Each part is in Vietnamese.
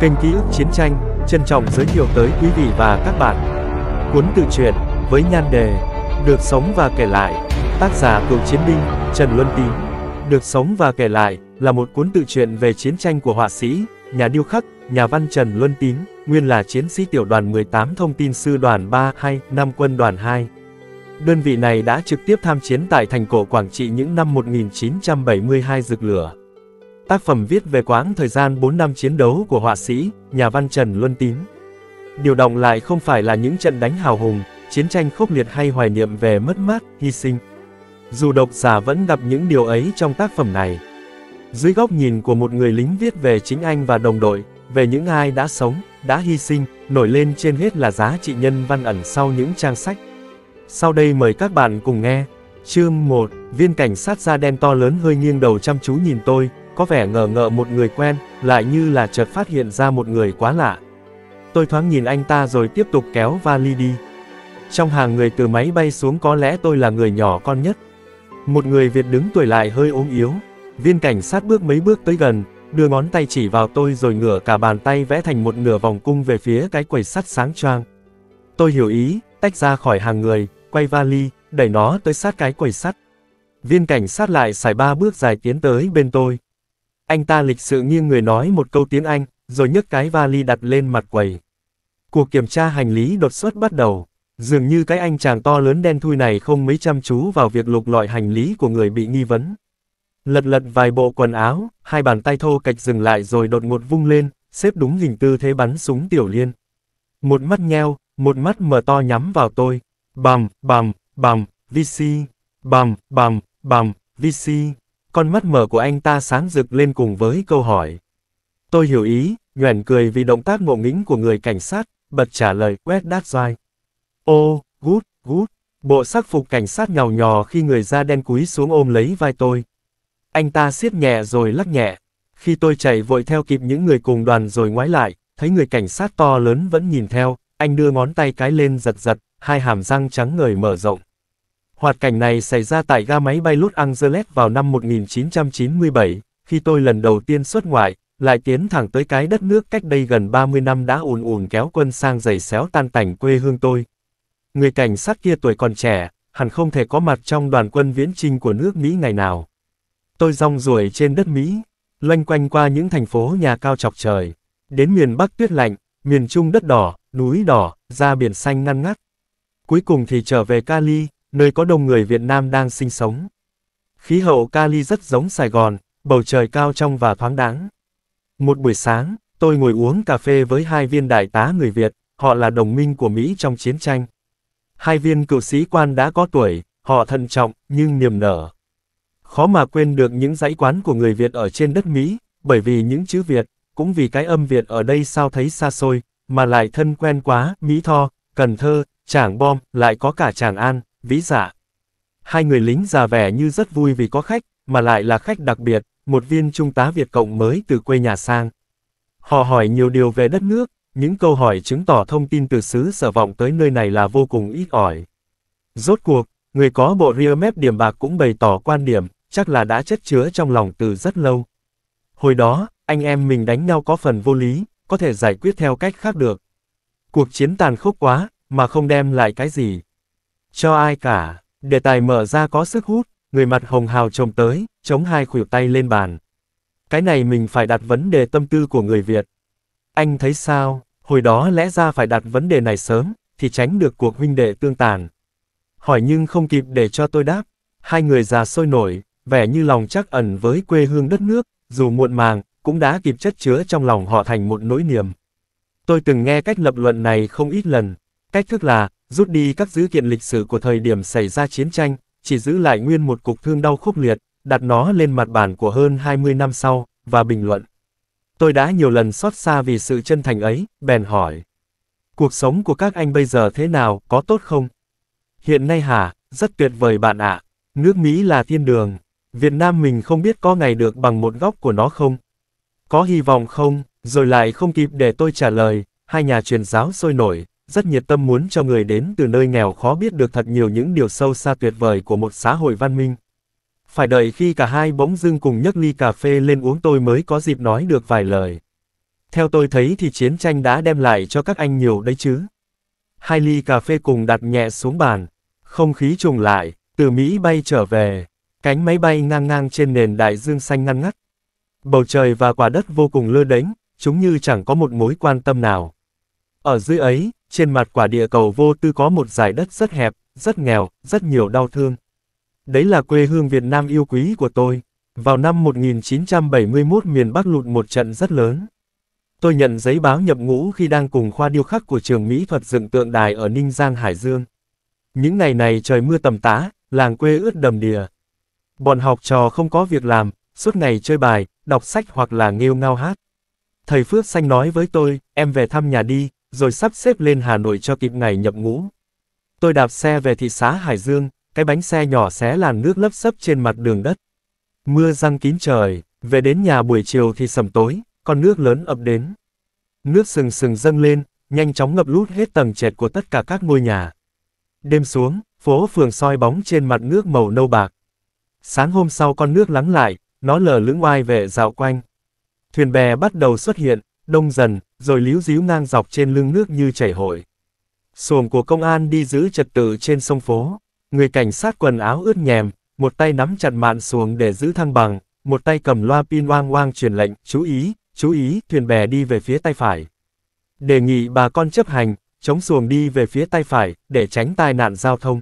kênh Ký ức Chiến tranh, trân trọng giới thiệu tới quý vị và các bạn. Cuốn tự truyện với nhan đề Được sống và kể lại, tác giả cựu chiến binh Trần Luân Tín. Được sống và kể lại là một cuốn tự truyện về chiến tranh của họa sĩ, nhà điêu khắc, nhà văn Trần Luân Tín, nguyên là chiến sĩ tiểu đoàn 18 thông tin sư đoàn năm quân đoàn 2. Đơn vị này đã trực tiếp tham chiến tại thành cổ Quảng Trị những năm 1972 rực lửa. Tác phẩm viết về quãng thời gian 4 năm chiến đấu của họa sĩ, nhà văn Trần Luân Tín. Điều động lại không phải là những trận đánh hào hùng, chiến tranh khốc liệt hay hoài niệm về mất mát, hy sinh. Dù độc giả vẫn gặp những điều ấy trong tác phẩm này. Dưới góc nhìn của một người lính viết về chính anh và đồng đội, về những ai đã sống, đã hy sinh, nổi lên trên hết là giá trị nhân văn ẩn sau những trang sách. Sau đây mời các bạn cùng nghe. Chương 1, viên cảnh sát da đen to lớn hơi nghiêng đầu chăm chú nhìn tôi, có vẻ ngờ ngợ một người quen, lại như là chợt phát hiện ra một người quá lạ. Tôi thoáng nhìn anh ta rồi tiếp tục kéo vali đi. Trong hàng người từ máy bay xuống có lẽ tôi là người nhỏ con nhất. Một người Việt đứng tuổi lại hơi ốm yếu. Viên cảnh sát bước mấy bước tới gần, đưa ngón tay chỉ vào tôi rồi ngửa cả bàn tay vẽ thành một nửa vòng cung về phía cái quầy sắt sáng choang. Tôi hiểu ý, tách ra khỏi hàng người, quay vali, đẩy nó tới sát cái quầy sắt. Viên cảnh sát lại xài ba bước dài tiến tới bên tôi, anh ta lịch sự nghiêng người nói một câu tiếng Anh, rồi nhấc cái vali đặt lên mặt quầy. Cuộc kiểm tra hành lý đột xuất bắt đầu. Dường như cái anh chàng to lớn đen thui này không mấy chăm chú vào việc lục lọi hành lý của người bị nghi vấn. Lật lật vài bộ quần áo, hai bàn tay thô cạch dừng lại rồi đột ngột vung lên, xếp đúng hình tư thế bắn súng tiểu liên. Một mắt nheo, một mắt mở to nhắm vào tôi. Bầm bầm bầm VC. bầm bầm bầm VC. Con mắt mở của anh ta sáng rực lên cùng với câu hỏi. Tôi hiểu ý, nhoẻn cười vì động tác ngộ nghĩnh của người cảnh sát, bật trả lời, quét đát doi. Ô, gút, gút, bộ sắc phục cảnh sát nhào nhò khi người da đen cúi xuống ôm lấy vai tôi. Anh ta siết nhẹ rồi lắc nhẹ. Khi tôi chạy vội theo kịp những người cùng đoàn rồi ngoái lại, thấy người cảnh sát to lớn vẫn nhìn theo, anh đưa ngón tay cái lên giật giật, hai hàm răng trắng ngời mở rộng. Hoạt cảnh này xảy ra tại ga máy bay Los Angeles vào năm 1997, khi tôi lần đầu tiên xuất ngoại, lại tiến thẳng tới cái đất nước cách đây gần 30 năm đã ùn ùn kéo quân sang giày xéo tan tành quê hương tôi. Người cảnh sát kia tuổi còn trẻ, hẳn không thể có mặt trong đoàn quân viễn chinh của nước Mỹ ngày nào. Tôi rong ruổi trên đất Mỹ, loanh quanh qua những thành phố nhà cao chọc trời, đến miền Bắc tuyết lạnh, miền Trung đất đỏ, núi đỏ, ra biển xanh ngăn ngắt. Cuối cùng thì trở về Cali, nơi có đông người Việt Nam đang sinh sống. Khí hậu Cali rất giống Sài Gòn, bầu trời cao trong và thoáng đãng. Một buổi sáng, tôi ngồi uống cà phê với hai viên đại tá người Việt, họ là đồng minh của Mỹ trong chiến tranh. Hai viên cựu sĩ quan đã có tuổi, họ thận trọng, nhưng niềm nở. Khó mà quên được những dãy quán của người Việt ở trên đất Mỹ, bởi vì những chữ Việt, cũng vì cái âm Việt ở đây sao thấy xa xôi, mà lại thân quen quá, Mỹ Tho, Cần Thơ, Trảng Bom, lại có cả Tràng An vĩ dạ. Hai người lính già vẻ như rất vui vì có khách, mà lại là khách đặc biệt, một viên trung tá Việt Cộng mới từ quê nhà sang. Họ hỏi nhiều điều về đất nước, những câu hỏi chứng tỏ thông tin từ xứ sở vọng tới nơi này là vô cùng ít ỏi. Rốt cuộc, người có bộ rear map điểm bạc cũng bày tỏ quan điểm, chắc là đã chất chứa trong lòng từ rất lâu. Hồi đó, anh em mình đánh nhau có phần vô lý, có thể giải quyết theo cách khác được. Cuộc chiến tàn khốc quá, mà không đem lại cái gì. Cho ai cả, đề tài mở ra có sức hút, người mặt hồng hào trông tới, chống hai khuỷu tay lên bàn. Cái này mình phải đặt vấn đề tâm tư của người Việt. Anh thấy sao, hồi đó lẽ ra phải đặt vấn đề này sớm, thì tránh được cuộc huynh đệ tương tàn. Hỏi nhưng không kịp để cho tôi đáp, hai người già sôi nổi, vẻ như lòng chắc ẩn với quê hương đất nước, dù muộn màng, cũng đã kịp chất chứa trong lòng họ thành một nỗi niềm. Tôi từng nghe cách lập luận này không ít lần, cách thức là, rút đi các dữ kiện lịch sử của thời điểm xảy ra chiến tranh, chỉ giữ lại nguyên một cục thương đau khốc liệt, đặt nó lên mặt bản của hơn 20 năm sau, và bình luận. Tôi đã nhiều lần xót xa vì sự chân thành ấy, bèn hỏi. Cuộc sống của các anh bây giờ thế nào, có tốt không? Hiện nay hả, rất tuyệt vời bạn ạ. À. Nước Mỹ là thiên đường. Việt Nam mình không biết có ngày được bằng một góc của nó không? Có hy vọng không? Rồi lại không kịp để tôi trả lời, hai nhà truyền giáo sôi nổi, rất nhiệt tâm muốn cho người đến từ nơi nghèo khó biết được thật nhiều những điều sâu xa tuyệt vời của một xã hội văn minh. Phải đợi khi cả hai bỗng dưng cùng nhấc ly cà phê lên uống tôi mới có dịp nói được vài lời. Theo tôi thấy thì chiến tranh đã đem lại cho các anh nhiều đấy chứ. Hai ly cà phê cùng đặt nhẹ xuống bàn, không khí trùng lại, từ Mỹ bay trở về, cánh máy bay ngang ngang trên nền đại dương xanh ngăn ngắt. Bầu trời và quả đất vô cùng lơ đánh, chúng như chẳng có một mối quan tâm nào. Ở dưới ấy, trên mặt quả địa cầu vô tư có một dải đất rất hẹp, rất nghèo, rất nhiều đau thương. Đấy là quê hương Việt Nam yêu quý của tôi. Vào năm 1971 miền Bắc lụt một trận rất lớn. Tôi nhận giấy báo nhập ngũ khi đang cùng khoa điêu khắc của trường Mỹ thuật dựng tượng đài ở Ninh Giang Hải Dương. Những ngày này trời mưa tầm tã, làng quê ướt đầm đìa. Bọn học trò không có việc làm, suốt ngày chơi bài, đọc sách hoặc là nghêu ngao hát. Thầy Phước Xanh nói với tôi, em về thăm nhà đi, rồi sắp xếp lên Hà Nội cho kịp ngày nhập ngũ. Tôi đạp xe về thị xã Hải Dương, cái bánh xe nhỏ xé làn nước lấp sấp trên mặt đường đất. Mưa răng kín trời, về đến nhà buổi chiều thì sầm tối, con nước lớn ập đến. Nước sừng sừng dâng lên, nhanh chóng ngập lút hết tầng trệt của tất cả các ngôi nhà. Đêm xuống, phố phường soi bóng trên mặt nước màu nâu bạc. Sáng hôm sau con nước lắng lại, nó lờ lững oai về dạo quanh. Thuyền bè bắt đầu xuất hiện, đông dần, rồi líu díu ngang dọc trên lưng nước như chảy hội. Xuồng của công an đi giữ trật tự trên sông phố, người cảnh sát quần áo ướt nhèm, một tay nắm chặt mạn xuồng để giữ thăng bằng, một tay cầm loa pin oang oang truyền lệnh, chú ý, chú ý, thuyền bè đi về phía tay phải. Đề nghị bà con chấp hành, chống xuồng đi về phía tay phải, để tránh tai nạn giao thông.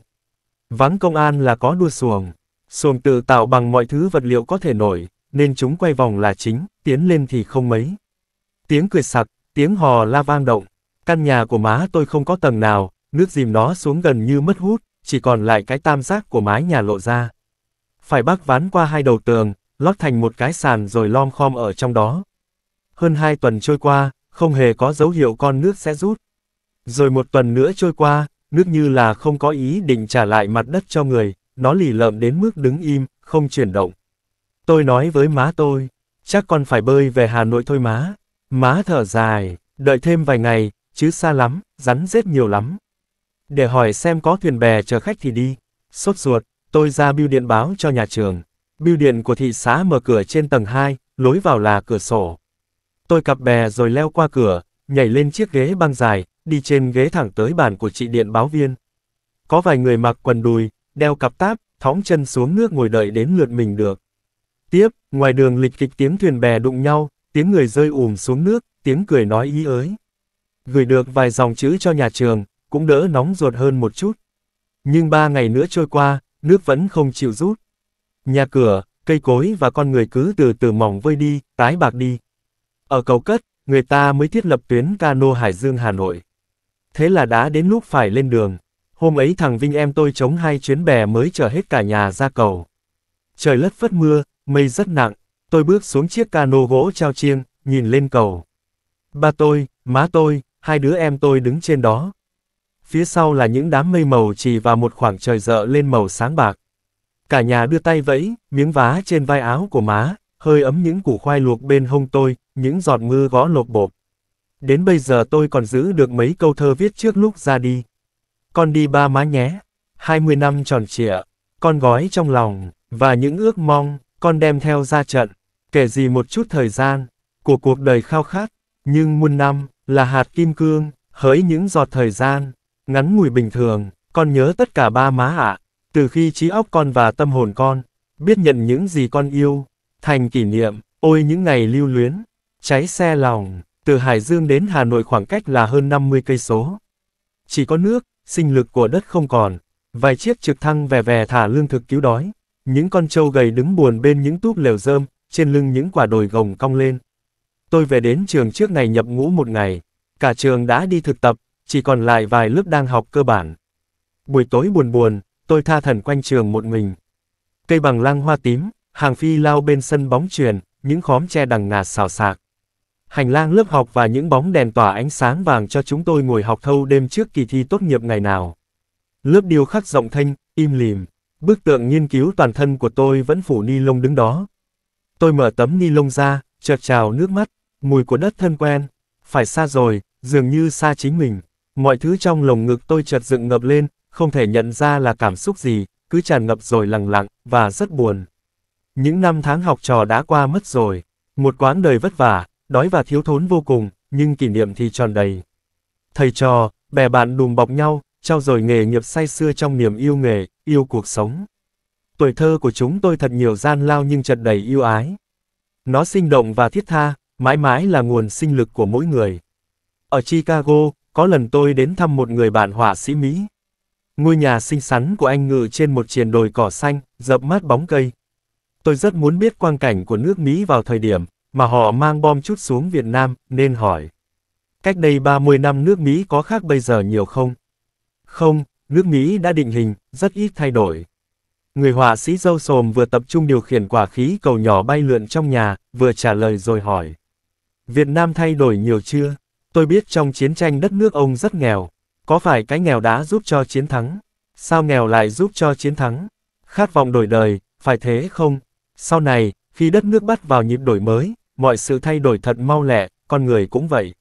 Vắng công an là có đua xuồng. Xuồng tự tạo bằng mọi thứ vật liệu có thể nổi, nên chúng quay vòng là chính, tiến lên thì không mấy. Tiếng cười sặc, tiếng hò la vang động. Căn nhà của má tôi không có tầng nào, nước dìm nó xuống gần như mất hút, chỉ còn lại cái tam giác của mái nhà lộ ra. Phải bác ván qua hai đầu tường, lót thành một cái sàn rồi lom khom ở trong đó. Hơn hai tuần trôi qua, không hề có dấu hiệu con nước sẽ rút. Rồi một tuần nữa trôi qua, nước như là không có ý định trả lại mặt đất cho người, nó lì lợm đến mức đứng im, không chuyển động. Tôi nói với má tôi, chắc con phải bơi về Hà Nội thôi má. Má thở dài, đợi thêm vài ngày, chứ xa lắm, rắn rết nhiều lắm. Để hỏi xem có thuyền bè chờ khách thì đi. Sốt ruột, tôi ra bưu điện báo cho nhà trường. Bưu điện của thị xã mở cửa trên tầng 2, lối vào là cửa sổ. Tôi cặp bè rồi leo qua cửa, nhảy lên chiếc ghế băng dài, đi trên ghế thẳng tới bàn của chị điện báo viên. Có vài người mặc quần đùi, đeo cặp táp, thóng chân xuống nước ngồi đợi đến lượt mình được. Tiếp, ngoài đường lịch kịch tiếng thuyền bè đụng nhau, tiếng người rơi ùm xuống nước, tiếng cười nói ý ới. Gửi được vài dòng chữ cho nhà trường, cũng đỡ nóng ruột hơn một chút. Nhưng ba ngày nữa trôi qua, nước vẫn không chịu rút. Nhà cửa, cây cối và con người cứ từ từ mỏng vơi đi, tái bạc đi. Ở cầu cất, người ta mới thiết lập tuyến cano Hải Dương Hà Nội. Thế là đã đến lúc phải lên đường. Hôm ấy thằng Vinh em tôi chống hai chuyến bè mới chở hết cả nhà ra cầu. Trời lất phất mưa, mây rất nặng, Tôi bước xuống chiếc cano gỗ trao chiêng, nhìn lên cầu. Ba tôi, má tôi, hai đứa em tôi đứng trên đó. Phía sau là những đám mây màu trì và một khoảng trời rợ lên màu sáng bạc. Cả nhà đưa tay vẫy, miếng vá trên vai áo của má, hơi ấm những củ khoai luộc bên hông tôi, những giọt mưa gõ lộp bộp. Đến bây giờ tôi còn giữ được mấy câu thơ viết trước lúc ra đi. Con đi ba má nhé, 20 năm tròn trịa, con gói trong lòng, và những ước mong, con đem theo ra trận kể gì một chút thời gian, của cuộc đời khao khát, nhưng muôn năm, là hạt kim cương, hỡi những giọt thời gian, ngắn ngủi bình thường, con nhớ tất cả ba má ạ, từ khi trí óc con và tâm hồn con, biết nhận những gì con yêu, thành kỷ niệm, ôi những ngày lưu luyến, cháy xe lòng, từ Hải Dương đến Hà Nội khoảng cách là hơn 50 cây số. Chỉ có nước, sinh lực của đất không còn, vài chiếc trực thăng vè vè thả lương thực cứu đói, những con trâu gầy đứng buồn bên những túp lều rơm, trên lưng những quả đồi gồng cong lên. Tôi về đến trường trước ngày nhập ngũ một ngày, cả trường đã đi thực tập, chỉ còn lại vài lớp đang học cơ bản. Buổi tối buồn buồn, tôi tha thần quanh trường một mình. Cây bằng lang hoa tím, hàng phi lao bên sân bóng truyền, những khóm tre đằng ngà xào xạc. Hành lang lớp học và những bóng đèn tỏa ánh sáng vàng cho chúng tôi ngồi học thâu đêm trước kỳ thi tốt nghiệp ngày nào. Lớp điêu khắc rộng thanh, im lìm, bức tượng nghiên cứu toàn thân của tôi vẫn phủ ni lông đứng đó, Tôi mở tấm ni lông ra, chợt trào nước mắt, mùi của đất thân quen, phải xa rồi, dường như xa chính mình. Mọi thứ trong lồng ngực tôi chợt dựng ngập lên, không thể nhận ra là cảm xúc gì, cứ tràn ngập rồi lặng lặng, và rất buồn. Những năm tháng học trò đã qua mất rồi, một quãng đời vất vả, đói và thiếu thốn vô cùng, nhưng kỷ niệm thì tròn đầy. Thầy trò, bè bạn đùm bọc nhau, trao dồi nghề nghiệp say xưa trong niềm yêu nghề, yêu cuộc sống tuổi thơ của chúng tôi thật nhiều gian lao nhưng trật đầy yêu ái. Nó sinh động và thiết tha, mãi mãi là nguồn sinh lực của mỗi người. Ở Chicago, có lần tôi đến thăm một người bạn họa sĩ Mỹ. Ngôi nhà xinh xắn của anh ngự trên một triền đồi cỏ xanh, dập mát bóng cây. Tôi rất muốn biết quang cảnh của nước Mỹ vào thời điểm mà họ mang bom chút xuống Việt Nam, nên hỏi. Cách đây 30 năm nước Mỹ có khác bây giờ nhiều không? Không, nước Mỹ đã định hình, rất ít thay đổi. Người họa sĩ dâu sồm vừa tập trung điều khiển quả khí cầu nhỏ bay lượn trong nhà, vừa trả lời rồi hỏi. Việt Nam thay đổi nhiều chưa? Tôi biết trong chiến tranh đất nước ông rất nghèo. Có phải cái nghèo đã giúp cho chiến thắng? Sao nghèo lại giúp cho chiến thắng? Khát vọng đổi đời, phải thế không? Sau này, khi đất nước bắt vào nhịp đổi mới, mọi sự thay đổi thật mau lẹ, con người cũng vậy.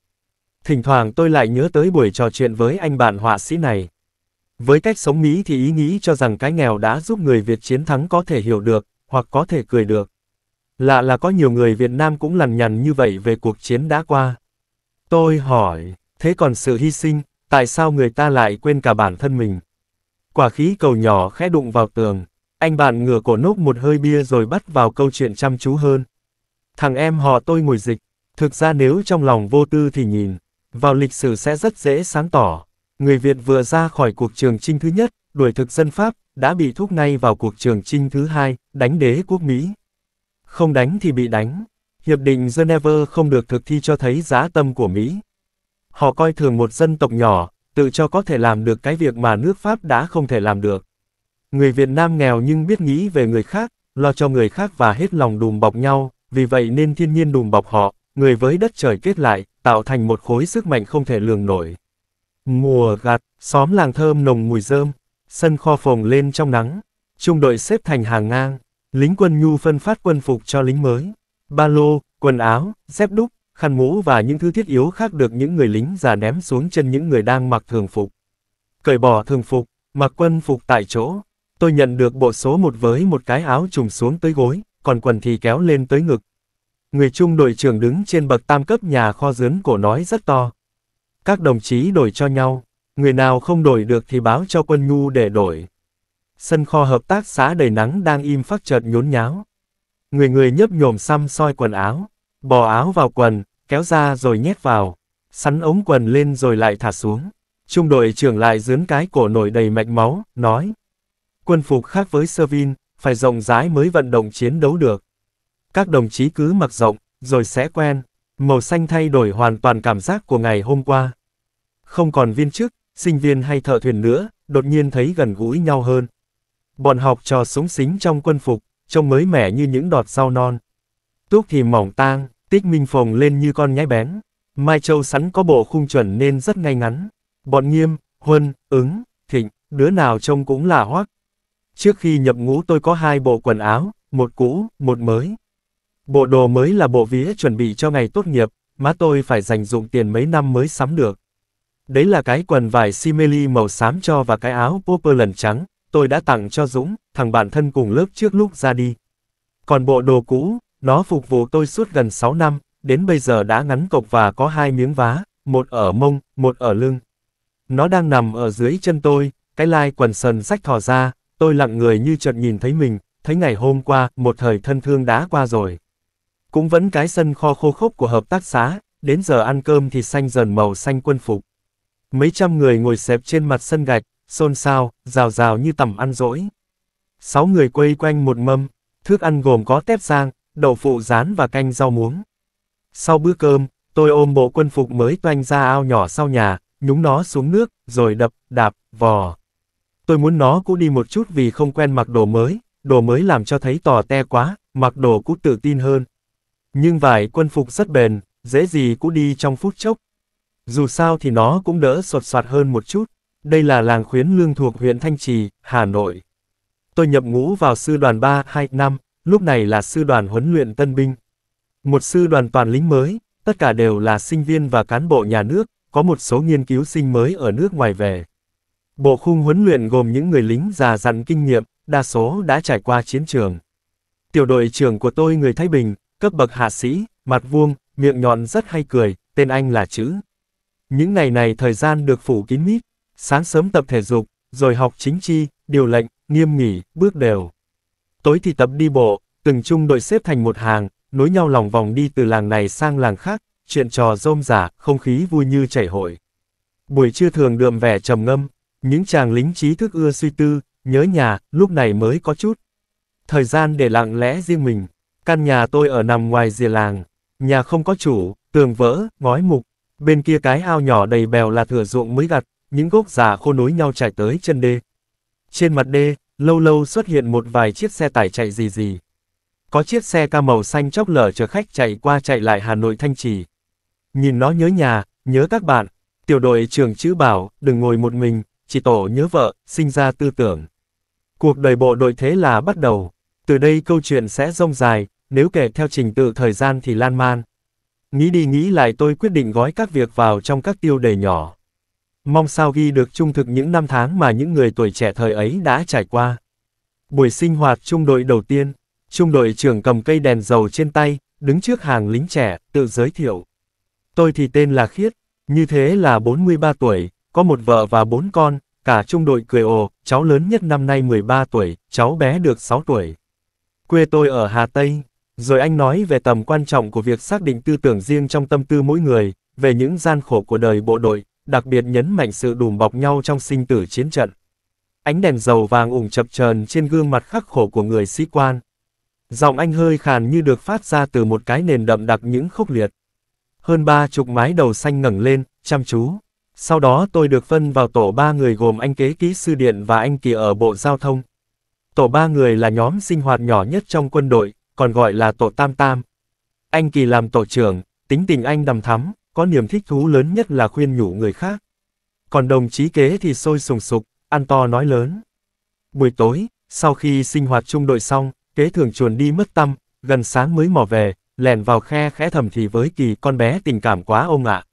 Thỉnh thoảng tôi lại nhớ tới buổi trò chuyện với anh bạn họa sĩ này. Với cách sống Mỹ thì ý nghĩ cho rằng cái nghèo đã giúp người Việt chiến thắng có thể hiểu được, hoặc có thể cười được. Lạ là có nhiều người Việt Nam cũng lằn nhằn như vậy về cuộc chiến đã qua. Tôi hỏi, thế còn sự hy sinh, tại sao người ta lại quên cả bản thân mình? Quả khí cầu nhỏ khẽ đụng vào tường, anh bạn ngửa cổ nốc một hơi bia rồi bắt vào câu chuyện chăm chú hơn. Thằng em họ tôi ngồi dịch, thực ra nếu trong lòng vô tư thì nhìn, vào lịch sử sẽ rất dễ sáng tỏ. Người Việt vừa ra khỏi cuộc trường chinh thứ nhất, đuổi thực dân Pháp, đã bị thúc ngay vào cuộc trường chinh thứ hai, đánh đế quốc Mỹ. Không đánh thì bị đánh. Hiệp định Geneva không được thực thi cho thấy giá tâm của Mỹ. Họ coi thường một dân tộc nhỏ, tự cho có thể làm được cái việc mà nước Pháp đã không thể làm được. Người Việt Nam nghèo nhưng biết nghĩ về người khác, lo cho người khác và hết lòng đùm bọc nhau, vì vậy nên thiên nhiên đùm bọc họ, người với đất trời kết lại, tạo thành một khối sức mạnh không thể lường nổi. Mùa gặt, xóm làng thơm nồng mùi rơm, sân kho phồng lên trong nắng, trung đội xếp thành hàng ngang, lính quân nhu phân phát quân phục cho lính mới, ba lô, quần áo, dép đúc, khăn mũ và những thứ thiết yếu khác được những người lính già ném xuống chân những người đang mặc thường phục. Cởi bỏ thường phục, mặc quân phục tại chỗ, tôi nhận được bộ số một với một cái áo trùng xuống tới gối, còn quần thì kéo lên tới ngực. Người trung đội trưởng đứng trên bậc tam cấp nhà kho dướn cổ nói rất to, các đồng chí đổi cho nhau, người nào không đổi được thì báo cho quân nhu để đổi. Sân kho hợp tác xã đầy nắng đang im phát chợt nhốn nháo. Người người nhấp nhổm xăm soi quần áo, bò áo vào quần, kéo ra rồi nhét vào, sắn ống quần lên rồi lại thả xuống. Trung đội trưởng lại dướn cái cổ nổi đầy mạch máu, nói. Quân phục khác với sơ vin, phải rộng rãi mới vận động chiến đấu được. Các đồng chí cứ mặc rộng, rồi sẽ quen. Màu xanh thay đổi hoàn toàn cảm giác của ngày hôm qua. Không còn viên chức, sinh viên hay thợ thuyền nữa, đột nhiên thấy gần gũi nhau hơn. Bọn học trò súng xính trong quân phục, trông mới mẻ như những đọt sau non. Túc thì mỏng tang, tích minh phồng lên như con nhái bén. Mai Châu sắn có bộ khung chuẩn nên rất ngay ngắn. Bọn nghiêm, huân, ứng, thịnh, đứa nào trông cũng là hoắc. Trước khi nhập ngũ tôi có hai bộ quần áo, một cũ, một mới. Bộ đồ mới là bộ vía chuẩn bị cho ngày tốt nghiệp, má tôi phải dành dụng tiền mấy năm mới sắm được. Đấy là cái quần vải simili màu xám cho và cái áo poperlan trắng, tôi đã tặng cho Dũng, thằng bạn thân cùng lớp trước lúc ra đi. Còn bộ đồ cũ, nó phục vụ tôi suốt gần 6 năm, đến bây giờ đã ngắn cộc và có hai miếng vá, một ở mông, một ở lưng. Nó đang nằm ở dưới chân tôi, cái lai quần sần rách thò ra, tôi lặng người như chợt nhìn thấy mình, thấy ngày hôm qua, một thời thân thương đã qua rồi. Cũng vẫn cái sân kho khô khốc của hợp tác xã, đến giờ ăn cơm thì xanh dần màu xanh quân phục. Mấy trăm người ngồi xẹp trên mặt sân gạch, xôn xao, rào rào như tầm ăn rỗi. Sáu người quây quanh một mâm, thức ăn gồm có tép rang, đậu phụ rán và canh rau muống. Sau bữa cơm, tôi ôm bộ quân phục mới toanh ra ao nhỏ sau nhà, nhúng nó xuống nước, rồi đập, đạp, vò. Tôi muốn nó cũ đi một chút vì không quen mặc đồ mới, đồ mới làm cho thấy tò te quá, mặc đồ cũ tự tin hơn. Nhưng vải quân phục rất bền, dễ gì cũng đi trong phút chốc. Dù sao thì nó cũng đỡ sột soạt hơn một chút. Đây là làng khuyến lương thuộc huyện Thanh Trì, Hà Nội. Tôi nhập ngũ vào sư đoàn 3 2 năm, lúc này là sư đoàn huấn luyện tân binh. Một sư đoàn toàn lính mới, tất cả đều là sinh viên và cán bộ nhà nước, có một số nghiên cứu sinh mới ở nước ngoài về. Bộ khung huấn luyện gồm những người lính già dặn kinh nghiệm, đa số đã trải qua chiến trường. Tiểu đội trưởng của tôi người Thái Bình, cấp bậc hạ sĩ, mặt vuông, miệng nhọn rất hay cười, tên anh là chữ. Những ngày này thời gian được phủ kín mít, sáng sớm tập thể dục, rồi học chính trị, điều lệnh, nghiêm nghỉ, bước đều. Tối thì tập đi bộ, từng chung đội xếp thành một hàng, nối nhau lòng vòng đi từ làng này sang làng khác, chuyện trò rôm giả, không khí vui như chảy hội. Buổi trưa thường đượm vẻ trầm ngâm, những chàng lính trí thức ưa suy tư, nhớ nhà, lúc này mới có chút. Thời gian để lặng lẽ riêng mình, Căn nhà tôi ở nằm ngoài rìa làng, nhà không có chủ, tường vỡ, ngói mục. Bên kia cái ao nhỏ đầy bèo là thửa ruộng mới gặt, những gốc già khô nối nhau trải tới chân đê. Trên mặt đê, lâu lâu xuất hiện một vài chiếc xe tải chạy gì gì. Có chiếc xe ca màu xanh chóc lở chở khách chạy qua chạy lại Hà Nội Thanh Trì. Nhìn nó nhớ nhà, nhớ các bạn. Tiểu đội trưởng chữ bảo, đừng ngồi một mình, chỉ tổ nhớ vợ, sinh ra tư tưởng. Cuộc đời bộ đội thế là bắt đầu. Từ đây câu chuyện sẽ rông dài, nếu kể theo trình tự thời gian thì lan man. Nghĩ đi nghĩ lại tôi quyết định gói các việc vào trong các tiêu đề nhỏ. Mong sao ghi được trung thực những năm tháng mà những người tuổi trẻ thời ấy đã trải qua. Buổi sinh hoạt trung đội đầu tiên, trung đội trưởng cầm cây đèn dầu trên tay, đứng trước hàng lính trẻ, tự giới thiệu. Tôi thì tên là Khiết, như thế là 43 tuổi, có một vợ và bốn con, cả trung đội cười ồ, cháu lớn nhất năm nay 13 tuổi, cháu bé được 6 tuổi. Quê tôi ở Hà Tây, rồi anh nói về tầm quan trọng của việc xác định tư tưởng riêng trong tâm tư mỗi người, về những gian khổ của đời bộ đội, đặc biệt nhấn mạnh sự đùm bọc nhau trong sinh tử chiến trận. Ánh đèn dầu vàng ủng chập chờn trên gương mặt khắc khổ của người sĩ quan. Giọng anh hơi khàn như được phát ra từ một cái nền đậm đặc những khốc liệt. Hơn ba chục mái đầu xanh ngẩng lên, chăm chú. Sau đó tôi được phân vào tổ ba người gồm anh kế kỹ sư điện và anh kỳ ở bộ giao thông. Tổ ba người là nhóm sinh hoạt nhỏ nhất trong quân đội, còn gọi là tổ tam tam. Anh Kỳ làm tổ trưởng, tính tình anh đầm thắm, có niềm thích thú lớn nhất là khuyên nhủ người khác. Còn đồng chí kế thì sôi sùng sục, ăn to nói lớn. Buổi tối, sau khi sinh hoạt trung đội xong, kế thường chuồn đi mất tâm, gần sáng mới mò về, lèn vào khe khẽ thầm thì với kỳ con bé tình cảm quá ông ạ.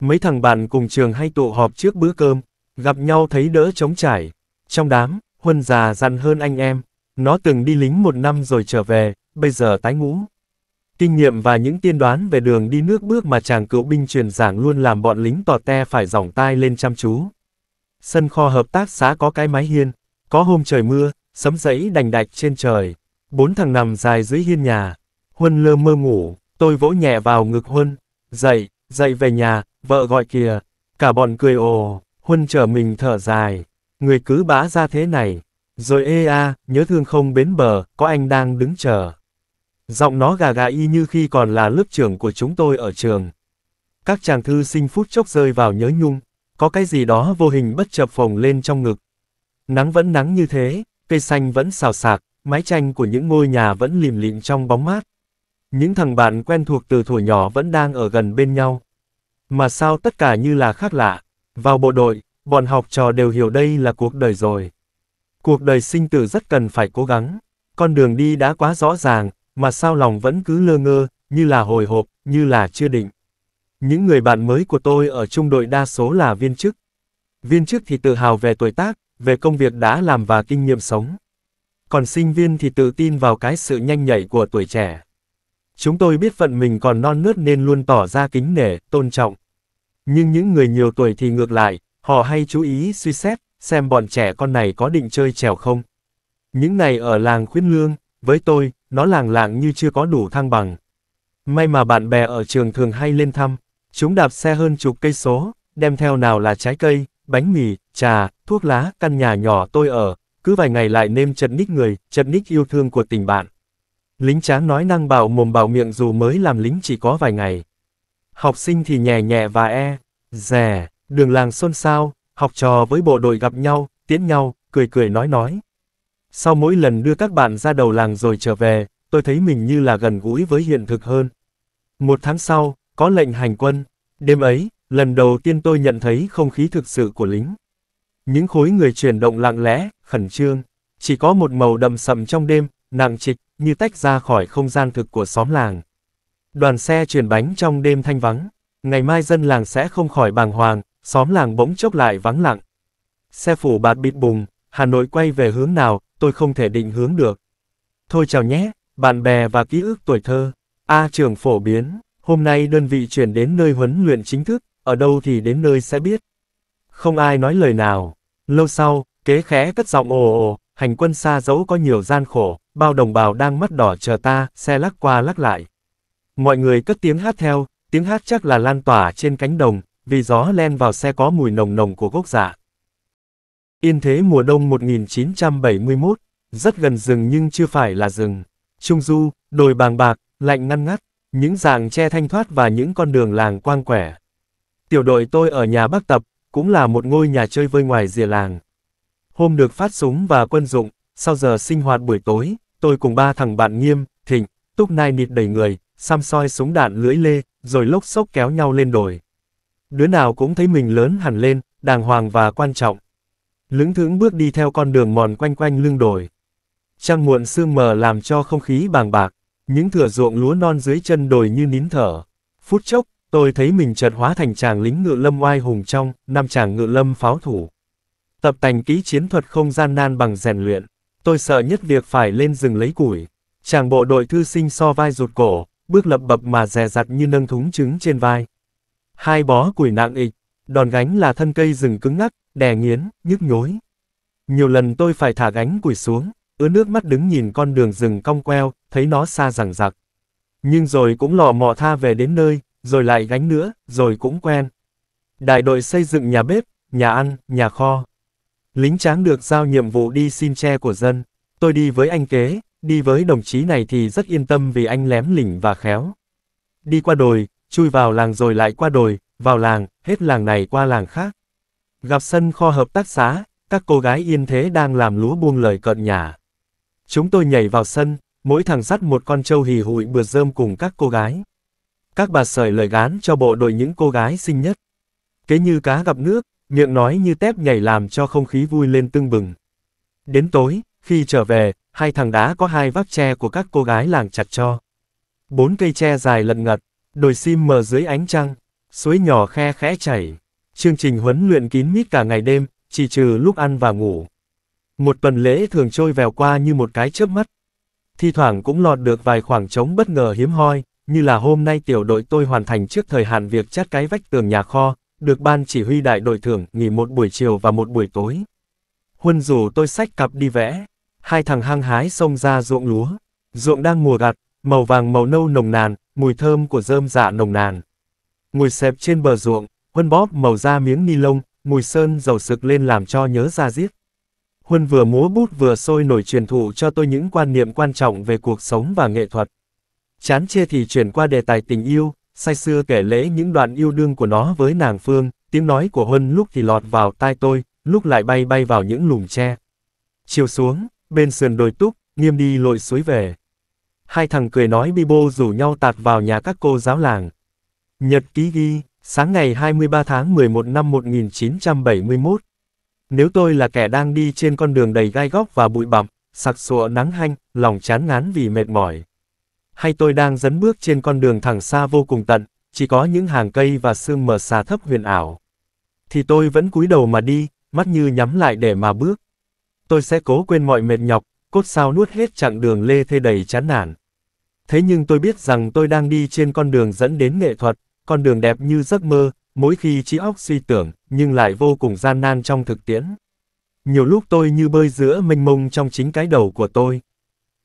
Mấy thằng bạn cùng trường hay tụ họp trước bữa cơm, gặp nhau thấy đỡ trống trải. Trong đám, Huân già dặn hơn anh em, nó từng đi lính một năm rồi trở về, bây giờ tái ngũ. Kinh nghiệm và những tiên đoán về đường đi nước bước mà chàng cựu binh truyền giảng luôn làm bọn lính tò te phải dòng tai lên chăm chú. Sân kho hợp tác xã có cái mái hiên, có hôm trời mưa, sấm rẫy đành đạch trên trời. Bốn thằng nằm dài dưới hiên nhà. Huân lơ mơ ngủ, tôi vỗ nhẹ vào ngực Huân. Dậy, dậy về nhà, vợ gọi kìa. Cả bọn cười ồ, Huân trở mình thở dài. Người cứ bã ra thế này. Rồi ê a, nhớ thương không bến bờ, có anh đang đứng chờ. Giọng nó gà gà y như khi còn là lớp trưởng của chúng tôi ở trường. Các chàng thư sinh phút chốc rơi vào nhớ nhung, có cái gì đó vô hình bất chợp phồng lên trong ngực. Nắng vẫn nắng như thế, cây xanh vẫn xào xạc, mái tranh của những ngôi nhà vẫn lìm lịm trong bóng mát. Những thằng bạn quen thuộc từ thuở nhỏ vẫn đang ở gần bên nhau. Mà sao tất cả như là khác lạ, vào bộ đội, bọn học trò đều hiểu đây là cuộc đời rồi. Cuộc đời sinh tử rất cần phải cố gắng, con đường đi đã quá rõ ràng, mà sao lòng vẫn cứ lơ ngơ, như là hồi hộp, như là chưa định. Những người bạn mới của tôi ở trung đội đa số là viên chức. Viên chức thì tự hào về tuổi tác, về công việc đã làm và kinh nghiệm sống. Còn sinh viên thì tự tin vào cái sự nhanh nhạy của tuổi trẻ. Chúng tôi biết phận mình còn non nớt nên luôn tỏ ra kính nể, tôn trọng. Nhưng những người nhiều tuổi thì ngược lại, họ hay chú ý suy xét, xem bọn trẻ con này có định chơi trèo không. Những ngày ở làng khuyến lương, với tôi, nó làng lạng như chưa có đủ thăng bằng. May mà bạn bè ở trường thường hay lên thăm, chúng đạp xe hơn chục cây số, đem theo nào là trái cây, bánh mì, trà, thuốc lá, căn nhà nhỏ tôi ở, cứ vài ngày lại nêm chật ních người, chật ních yêu thương của tình bạn. Lính tráng nói năng bảo mồm bảo miệng dù mới làm lính chỉ có vài ngày. Học sinh thì nhẹ nhẹ và e, rẻ, đường làng xôn xao, học trò với bộ đội gặp nhau, tiễn nhau, cười cười nói nói. Sau mỗi lần đưa các bạn ra đầu làng rồi trở về, tôi thấy mình như là gần gũi với hiện thực hơn. Một tháng sau, có lệnh hành quân. Đêm ấy, lần đầu tiên tôi nhận thấy không khí thực sự của lính. Những khối người chuyển động lặng lẽ, khẩn trương, chỉ có một màu đậm sậm trong đêm, nặng trịch, như tách ra khỏi không gian thực của xóm làng. Đoàn xe chuyển bánh trong đêm thanh vắng, ngày mai dân làng sẽ không khỏi bàng hoàng, xóm làng bỗng chốc lại vắng lặng. Xe phủ bạt bịt bùng, Hà Nội quay về hướng nào, tôi không thể định hướng được. Thôi chào nhé, bạn bè và ký ức tuổi thơ. A trường phổ biến, hôm nay đơn vị chuyển đến nơi huấn luyện chính thức, ở đâu thì đến nơi sẽ biết. Không ai nói lời nào. Lâu sau, kế khẽ cất giọng ồ ồ, hành quân xa dẫu có nhiều gian khổ, bao đồng bào đang mắt đỏ chờ ta, xe lắc qua lắc lại. Mọi người cất tiếng hát theo, tiếng hát chắc là lan tỏa trên cánh đồng, vì gió len vào xe có mùi nồng nồng của gốc dạ. Yên thế mùa đông 1971, rất gần rừng nhưng chưa phải là rừng. Trung du, đồi bàng bạc, lạnh ngăn ngắt, những dạng tre thanh thoát và những con đường làng quang quẻ. Tiểu đội tôi ở nhà bác tập, cũng là một ngôi nhà chơi vơi ngoài rìa làng. Hôm được phát súng và quân dụng, sau giờ sinh hoạt buổi tối, tôi cùng ba thằng bạn nghiêm, thịnh, túc nai nịt đầy người, xăm soi súng đạn lưỡi lê, rồi lốc xốc kéo nhau lên đồi. Đứa nào cũng thấy mình lớn hẳn lên, đàng hoàng và quan trọng lững thững bước đi theo con đường mòn quanh quanh lưng đồi. Trăng muộn sương mờ làm cho không khí bàng bạc, những thửa ruộng lúa non dưới chân đồi như nín thở. Phút chốc, tôi thấy mình chợt hóa thành chàng lính ngự lâm oai hùng trong, năm chàng ngự lâm pháo thủ. Tập tành kỹ chiến thuật không gian nan bằng rèn luyện, tôi sợ nhất việc phải lên rừng lấy củi. Chàng bộ đội thư sinh so vai rụt cổ, bước lập bập mà dè dặt như nâng thúng trứng trên vai. Hai bó củi nặng ịch, đòn gánh là thân cây rừng cứng ngắc, đè nghiến, nhức nhối. Nhiều lần tôi phải thả gánh củi xuống, ứa nước mắt đứng nhìn con đường rừng cong queo, thấy nó xa rằng rạc. Nhưng rồi cũng lò mò tha về đến nơi, rồi lại gánh nữa, rồi cũng quen. Đại đội xây dựng nhà bếp, nhà ăn, nhà kho. Lính tráng được giao nhiệm vụ đi xin tre của dân. Tôi đi với anh kế, đi với đồng chí này thì rất yên tâm vì anh lém lỉnh và khéo. Đi qua đồi, chui vào làng rồi lại qua đồi, vào làng, hết làng này qua làng khác. Gặp sân kho hợp tác xá các cô gái yên thế đang làm lúa buông lời cợt nhả. Chúng tôi nhảy vào sân, mỗi thằng dắt một con trâu hì hụi bừa rơm cùng các cô gái. Các bà sởi lời gán cho bộ đội những cô gái xinh nhất. Kế như cá gặp nước, miệng nói như tép nhảy làm cho không khí vui lên tưng bừng. Đến tối, khi trở về, hai thằng đá có hai vác tre của các cô gái làng chặt cho. Bốn cây tre dài lật ngật, đồi sim mờ dưới ánh trăng, suối nhỏ khe khẽ chảy. Chương trình huấn luyện kín mít cả ngày đêm, chỉ trừ lúc ăn và ngủ. Một tuần lễ thường trôi vèo qua như một cái chớp mắt. Thi thoảng cũng lọt được vài khoảng trống bất ngờ hiếm hoi, như là hôm nay tiểu đội tôi hoàn thành trước thời hạn việc chát cái vách tường nhà kho, được ban chỉ huy đại đội thưởng nghỉ một buổi chiều và một buổi tối. Huân rủ tôi sách cặp đi vẽ, hai thằng hăng hái xông ra ruộng lúa. Ruộng đang mùa gặt, màu vàng màu nâu nồng nàn, mùi thơm của rơm dạ nồng nàn. Ngồi xẹp trên bờ ruộng, Huân bóp màu da miếng ni lông, mùi sơn dầu sực lên làm cho nhớ ra giết. Huân vừa múa bút vừa sôi nổi truyền thụ cho tôi những quan niệm quan trọng về cuộc sống và nghệ thuật. Chán chê thì chuyển qua đề tài tình yêu, say xưa kể lễ những đoạn yêu đương của nó với nàng Phương, tiếng nói của Huân lúc thì lọt vào tai tôi, lúc lại bay bay vào những lùm tre. Chiều xuống, bên sườn đồi túc, nghiêm đi lội suối về. Hai thằng cười nói bi bô rủ nhau tạt vào nhà các cô giáo làng. Nhật ký ghi. Sáng ngày 23 tháng 11 năm 1971, nếu tôi là kẻ đang đi trên con đường đầy gai góc và bụi bặm, sặc sụa nắng hanh, lòng chán ngán vì mệt mỏi. Hay tôi đang dấn bước trên con đường thẳng xa vô cùng tận, chỉ có những hàng cây và sương mờ xà thấp huyền ảo. Thì tôi vẫn cúi đầu mà đi, mắt như nhắm lại để mà bước. Tôi sẽ cố quên mọi mệt nhọc, cốt sao nuốt hết chặng đường lê thê đầy chán nản. Thế nhưng tôi biết rằng tôi đang đi trên con đường dẫn đến nghệ thuật, con đường đẹp như giấc mơ, mỗi khi trí óc suy tưởng, nhưng lại vô cùng gian nan trong thực tiễn. Nhiều lúc tôi như bơi giữa mênh mông trong chính cái đầu của tôi.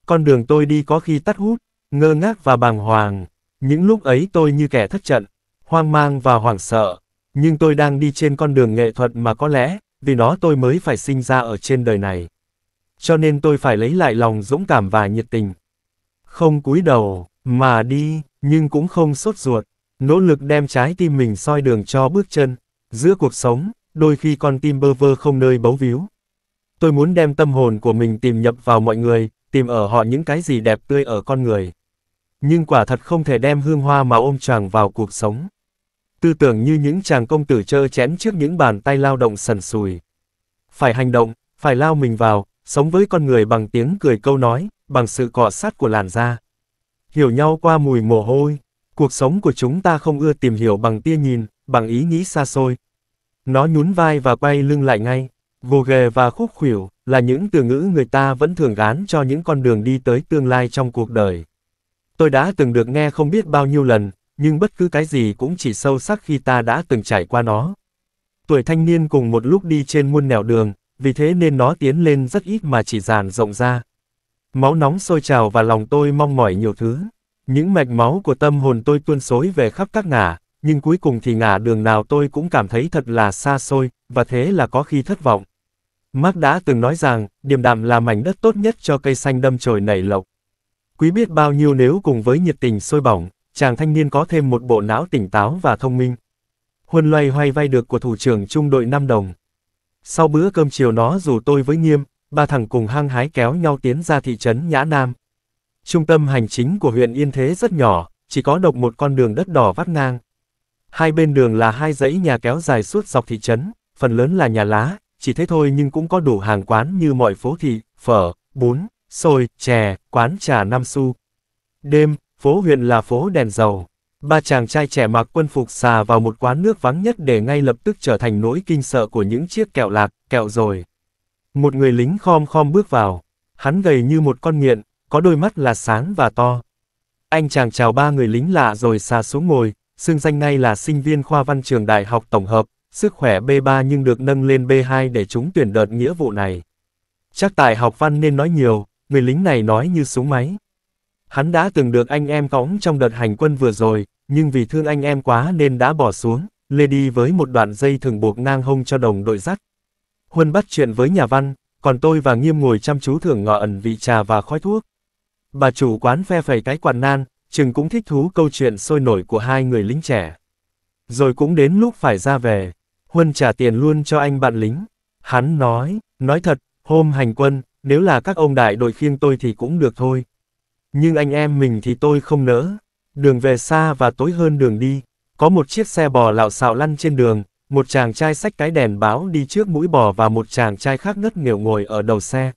Con đường tôi đi có khi tắt hút, ngơ ngác và bàng hoàng. Những lúc ấy tôi như kẻ thất trận, hoang mang và hoảng sợ. Nhưng tôi đang đi trên con đường nghệ thuật mà có lẽ, vì nó tôi mới phải sinh ra ở trên đời này. Cho nên tôi phải lấy lại lòng dũng cảm và nhiệt tình. Không cúi đầu, mà đi, nhưng cũng không sốt ruột nỗ lực đem trái tim mình soi đường cho bước chân. Giữa cuộc sống, đôi khi con tim bơ vơ không nơi bấu víu. Tôi muốn đem tâm hồn của mình tìm nhập vào mọi người, tìm ở họ những cái gì đẹp tươi ở con người. Nhưng quả thật không thể đem hương hoa mà ôm chàng vào cuộc sống. Tư tưởng như những chàng công tử chơ chẽn trước những bàn tay lao động sần sùi. Phải hành động, phải lao mình vào, sống với con người bằng tiếng cười câu nói, bằng sự cọ sát của làn da. Hiểu nhau qua mùi mồ hôi. Cuộc sống của chúng ta không ưa tìm hiểu bằng tia nhìn, bằng ý nghĩ xa xôi. Nó nhún vai và quay lưng lại ngay. Gồ ghề và khúc khỉu là những từ ngữ người ta vẫn thường gán cho những con đường đi tới tương lai trong cuộc đời. Tôi đã từng được nghe không biết bao nhiêu lần, nhưng bất cứ cái gì cũng chỉ sâu sắc khi ta đã từng trải qua nó. Tuổi thanh niên cùng một lúc đi trên muôn nẻo đường, vì thế nên nó tiến lên rất ít mà chỉ dàn rộng ra. Máu nóng sôi trào và lòng tôi mong mỏi nhiều thứ. Những mạch máu của tâm hồn tôi tuôn xối về khắp các ngả, nhưng cuối cùng thì ngả đường nào tôi cũng cảm thấy thật là xa xôi, và thế là có khi thất vọng. Mark đã từng nói rằng, điềm đạm là mảnh đất tốt nhất cho cây xanh đâm chồi nảy lộc. Quý biết bao nhiêu nếu cùng với nhiệt tình sôi bỏng, chàng thanh niên có thêm một bộ não tỉnh táo và thông minh. Huân loay hoay vay được của thủ trưởng trung đội năm đồng. Sau bữa cơm chiều nó dù tôi với nghiêm, ba thằng cùng hăng hái kéo nhau tiến ra thị trấn Nhã Nam. Trung tâm hành chính của huyện Yên Thế rất nhỏ, chỉ có độc một con đường đất đỏ vắt ngang. Hai bên đường là hai dãy nhà kéo dài suốt dọc thị trấn, phần lớn là nhà lá, chỉ thế thôi nhưng cũng có đủ hàng quán như mọi phố thị, phở, bún, xôi, chè, quán trà Nam Su. Đêm, phố huyện là phố đèn dầu. Ba chàng trai trẻ mặc quân phục xà vào một quán nước vắng nhất để ngay lập tức trở thành nỗi kinh sợ của những chiếc kẹo lạc, kẹo rồi. Một người lính khom khom bước vào. Hắn gầy như một con nghiện, có đôi mắt là sáng và to. Anh chàng chào ba người lính lạ rồi xà xuống ngồi, xương danh ngay là sinh viên khoa văn trường đại học tổng hợp, sức khỏe B3 nhưng được nâng lên B2 để chúng tuyển đợt nghĩa vụ này. Chắc tài học văn nên nói nhiều, người lính này nói như súng máy. Hắn đã từng được anh em cõng trong đợt hành quân vừa rồi, nhưng vì thương anh em quá nên đã bỏ xuống, lê đi với một đoạn dây thường buộc ngang hông cho đồng đội dắt. Huân bắt chuyện với nhà văn, còn tôi và Nghiêm ngồi chăm chú thưởng ngọ ẩn vị trà và khói thuốc bà chủ quán phe phẩy cái quạt nan, chừng cũng thích thú câu chuyện sôi nổi của hai người lính trẻ. Rồi cũng đến lúc phải ra về, Huân trả tiền luôn cho anh bạn lính. Hắn nói, nói thật, hôm hành quân, nếu là các ông đại đội khiêng tôi thì cũng được thôi. Nhưng anh em mình thì tôi không nỡ. Đường về xa và tối hơn đường đi, có một chiếc xe bò lạo xạo lăn trên đường, một chàng trai xách cái đèn báo đi trước mũi bò và một chàng trai khác ngất nghèo ngồi ở đầu xe.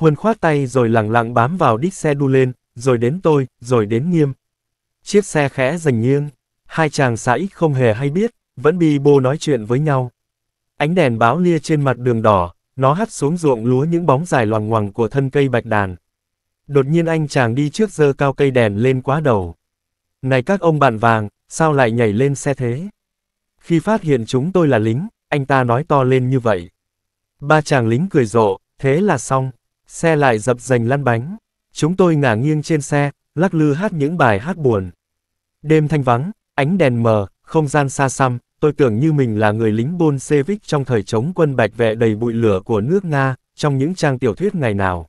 Huân khoát tay rồi lẳng lặng bám vào đít xe đu lên, rồi đến tôi, rồi đến nghiêm. Chiếc xe khẽ dành nghiêng, hai chàng xã ít không hề hay biết, vẫn bi bô nói chuyện với nhau. Ánh đèn báo lia trên mặt đường đỏ, nó hắt xuống ruộng lúa những bóng dài loằng ngoằng của thân cây bạch đàn. Đột nhiên anh chàng đi trước dơ cao cây đèn lên quá đầu. Này các ông bạn vàng, sao lại nhảy lên xe thế? Khi phát hiện chúng tôi là lính, anh ta nói to lên như vậy. Ba chàng lính cười rộ, thế là xong. Xe lại dập dành lăn bánh. Chúng tôi ngả nghiêng trên xe, lắc lư hát những bài hát buồn. Đêm thanh vắng, ánh đèn mờ, không gian xa xăm, tôi tưởng như mình là người lính Bolshevik trong thời chống quân bạch vệ đầy bụi lửa của nước Nga, trong những trang tiểu thuyết ngày nào.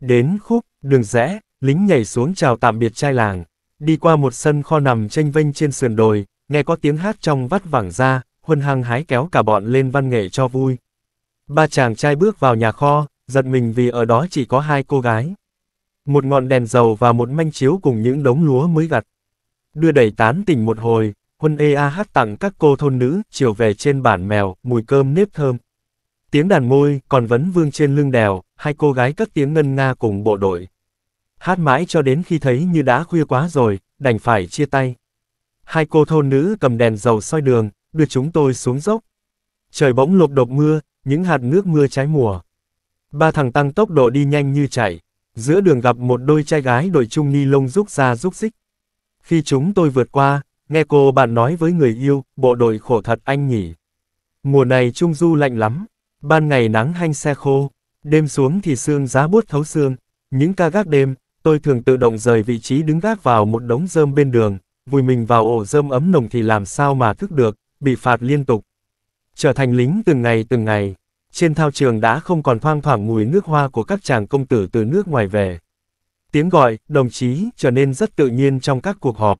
Đến khúc, đường rẽ, lính nhảy xuống chào tạm biệt trai làng. Đi qua một sân kho nằm tranh vênh trên sườn đồi, nghe có tiếng hát trong vắt vẳng ra, huân hăng hái kéo cả bọn lên văn nghệ cho vui. Ba chàng trai bước vào nhà kho, giật mình vì ở đó chỉ có hai cô gái. Một ngọn đèn dầu và một manh chiếu cùng những đống lúa mới gặt. Đưa đẩy tán tỉnh một hồi, huân EAH tặng các cô thôn nữ, chiều về trên bản mèo, mùi cơm nếp thơm. Tiếng đàn môi, còn vấn vương trên lưng đèo, hai cô gái cất tiếng ngân nga cùng bộ đội. Hát mãi cho đến khi thấy như đã khuya quá rồi, đành phải chia tay. Hai cô thôn nữ cầm đèn dầu soi đường, đưa chúng tôi xuống dốc. Trời bỗng lột đột mưa, những hạt nước mưa trái mùa. Ba thằng tăng tốc độ đi nhanh như chạy, giữa đường gặp một đôi trai gái đội chung ni lông rút ra rút xích. Khi chúng tôi vượt qua, nghe cô bạn nói với người yêu, bộ đội khổ thật anh nhỉ. Mùa này Trung Du lạnh lắm, ban ngày nắng hanh xe khô, đêm xuống thì xương giá buốt thấu xương. Những ca gác đêm, tôi thường tự động rời vị trí đứng gác vào một đống rơm bên đường, vùi mình vào ổ rơm ấm nồng thì làm sao mà thức được, bị phạt liên tục. Trở thành lính từng ngày từng ngày, trên thao trường đã không còn thoang thoảng mùi nước hoa của các chàng công tử từ nước ngoài về. Tiếng gọi, đồng chí, trở nên rất tự nhiên trong các cuộc họp.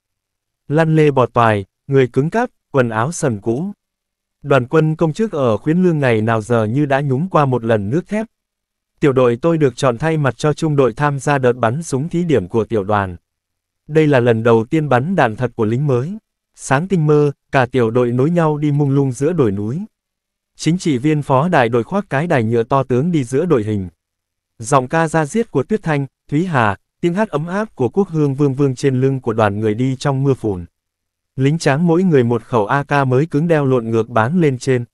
Lăn lê bọt toài, người cứng cáp, quần áo sần cũ. Đoàn quân công chức ở khuyến lương ngày nào giờ như đã nhúng qua một lần nước thép. Tiểu đội tôi được chọn thay mặt cho trung đội tham gia đợt bắn súng thí điểm của tiểu đoàn. Đây là lần đầu tiên bắn đạn thật của lính mới. Sáng tinh mơ, cả tiểu đội nối nhau đi mung lung giữa đồi núi. Chính trị viên phó đại đội khoác cái đài nhựa to tướng đi giữa đội hình. Giọng ca ra giết của Tuyết Thanh, Thúy Hà, tiếng hát ấm áp của quốc hương vương vương trên lưng của đoàn người đi trong mưa phùn. Lính tráng mỗi người một khẩu AK mới cứng đeo lộn ngược bán lên trên.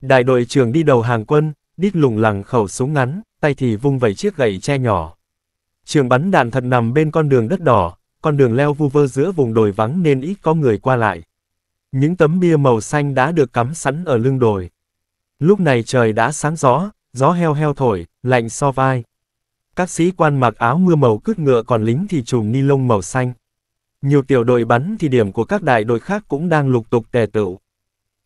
Đại đội trưởng đi đầu hàng quân, đít lùng lẳng khẩu súng ngắn, tay thì vung vẩy chiếc gậy che nhỏ. Trường bắn đạn thật nằm bên con đường đất đỏ, con đường leo vu vơ giữa vùng đồi vắng nên ít có người qua lại. Những tấm bia màu xanh đã được cắm sẵn ở lưng đồi. Lúc này trời đã sáng gió, gió heo heo thổi, lạnh so vai. Các sĩ quan mặc áo mưa màu cứt ngựa còn lính thì trùm ni lông màu xanh. Nhiều tiểu đội bắn thì điểm của các đại đội khác cũng đang lục tục tề tựu.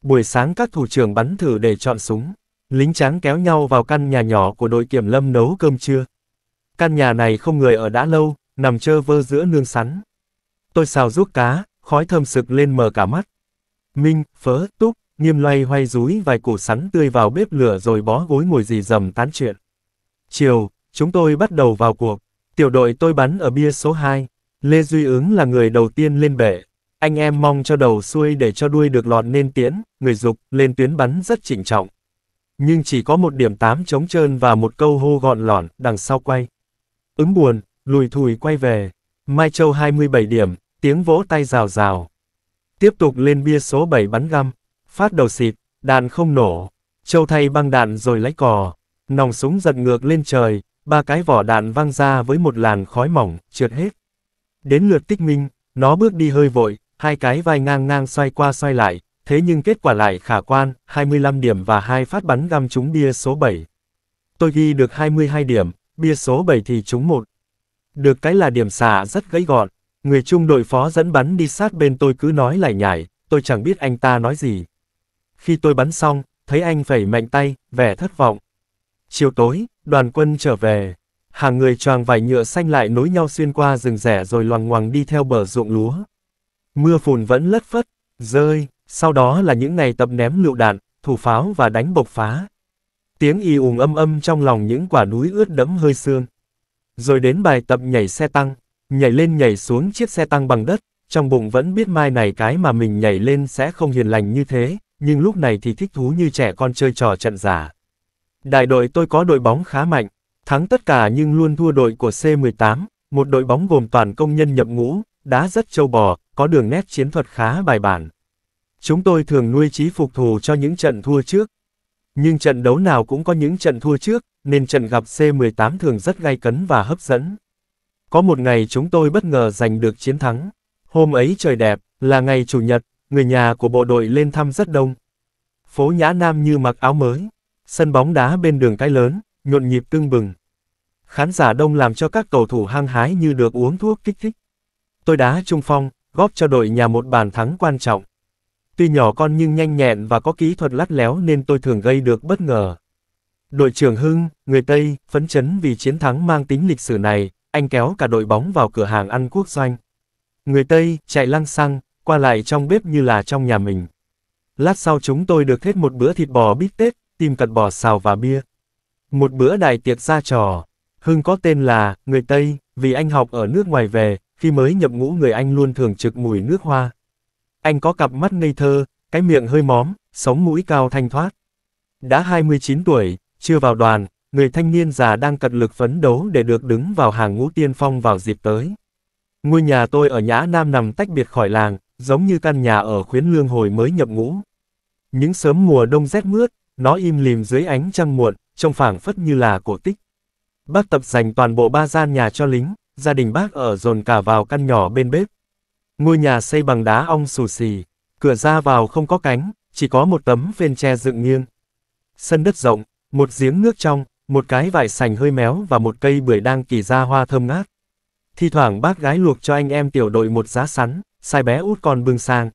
Buổi sáng các thủ trưởng bắn thử để chọn súng. Lính tráng kéo nhau vào căn nhà nhỏ của đội kiểm lâm nấu cơm trưa. Căn nhà này không người ở đã lâu, nằm chơ vơ giữa nương sắn. Tôi xào ruốc cá, khói thơm sực lên mờ cả mắt. Minh, Phớ, Túc, nghiêm loay hoay rúi vài củ sắn tươi vào bếp lửa rồi bó gối ngồi dì dầm tán chuyện. Chiều, chúng tôi bắt đầu vào cuộc. Tiểu đội tôi bắn ở bia số 2. Lê Duy ứng là người đầu tiên lên bể. Anh em mong cho đầu xuôi để cho đuôi được lọt nên tiễn, người dục lên tuyến bắn rất trịnh trọng. Nhưng chỉ có một điểm tám trống trơn và một câu hô gọn lọn đằng sau quay. Ứng buồn, lùi thùi quay về. Mai Châu 27 điểm, tiếng vỗ tay rào rào. Tiếp tục lên bia số 7 bắn găm phát đầu xịt, đạn không nổ. Châu thay băng đạn rồi lấy cò, nòng súng giật ngược lên trời, ba cái vỏ đạn văng ra với một làn khói mỏng, trượt hết. Đến lượt tích minh, nó bước đi hơi vội, hai cái vai ngang ngang xoay qua xoay lại, thế nhưng kết quả lại khả quan, 25 điểm và hai phát bắn găm trúng bia số 7. Tôi ghi được 22 điểm, bia số 7 thì trúng một. Được cái là điểm xả rất gãy gọn, người trung đội phó dẫn bắn đi sát bên tôi cứ nói lại nhải, tôi chẳng biết anh ta nói gì. Khi tôi bắn xong, thấy anh vẩy mạnh tay, vẻ thất vọng. Chiều tối, đoàn quân trở về. Hàng người choàng vải nhựa xanh lại nối nhau xuyên qua rừng rẻ rồi loằng ngoằng đi theo bờ ruộng lúa. Mưa phùn vẫn lất phất, rơi, sau đó là những ngày tập ném lựu đạn, thủ pháo và đánh bộc phá. Tiếng y ùng âm âm trong lòng những quả núi ướt đẫm hơi sương. Rồi đến bài tập nhảy xe tăng, nhảy lên nhảy xuống chiếc xe tăng bằng đất, trong bụng vẫn biết mai này cái mà mình nhảy lên sẽ không hiền lành như thế, nhưng lúc này thì thích thú như trẻ con chơi trò trận giả. Đại đội tôi có đội bóng khá mạnh, thắng tất cả nhưng luôn thua đội của C18, một đội bóng gồm toàn công nhân nhập ngũ, đá rất châu bò, có đường nét chiến thuật khá bài bản. Chúng tôi thường nuôi trí phục thù cho những trận thua trước. Nhưng trận đấu nào cũng có những trận thua trước, nên trận gặp C18 thường rất gay cấn và hấp dẫn. Có một ngày chúng tôi bất ngờ giành được chiến thắng. Hôm ấy trời đẹp, là ngày Chủ nhật, người nhà của bộ đội lên thăm rất đông. Phố Nhã Nam như mặc áo mới, sân bóng đá bên đường cái lớn, nhộn nhịp tưng bừng. Khán giả đông làm cho các cầu thủ hăng hái như được uống thuốc kích thích. Tôi đá trung phong, góp cho đội nhà một bàn thắng quan trọng. Tuy nhỏ con nhưng nhanh nhẹn và có kỹ thuật lắt léo nên tôi thường gây được bất ngờ. Đội trưởng Hưng, người Tây, phấn chấn vì chiến thắng mang tính lịch sử này, anh kéo cả đội bóng vào cửa hàng ăn quốc doanh. Người Tây, chạy lăng xăng, qua lại trong bếp như là trong nhà mình. Lát sau chúng tôi được hết một bữa thịt bò bít tết, tìm cật bò xào và bia. Một bữa đại tiệc ra trò. Hưng có tên là, người Tây, vì anh học ở nước ngoài về, khi mới nhập ngũ người anh luôn thường trực mùi nước hoa. Anh có cặp mắt ngây thơ, cái miệng hơi móm, sống mũi cao thanh thoát. Đã 29 tuổi, chưa vào đoàn, người thanh niên già đang cật lực phấn đấu để được đứng vào hàng ngũ tiên phong vào dịp tới. Ngôi nhà tôi ở Nhã Nam nằm tách biệt khỏi làng, giống như căn nhà ở khuyến lương hồi mới nhập ngũ. Những sớm mùa đông rét mướt, nó im lìm dưới ánh trăng muộn, trông phảng phất như là cổ tích. Bác tập dành toàn bộ ba gian nhà cho lính, gia đình bác ở dồn cả vào căn nhỏ bên bếp. Ngôi nhà xây bằng đá ong xù xì, cửa ra vào không có cánh, chỉ có một tấm phên tre dựng nghiêng. Sân đất rộng, một giếng nước trong, một cái vải sành hơi méo và một cây bưởi đang kỳ ra hoa thơm ngát. Thi thoảng bác gái luộc cho anh em tiểu đội một giá sắn, sai bé út còn bưng sang.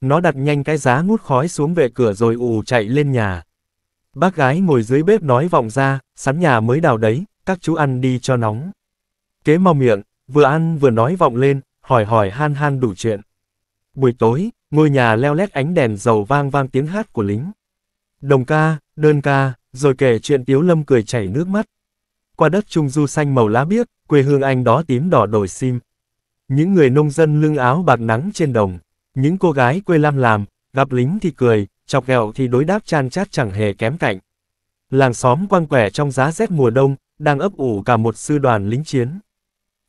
Nó đặt nhanh cái giá ngút khói xuống về cửa rồi ù chạy lên nhà. Bác gái ngồi dưới bếp nói vọng ra, sắn nhà mới đào đấy, các chú ăn đi cho nóng. Kế mau miệng, vừa ăn vừa nói vọng lên, hỏi hỏi han han đủ chuyện. Buổi tối, ngôi nhà leo lét ánh đèn dầu vang vang tiếng hát của lính. Đồng ca, đơn ca, rồi kể chuyện Tiếu Lâm cười chảy nước mắt, qua đất trung du xanh màu lá biếc, quê hương anh đó tím đỏ đổi sim. Những người nông dân lưng áo bạc nắng trên đồng, những cô gái quê lam làm, gặp lính thì cười, chọc ghẹo thì đối đáp chan chát chẳng hề kém cạnh. Làng xóm quang quẻ trong giá rét mùa đông, đang ấp ủ cả một sư đoàn lính chiến.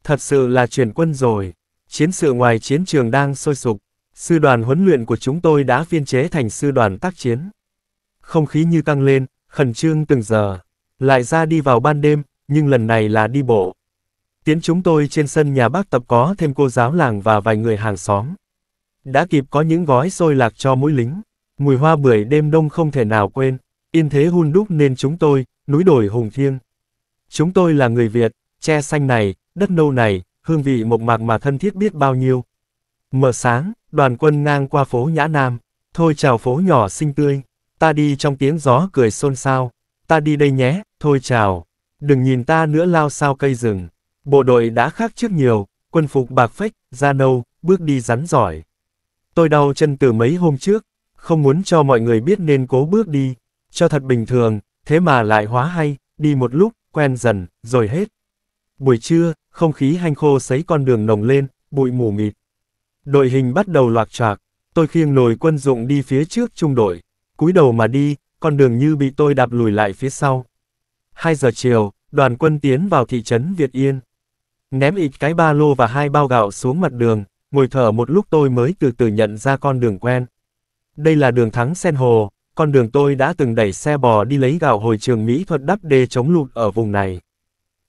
Thật sự là chuyển quân rồi, chiến sự ngoài chiến trường đang sôi sục, sư đoàn huấn luyện của chúng tôi đã phiên chế thành sư đoàn tác chiến. Không khí như tăng lên, khẩn trương từng giờ, lại ra đi vào ban đêm, nhưng lần này là đi bộ. Tiến chúng tôi trên sân nhà bác tập có thêm cô giáo làng và vài người hàng xóm. Đã kịp có những gói xôi lạc cho mỗi lính. Mùi hoa bưởi đêm đông không thể nào quên. Yên thế hun đúc nên chúng tôi, núi đồi hùng thiêng. Chúng tôi là người Việt, tre xanh này, đất nâu này, hương vị mộc mạc mà thân thiết biết bao nhiêu. Mở sáng, đoàn quân ngang qua phố Nhã Nam. Thôi chào phố nhỏ xinh tươi. Ta đi trong tiếng gió cười xôn xao. Ta đi đây nhé, thôi chào đừng nhìn ta nữa lao sao cây rừng. Bộ đội đã khác trước nhiều, quân phục bạc phách, da nâu, bước đi rắn giỏi. Tôi đau chân từ mấy hôm trước, không muốn cho mọi người biết nên cố bước đi, cho thật bình thường, thế mà lại hóa hay, đi một lúc, quen dần, rồi hết. Buổi trưa, không khí hanh khô sấy con đường nồng lên, bụi mù mịt. Đội hình bắt đầu loạt trạc. tôi khiêng nồi quân dụng đi phía trước trung đội, cúi đầu mà đi, con đường như bị tôi đạp lùi lại phía sau. 2 giờ chiều, đoàn quân tiến vào thị trấn Việt Yên. Ném ịt cái ba lô và hai bao gạo xuống mặt đường, ngồi thở một lúc tôi mới từ từ nhận ra con đường quen. Đây là đường Thắng Sen Hồ, con đường tôi đã từng đẩy xe bò đi lấy gạo hồi trường mỹ thuật đắp đê chống lụt ở vùng này.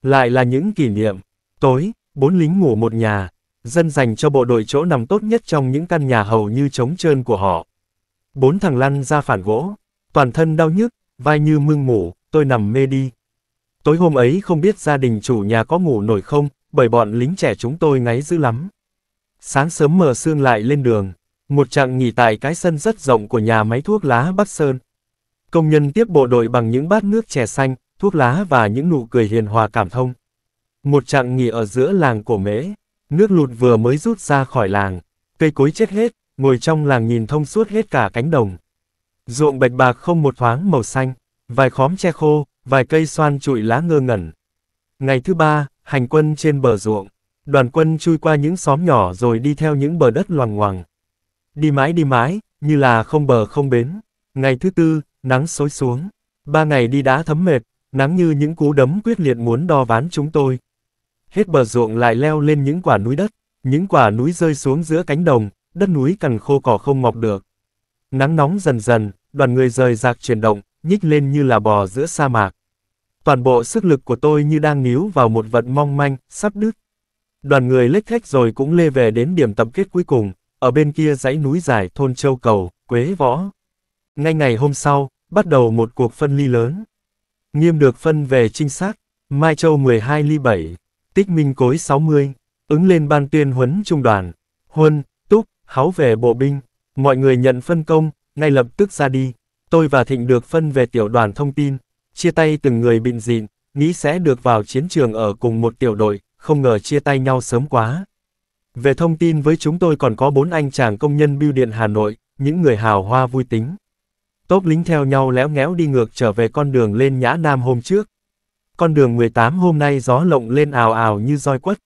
Lại là những kỷ niệm. Tối, bốn lính ngủ một nhà, dân dành cho bộ đội chỗ nằm tốt nhất trong những căn nhà hầu như trống trơn của họ. Bốn thằng lăn ra phản gỗ, toàn thân đau nhức, vai như mương mủ, tôi nằm mê đi. Tối hôm ấy không biết gia đình chủ nhà có ngủ nổi không, bởi bọn lính trẻ chúng tôi ngáy dữ lắm. Sáng sớm mờ sương lại lên đường, một chặng nghỉ tại cái sân rất rộng của nhà máy thuốc lá Bắc Sơn. Công nhân tiếp bộ đội bằng những bát nước chè xanh, thuốc lá và những nụ cười hiền hòa cảm thông. Một chặng nghỉ ở giữa làng cổ mễ, nước lụt vừa mới rút ra khỏi làng, cây cối chết hết, ngồi trong làng nhìn thông suốt hết cả cánh đồng. Ruộng bạch bạc không một thoáng màu xanh. Vài khóm tre khô, vài cây xoan trụi lá ngơ ngẩn. Ngày thứ ba, hành quân trên bờ ruộng. Đoàn quân chui qua những xóm nhỏ rồi đi theo những bờ đất loằng ngoằng. Đi mãi đi mãi, như là không bờ không bến. Ngày thứ tư, nắng xối xuống. Ba ngày đi đã thấm mệt, nắng như những cú đấm quyết liệt muốn đo ván chúng tôi. Hết bờ ruộng lại leo lên những quả núi đất, những quả núi rơi xuống giữa cánh đồng, đất núi cằn khô cỏ không mọc được. Nắng nóng dần dần, đoàn người rời rạc chuyển động, nhích lên như là bò giữa sa mạc. Toàn bộ sức lực của tôi như đang níu vào một vật mong manh, sắp đứt. Đoàn người lếch thách rồi cũng lê về đến điểm tập kết cuối cùng, ở bên kia dãy núi dài thôn Châu Cầu, Quế Võ. Ngay ngày hôm sau, bắt đầu một cuộc phân ly lớn. Nghiêm được phân về trinh sát, Mai Châu 12 ly 7, Tích Minh Cối 60, ứng lên ban tuyên huấn trung đoàn, huân, túc, háo về bộ binh, mọi người nhận phân công, ngay lập tức ra đi. Tôi và Thịnh được phân về tiểu đoàn thông tin, chia tay từng người bịn dịn, nghĩ sẽ được vào chiến trường ở cùng một tiểu đội, không ngờ chia tay nhau sớm quá. Về thông tin với chúng tôi còn có bốn anh chàng công nhân bưu điện Hà Nội, những người hào hoa vui tính. Tốp lính theo nhau léo ngéo đi ngược trở về con đường lên Nhã Nam hôm trước. Con đường 18 hôm nay gió lộng lên ào ào như roi quất.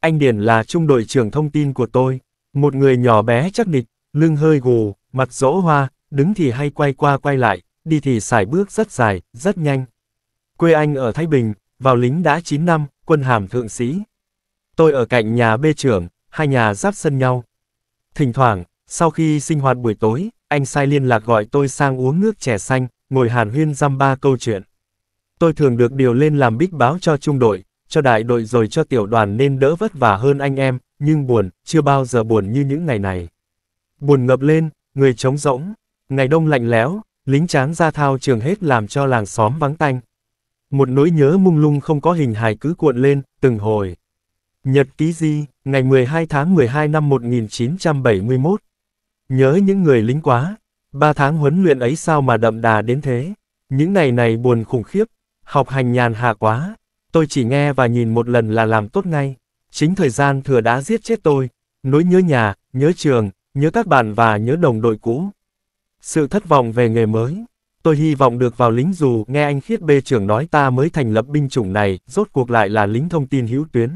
Anh Điển là trung đội trưởng thông tin của tôi, một người nhỏ bé chắc địch, lưng hơi gù, mặt rỗ hoa, đứng thì hay quay qua quay lại, đi thì sải bước rất dài, rất nhanh. Quê anh ở Thái Bình, vào lính đã 9 năm, quân hàm thượng sĩ. Tôi ở cạnh nhà B trưởng, hai nhà giáp sân nhau. Thỉnh thoảng, sau khi sinh hoạt buổi tối, anh sai liên lạc gọi tôi sang uống nước chè xanh, ngồi hàn huyên dăm ba câu chuyện. Tôi thường được điều lên làm bích báo cho trung đội, cho đại đội rồi cho tiểu đoàn nên đỡ vất vả hơn anh em, nhưng buồn, chưa bao giờ buồn như những ngày này. Buồn ngập lên, người trống rỗng. Ngày đông lạnh lẽo, lính tráng ra thao trường hết làm cho làng xóm vắng tanh. Một nỗi nhớ mung lung không có hình hài cứ cuộn lên, từng hồi. Nhật ký di, ngày 12 tháng 12 năm 1971. Nhớ những người lính quá, ba tháng huấn luyện ấy sao mà đậm đà đến thế. Những ngày này buồn khủng khiếp, học hành nhàn hạ quá. Tôi chỉ nghe và nhìn một lần là làm tốt ngay. Chính thời gian thừa đã giết chết tôi. Nỗi nhớ nhà, nhớ trường, nhớ các bạn và nhớ đồng đội cũ. Sự thất vọng về nghề mới. Tôi hy vọng được vào lính dù, nghe anh Khiết Bê trưởng nói ta mới thành lập binh chủng này, rốt cuộc lại là lính thông tin hữu tuyến.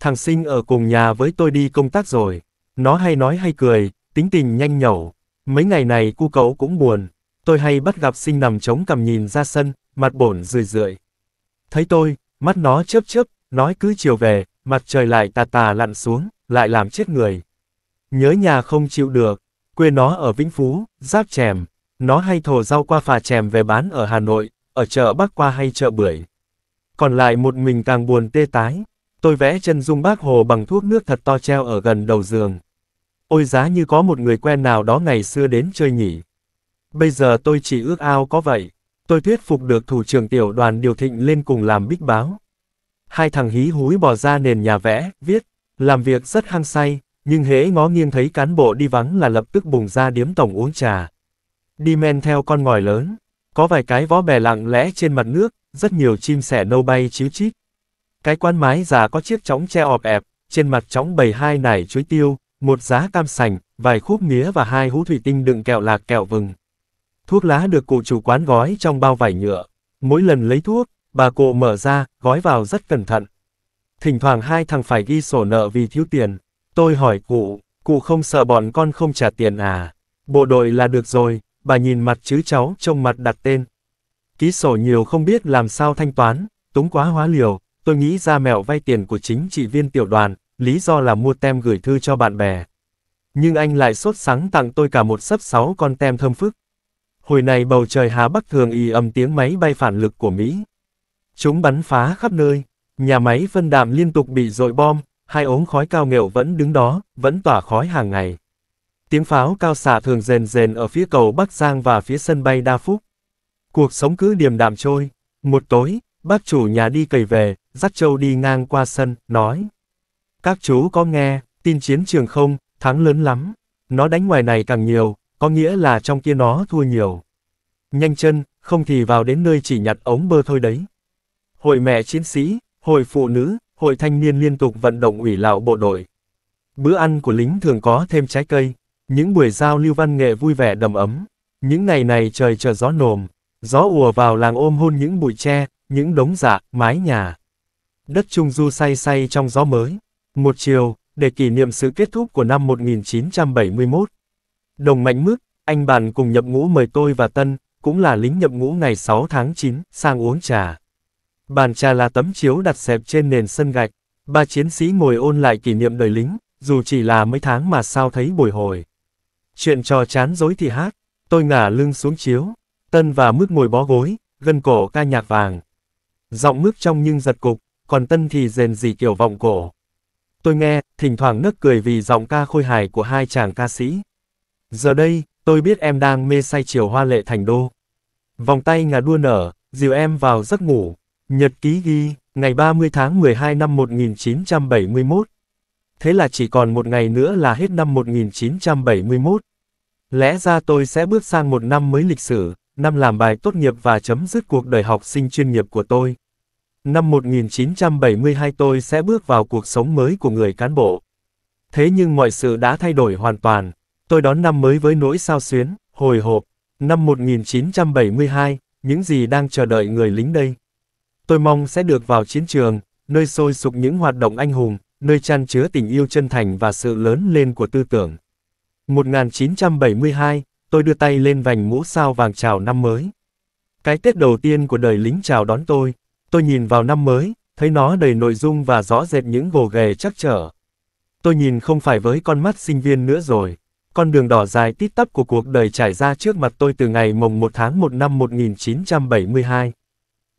Thằng Sinh ở cùng nhà với tôi đi công tác rồi. Nó hay nói hay cười, tính tình nhanh nhẩu. Mấy ngày này cu cậu cũng buồn. Tôi hay bắt gặp Sinh nằm chống cằm nhìn ra sân, mặt bổn rười rượi. Thấy tôi, mắt nó chớp chớp, nói cứ chiều về, mặt trời lại tà tà lặn xuống, lại làm chết người. Nhớ nhà không chịu được, quê nó ở Vĩnh Phú, Giáp Chèm, nó hay thổ rau qua phà chèm về bán ở Hà Nội, ở chợ Bắc Qua hay chợ Bưởi. Còn lại một mình càng buồn tê tái, tôi vẽ chân dung bác Hồ bằng thuốc nước thật to treo ở gần đầu giường. Ôi giá như có một người quen nào đó ngày xưa đến chơi nhỉ. Bây giờ tôi chỉ ước ao có vậy, tôi thuyết phục được thủ trưởng tiểu đoàn điều thịnh lên cùng làm bích báo. Hai thằng hí húi bò ra nền nhà vẽ, viết, làm việc rất hăng say, nhưng hễ ngó nghiêng thấy cán bộ đi vắng là lập tức bùng ra điếm tổng uống trà. Đi men theo con ngòi lớn, có vài cái vó bè lặng lẽ trên mặt nước, rất nhiều chim sẻ nâu bay chiếu chít. Cái quan mái già có chiếc chóng che ọp ẹp, trên mặt chóng bầy hai nải chuối tiêu, một giá cam sành, vài khúc mía và hai hũ thủy tinh đựng kẹo lạc kẹo vừng. Thuốc lá được cụ chủ quán gói trong bao vải nhựa. Mỗi lần lấy thuốc, bà cụ mở ra, gói vào rất cẩn thận. Thỉnh thoảng hai thằng phải ghi sổ nợ vì thiếu tiền. Tôi hỏi cụ, cụ không sợ bọn con không trả tiền à? Bộ đội là được rồi, bà nhìn mặt chứ cháu trông mặt đặt tên. Ký sổ nhiều không biết làm sao thanh toán, túng quá hóa liều, tôi nghĩ ra mẹo vay tiền của chính trị viên tiểu đoàn, lý do là mua tem gửi thư cho bạn bè. Nhưng anh lại sốt sắng tặng tôi cả một sấp sáu con tem thơm phức. Hồi này bầu trời Hà Bắc thường y ầm tiếng máy bay phản lực của Mỹ. Chúng bắn phá khắp nơi, nhà máy phân đạm liên tục bị dội bom, hai ống khói cao nghèo vẫn đứng đó, vẫn tỏa khói hàng ngày. Tiếng pháo cao xạ thường rền rền ở phía cầu Bắc Giang và phía sân bay Đa Phúc. Cuộc sống cứ điềm đạm trôi. Một tối, bác chủ nhà đi cầy về, dắt châu đi ngang qua sân, nói. Các chú có nghe, tin chiến trường không, thắng lớn lắm. Nó đánh ngoài này càng nhiều, có nghĩa là trong kia nó thua nhiều. Nhanh chân, không thì vào đến nơi chỉ nhặt ống bơ thôi đấy. Hội mẹ chiến sĩ, hội phụ nữ, hội thanh niên liên tục vận động ủy lão bộ đội. Bữa ăn của lính thường có thêm trái cây, những buổi giao lưu văn nghệ vui vẻ đầm ấm. Những ngày này trời trở gió nồm, gió ùa vào làng ôm hôn những bụi tre, những đống dạ, mái nhà. Đất Trung Du say say trong gió mới. Một chiều, để kỷ niệm sự kết thúc của năm 1971. Đồng Mạnh Mức, anh bạn cùng nhập ngũ mời tôi và Tân, cũng là lính nhập ngũ ngày 6 tháng 9, sang uống trà. Bàn trà là tấm chiếu đặt xẹp trên nền sân gạch. Ba chiến sĩ ngồi ôn lại kỷ niệm đời lính, dù chỉ là mấy tháng mà sao thấy bồi hồi. Chuyện trò chán dối thì hát, tôi ngả lưng xuống chiếu, tân và mức ngồi bó gối, gân cổ ca nhạc vàng. Giọng mức trong nhưng giật cục, còn tân thì rền gì kiểu vọng cổ. Tôi nghe, thỉnh thoảng nức cười vì giọng ca khôi hài của hai chàng ca sĩ. Giờ đây, tôi biết em đang mê say chiều hoa lệ thành đô. Vòng tay ngà đua nở, dìu em vào giấc ngủ. Nhật ký ghi, ngày 30 tháng 12 năm 1971. Thế là chỉ còn một ngày nữa là hết năm 1971. Lẽ ra tôi sẽ bước sang một năm mới lịch sử, năm làm bài tốt nghiệp và chấm dứt cuộc đời học sinh chuyên nghiệp của tôi. Năm 1972 tôi sẽ bước vào cuộc sống mới của người cán bộ. Thế nhưng mọi sự đã thay đổi hoàn toàn. Tôi đón năm mới với nỗi sao xuyến, hồi hộp. Năm 1972, những gì đang chờ đợi người lính đây? Tôi mong sẽ được vào chiến trường, nơi sôi sục những hoạt động anh hùng, nơi chan chứa tình yêu chân thành và sự lớn lên của tư tưởng. 1972, tôi đưa tay lên vành mũ sao vàng chào năm mới. Cái Tết đầu tiên của đời lính chào đón tôi, tôi nhìn vào năm mới, thấy nó đầy nội dung và rõ rệt những gồ ghề chắc trở. Tôi nhìn không phải với con mắt sinh viên nữa rồi. Con đường đỏ dài tít tắp của cuộc đời trải ra trước mặt tôi từ ngày mồng 1 tháng 1 năm 1972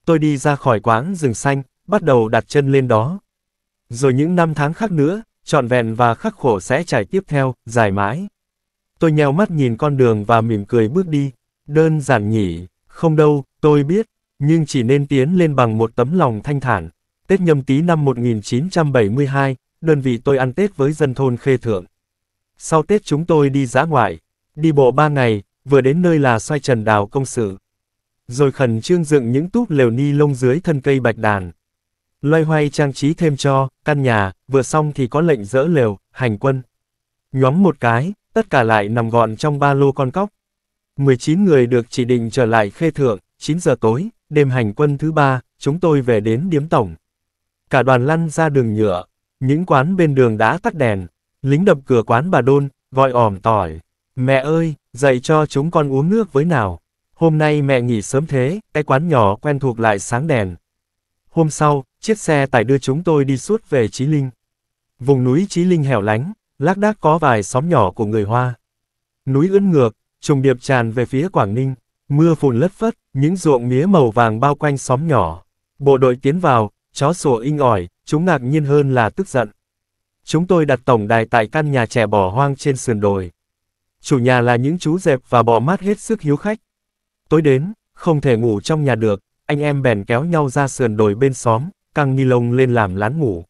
tôi đi ra khỏi quáng rừng xanh, bắt đầu đặt chân lên đó. Rồi những năm tháng khác nữa, trọn vẹn và khắc khổ sẽ trải tiếp theo, dài mãi. Tôi nheo mắt nhìn con đường và mỉm cười bước đi. Đơn giản nhỉ, không đâu, tôi biết, nhưng chỉ nên tiến lên bằng một tấm lòng thanh thản. Tết nhâm tí năm 1972, đơn vị tôi ăn Tết với dân thôn Khê Thượng. Sau Tết chúng tôi đi dã ngoại, đi bộ ba ngày, vừa đến nơi là xoay trần đào công sự rồi khẩn trương dựng những túp lều ni lông dưới thân cây bạch đàn. Loay hoay trang trí thêm cho, căn nhà, vừa xong thì có lệnh dỡ lều, hành quân. Nhóm một cái, tất cả lại nằm gọn trong ba lô con cóc. 19 người được chỉ định trở lại khê thượng, 9 giờ tối, đêm hành quân thứ ba, chúng tôi về đến điếm tổng. Cả đoàn lăn ra đường nhựa, những quán bên đường đã tắt đèn, lính đập cửa quán bà đôn, gọi ỏm tỏi. Mẹ ơi, dạy cho chúng con uống nước với nào. Hôm nay mẹ nghỉ sớm thế, cái quán nhỏ quen thuộc lại sáng đèn. Hôm sau, chiếc xe tải đưa chúng tôi đi suốt về Chí Linh. Vùng núi Chí Linh hẻo lánh, lác đác có vài xóm nhỏ của người Hoa. Núi ưỡn ngược, trùng điệp tràn về phía Quảng Ninh. Mưa phùn lất phất, những ruộng mía màu vàng bao quanh xóm nhỏ. Bộ đội tiến vào, chó sủa inh ỏi, chúng ngạc nhiên hơn là tức giận. Chúng tôi đặt tổng đài tại căn nhà trẻ bỏ hoang trên sườn đồi. Chủ nhà là những chú dẹp và bò mát hết sức hiếu khách. Tối đến, không thể ngủ trong nhà được, anh em bèn kéo nhau ra sườn đồi bên xóm, căng ni lông lên làm lán ngủ.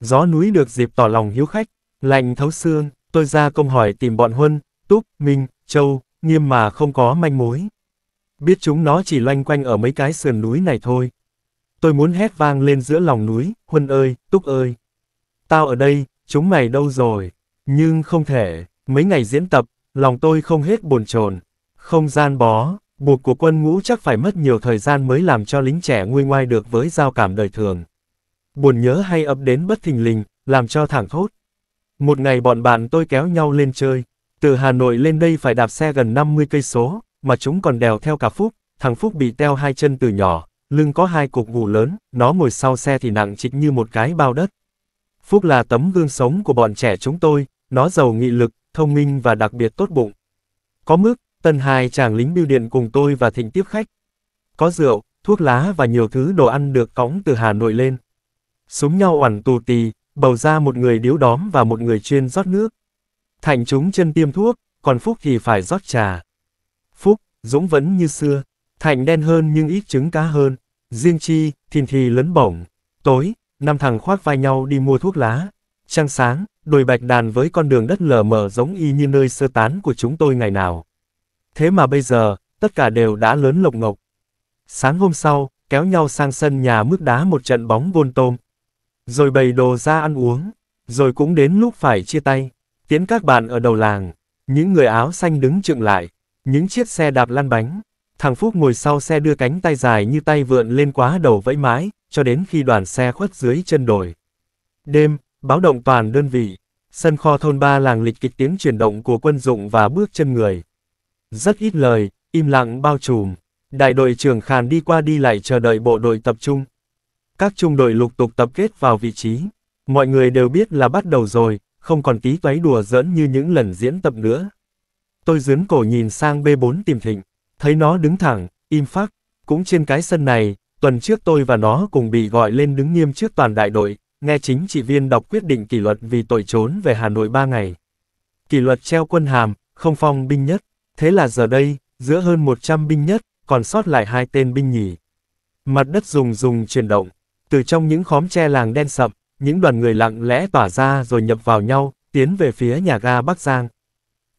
Gió núi được dịp tỏ lòng hiếu khách, lạnh thấu xương, tôi ra công hỏi tìm bọn Huân, Túc, Minh, Châu, Nghiêm mà không có manh mối. Biết chúng nó chỉ loanh quanh ở mấy cái sườn núi này thôi. Tôi muốn hét vang lên giữa lòng núi, Huân ơi, Túc ơi. Tao ở đây, chúng mày đâu rồi? Nhưng không thể, mấy ngày diễn tập, lòng tôi không hết bồn chồn, không gian bó, Buộc của quân ngũ chắc phải mất nhiều thời gian mới làm cho lính trẻ nguôi ngoai được với giao cảm đời thường. Buồn nhớ hay ập đến bất thình lình, làm cho thẳng thốt. Một ngày bọn bạn tôi kéo nhau lên chơi, từ Hà Nội lên đây phải đạp xe gần 50 cây số, mà chúng còn đèo theo cả Phúc, thằng Phúc bị teo hai chân từ nhỏ, lưng có hai cục gù lớn, nó ngồi sau xe thì nặng trịch như một cái bao đất. Phúc là tấm gương sống của bọn trẻ chúng tôi, nó giàu nghị lực, thông minh và đặc biệt tốt bụng. Có mức, Tân hai chàng lính biêu điện cùng tôi và Thịnh tiếp khách. Có rượu, thuốc lá và nhiều thứ đồ ăn được cõng từ Hà Nội lên. Súng nhau oẳn tù tì, bầu ra một người điếu đóm và một người chuyên rót nước. Thạnh chúng chân tiêm thuốc, còn Phúc thì phải rót trà. Phúc, Dũng vẫn như xưa, thạnh đen hơn nhưng ít trứng cá hơn, riêng Chi, Thìn thì lớn bổng. Tối, năm thằng khoác vai nhau đi mua thuốc lá. Trăng sáng, đồi bạch đàn với con đường đất lở mở giống y như nơi sơ tán của chúng tôi ngày nào. Thế mà bây giờ, tất cả đều đã lớn lộc ngộc. Sáng hôm sau, kéo nhau sang sân nhà mức đá một trận bóng vôn tôm. Rồi bày đồ ra ăn uống, rồi cũng đến lúc phải chia tay. Tiến các bạn ở đầu làng, những người áo xanh đứng trựng lại, những chiếc xe đạp lăn bánh. Thằng Phúc ngồi sau xe đưa cánh tay dài như tay vượn lên quá đầu vẫy mãi cho đến khi đoàn xe khuất dưới chân đồi. Đêm, báo động toàn đơn vị, sân kho thôn ba làng lịch kịch tiếng chuyển động của quân dụng và bước chân người. Rất ít lời, im lặng bao trùm. Đại đội trưởng Khàn đi qua đi lại chờ đợi bộ đội tập trung. Các trung đội lục tục tập kết vào vị trí. Mọi người đều biết là bắt đầu rồi, không còn tí toáy đùa dỡn như những lần diễn tập nữa. Tôi dướn cổ nhìn sang B4 tìm thịnh, thấy nó đứng thẳng, im phắc, cũng trên cái sân này, tuần trước tôi và nó cùng bị gọi lên đứng nghiêm trước toàn đại đội, nghe chính trị viên đọc quyết định kỷ luật vì tội trốn về Hà Nội 3 ngày. Kỷ luật treo quân hàm, không phong binh nhất. Thế là giờ đây, giữa hơn 100 binh nhất, còn sót lại hai tên binh nhỉ. Mặt đất rùng rùng chuyển động, từ trong những khóm tre làng đen sậm, những đoàn người lặng lẽ tỏa ra rồi nhập vào nhau, tiến về phía nhà ga Bắc Giang.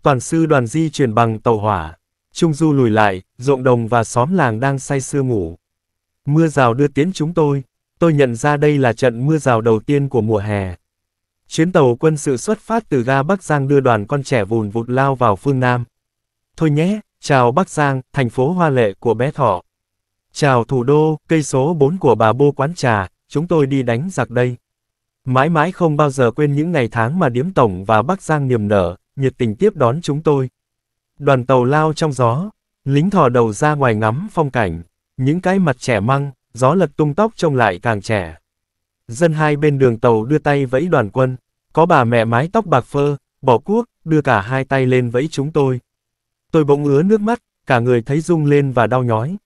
Toàn sư đoàn di chuyển bằng tàu hỏa, Trung Du lùi lại, ruộng đồng và xóm làng đang say sưa ngủ. Mưa rào đưa tiến chúng tôi, tôi nhận ra đây là trận mưa rào đầu tiên của mùa hè. Chuyến tàu quân sự xuất phát từ ga Bắc Giang đưa đoàn con trẻ vùn vụt lao vào phương Nam. Thôi nhé, chào Bắc Giang, thành phố hoa lệ của bé thỏ. Chào thủ đô, cây số 4 của bà bô quán trà, chúng tôi đi đánh giặc đây. Mãi mãi không bao giờ quên những ngày tháng mà Điếm Tổng và Bắc Giang niềm nở, nhiệt tình tiếp đón chúng tôi. Đoàn tàu lao trong gió, lính thò đầu ra ngoài ngắm phong cảnh, những cái mặt trẻ măng, gió lật tung tóc trông lại càng trẻ. Dân hai bên đường tàu đưa tay vẫy đoàn quân, có bà mẹ mái tóc bạc phơ, bỏ cuốc, đưa cả hai tay lên vẫy chúng tôi. Tôi bỗng ứa nước mắt, cả người thấy rung lên và đau nhói.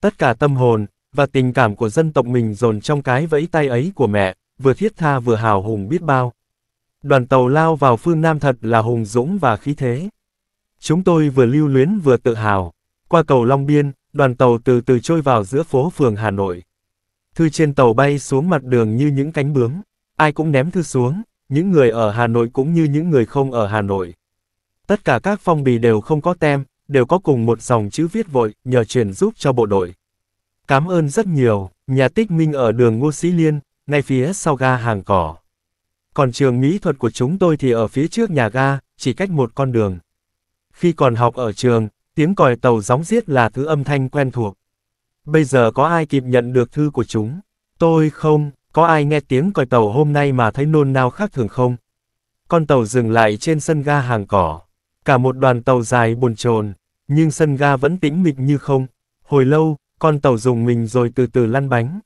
Tất cả tâm hồn, và tình cảm của dân tộc mình dồn trong cái vẫy tay ấy của mẹ, vừa thiết tha vừa hào hùng biết bao. Đoàn tàu lao vào phương Nam thật là hùng dũng và khí thế. Chúng tôi vừa lưu luyến vừa tự hào. Qua cầu Long Biên, đoàn tàu từ từ trôi vào giữa phố phường Hà Nội. Thư trên tàu bay xuống mặt đường như những cánh bướm. Ai cũng ném thư xuống, những người ở Hà Nội cũng như những người không ở Hà Nội. Tất cả các phong bì đều không có tem, đều có cùng một dòng chữ viết vội, nhờ chuyển giúp cho bộ đội. Cảm ơn rất nhiều, nhà tích minh ở đường Ngô Sĩ Liên, ngay phía sau ga hàng cỏ. Còn trường mỹ thuật của chúng tôi thì ở phía trước nhà ga, chỉ cách một con đường. Khi còn học ở trường, tiếng còi tàu gióng giết là thứ âm thanh quen thuộc. Bây giờ có ai kịp nhận được thư của chúng? Tôi không, có ai nghe tiếng còi tàu hôm nay mà thấy nôn nao khác thường không? Con tàu dừng lại trên sân ga hàng cỏ. Cả một đoàn tàu dài bồn chồn, nhưng sân ga vẫn tĩnh mịch như không. Hồi lâu, con tàu dùng mình rồi từ từ lăn bánh.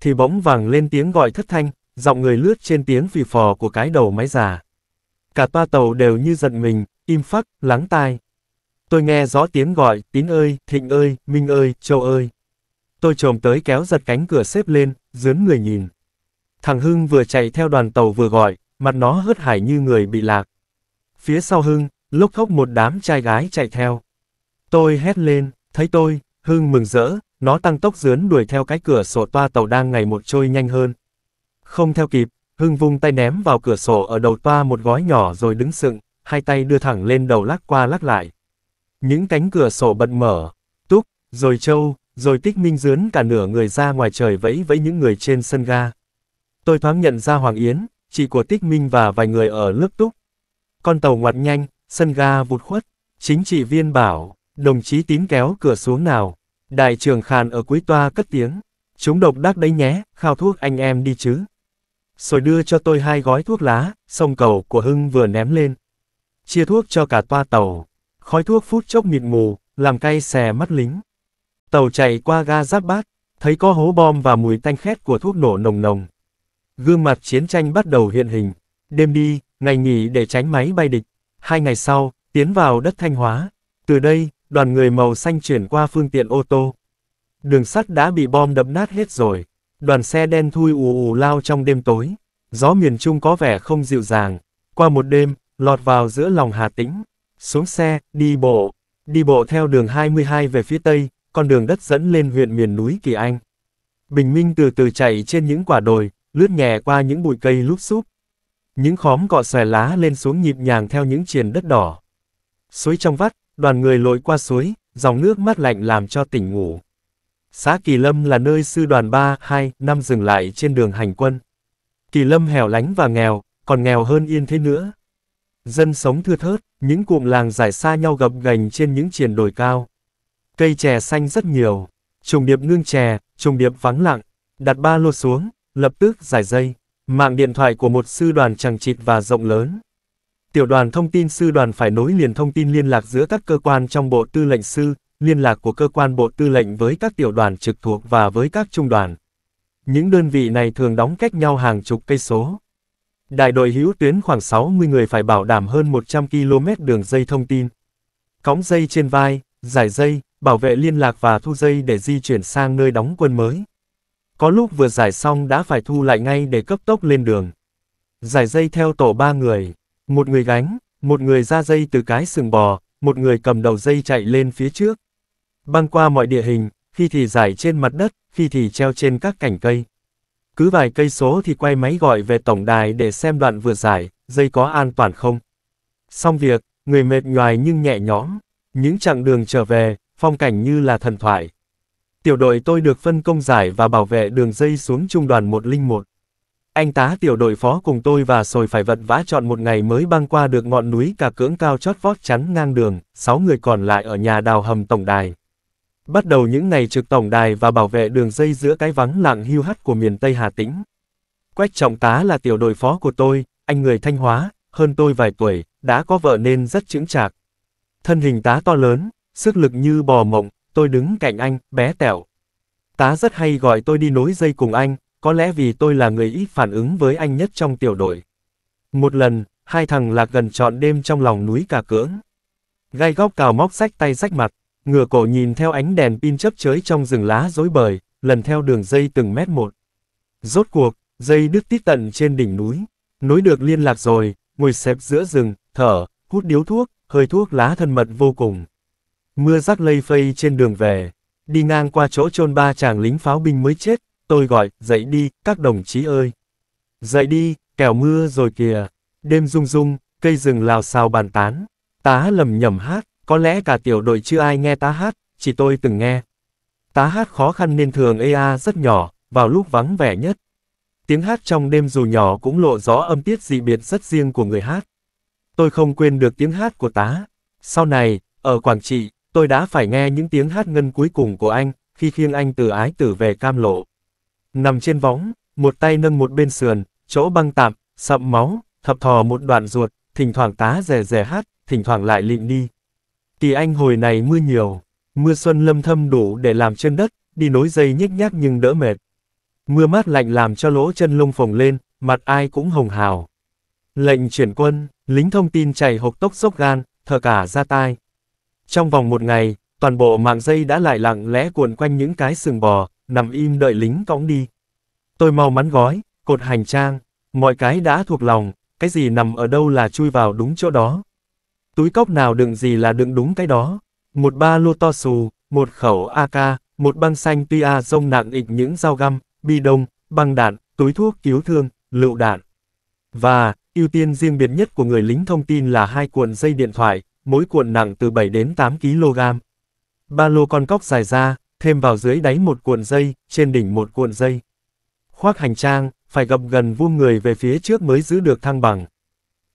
Thì bỗng vàng lên tiếng gọi thất thanh, giọng người lướt trên tiếng phì phò của cái đầu máy già. Cả toa tàu đều như giận mình, im phắc, lắng tai. Tôi nghe rõ tiếng gọi, tín ơi, thịnh ơi, minh ơi, châu ơi. Tôi trồm tới kéo giật cánh cửa xếp lên, dướn người nhìn. Thằng Hưng vừa chạy theo đoàn tàu vừa gọi, mặt nó hớt hải như người bị lạc. Phía sau Hưng, Lúc khóc một đám trai gái chạy theo. Tôi hét lên, thấy tôi, Hưng mừng rỡ, nó tăng tốc dướn đuổi theo cái cửa sổ toa tàu đang ngày một trôi nhanh hơn. Không theo kịp, Hưng vung tay ném vào cửa sổ ở đầu toa một gói nhỏ rồi đứng sững, hai tay đưa thẳng lên đầu lắc qua lắc lại. Những cánh cửa sổ bật mở, túc, rồi châu, rồi tích minh dướn cả nửa người ra ngoài trời vẫy vẫy những người trên sân ga. Tôi thoáng nhận ra Hoàng Yến, chị của tích minh và vài người ở lớp túc. Con tàu ngoặt nhanh, sân ga vụt khuất, chính trị viên bảo, đồng chí tín kéo cửa xuống nào, đại trưởng khàn ở cuối toa cất tiếng, chúng độc đắc đấy nhé, khao thuốc anh em đi chứ. Rồi đưa cho tôi hai gói thuốc lá, sông cầu của Hưng vừa ném lên. Chia thuốc cho cả toa tàu, khói thuốc phút chốc mịt mù, làm cay xè mắt lính. Tàu chạy qua ga giáp bát, thấy có hố bom và mùi tanh khét của thuốc nổ nồng nồng. Gương mặt chiến tranh bắt đầu hiện hình, đêm đi, ngày nghỉ để tránh máy bay địch. Hai ngày sau, tiến vào đất Thanh Hóa. Từ đây, đoàn người màu xanh chuyển qua phương tiện ô tô. Đường sắt đã bị bom đập nát hết rồi. Đoàn xe đen thui ù ù lao trong đêm tối. Gió miền Trung có vẻ không dịu dàng. Qua một đêm, lọt vào giữa lòng Hà Tĩnh. Xuống xe, đi bộ. Đi bộ theo đường 22 về phía Tây, con đường đất dẫn lên huyện miền núi Kỳ Anh. Bình minh từ từ chạy trên những quả đồi, lướt nhẹ qua những bụi cây lúc xúp, những khóm cọ xòe lá lên xuống nhịp nhàng theo những triền đất đỏ. Suối trong vắt, đoàn người lội qua suối, dòng nước mát lạnh làm cho tỉnh ngủ. Xã Kỳ Lâm là nơi sư đoàn 3, 2, 5 dừng lại trên đường hành quân. Kỳ Lâm hẻo lánh và nghèo, còn nghèo hơn yên thế nữa. Dân sống thưa thớt, những cụm làng giải xa nhau gập gành trên những triền đồi cao. Cây chè xanh rất nhiều, trùng điệp ngưng chè, trùng điệp vắng lặng, đặt ba lô xuống, lập tức giải dây. Mạng điện thoại của một sư đoàn chẳng chịt và rộng lớn. Tiểu đoàn thông tin sư đoàn phải nối liền thông tin liên lạc giữa các cơ quan trong bộ tư lệnh sư, liên lạc của cơ quan bộ tư lệnh với các tiểu đoàn trực thuộc và với các trung đoàn. Những đơn vị này thường đóng cách nhau hàng chục cây số. Đại đội hữu tuyến khoảng 60 người phải bảo đảm hơn 100 km đường dây thông tin. Cóng dây trên vai, giải dây, bảo vệ liên lạc và thu dây để di chuyển sang nơi đóng quân mới. Có lúc vừa giải xong đã phải thu lại ngay để cấp tốc lên đường. Giải dây theo tổ ba người, một người gánh, một người ra dây từ cái sừng bò, một người cầm đầu dây chạy lên phía trước. Băng qua mọi địa hình, khi thì giải trên mặt đất, khi thì treo trên các cành cây. Cứ vài cây số thì quay máy gọi về tổng đài để xem đoạn vừa giải, dây có an toàn không. Xong việc, người mệt nhoài nhưng nhẹ nhõm. Những chặng đường trở về, phong cảnh như là thần thoại tiểu đội tôi được phân công giải và bảo vệ đường dây xuống trung đoàn 101. Anh tá tiểu đội phó cùng tôi và sồi phải vật vã chọn một ngày mới băng qua được ngọn núi cả cưỡng cao chót vót chắn ngang đường, 6 người còn lại ở nhà đào hầm tổng đài. Bắt đầu những ngày trực tổng đài và bảo vệ đường dây giữa cái vắng lặng hưu hắt của miền Tây Hà Tĩnh. Quách Trọng Tá là tiểu đội phó của tôi, anh người Thanh Hóa, hơn tôi vài tuổi, đã có vợ nên rất chững chạc. Thân hình tá to lớn, sức lực như bò mộng, tôi đứng cạnh anh, bé tẻo. Tá rất hay gọi tôi đi nối dây cùng anh, có lẽ vì tôi là người ít phản ứng với anh nhất trong tiểu đội. Một lần, hai thằng lạc gần trọn đêm trong lòng núi cả cưỡng. Gai góc cào móc sách tay rách mặt, ngửa cổ nhìn theo ánh đèn pin chấp chới trong rừng lá rối bời, lần theo đường dây từng mét một. Rốt cuộc, dây đứt tít tận trên đỉnh núi, nối được liên lạc rồi, ngồi xếp giữa rừng, thở, hút điếu thuốc, hơi thuốc lá thân mật vô cùng. Mưa rắc lây phây trên đường về. Đi ngang qua chỗ chôn ba chàng lính pháo binh mới chết, tôi gọi, dậy đi, các đồng chí ơi. Dậy đi, kẻo mưa rồi kìa. Đêm rung rung, cây rừng lào xào bàn tán. Tá lầm nhầm hát, có lẽ cả tiểu đội chưa ai nghe tá hát, chỉ tôi từng nghe. Tá hát khó khăn nên thường EA rất nhỏ, vào lúc vắng vẻ nhất. Tiếng hát trong đêm dù nhỏ cũng lộ rõ âm tiết dị biệt rất riêng của người hát. Tôi không quên được tiếng hát của tá. Sau này, ở Quảng Trị, Tôi đã phải nghe những tiếng hát ngân cuối cùng của anh, khi khiêng anh từ ái tử về cam lộ. Nằm trên võng, một tay nâng một bên sườn, chỗ băng tạm, sậm máu, thập thò một đoạn ruột, thỉnh thoảng tá rè rè hát, thỉnh thoảng lại lịm đi. Kỳ anh hồi này mưa nhiều, mưa xuân lâm thâm đủ để làm chân đất, đi nối dây nhích nhác nhưng đỡ mệt. Mưa mát lạnh làm cho lỗ chân lông phồng lên, mặt ai cũng hồng hào. Lệnh chuyển quân, lính thông tin chảy hộc tốc sốc gan, thở cả ra tai, trong vòng một ngày, toàn bộ mạng dây đã lại lặng lẽ cuộn quanh những cái sừng bò, nằm im đợi lính cõng đi. Tôi mau mắn gói, cột hành trang, mọi cái đã thuộc lòng, cái gì nằm ở đâu là chui vào đúng chỗ đó. Túi cốc nào đựng gì là đựng đúng cái đó. Một ba lô to xù, một khẩu AK, một băng xanh tuy A rông nặng ịch những dao găm, bi đông, băng đạn, túi thuốc cứu thương, lựu đạn. Và, ưu tiên riêng biệt nhất của người lính thông tin là hai cuộn dây điện thoại, mỗi cuộn nặng từ 7 đến 8 kg. Ba lô con cóc dài ra, thêm vào dưới đáy một cuộn dây, trên đỉnh một cuộn dây. Khoác hành trang, phải gập gần vuông người về phía trước mới giữ được thăng bằng.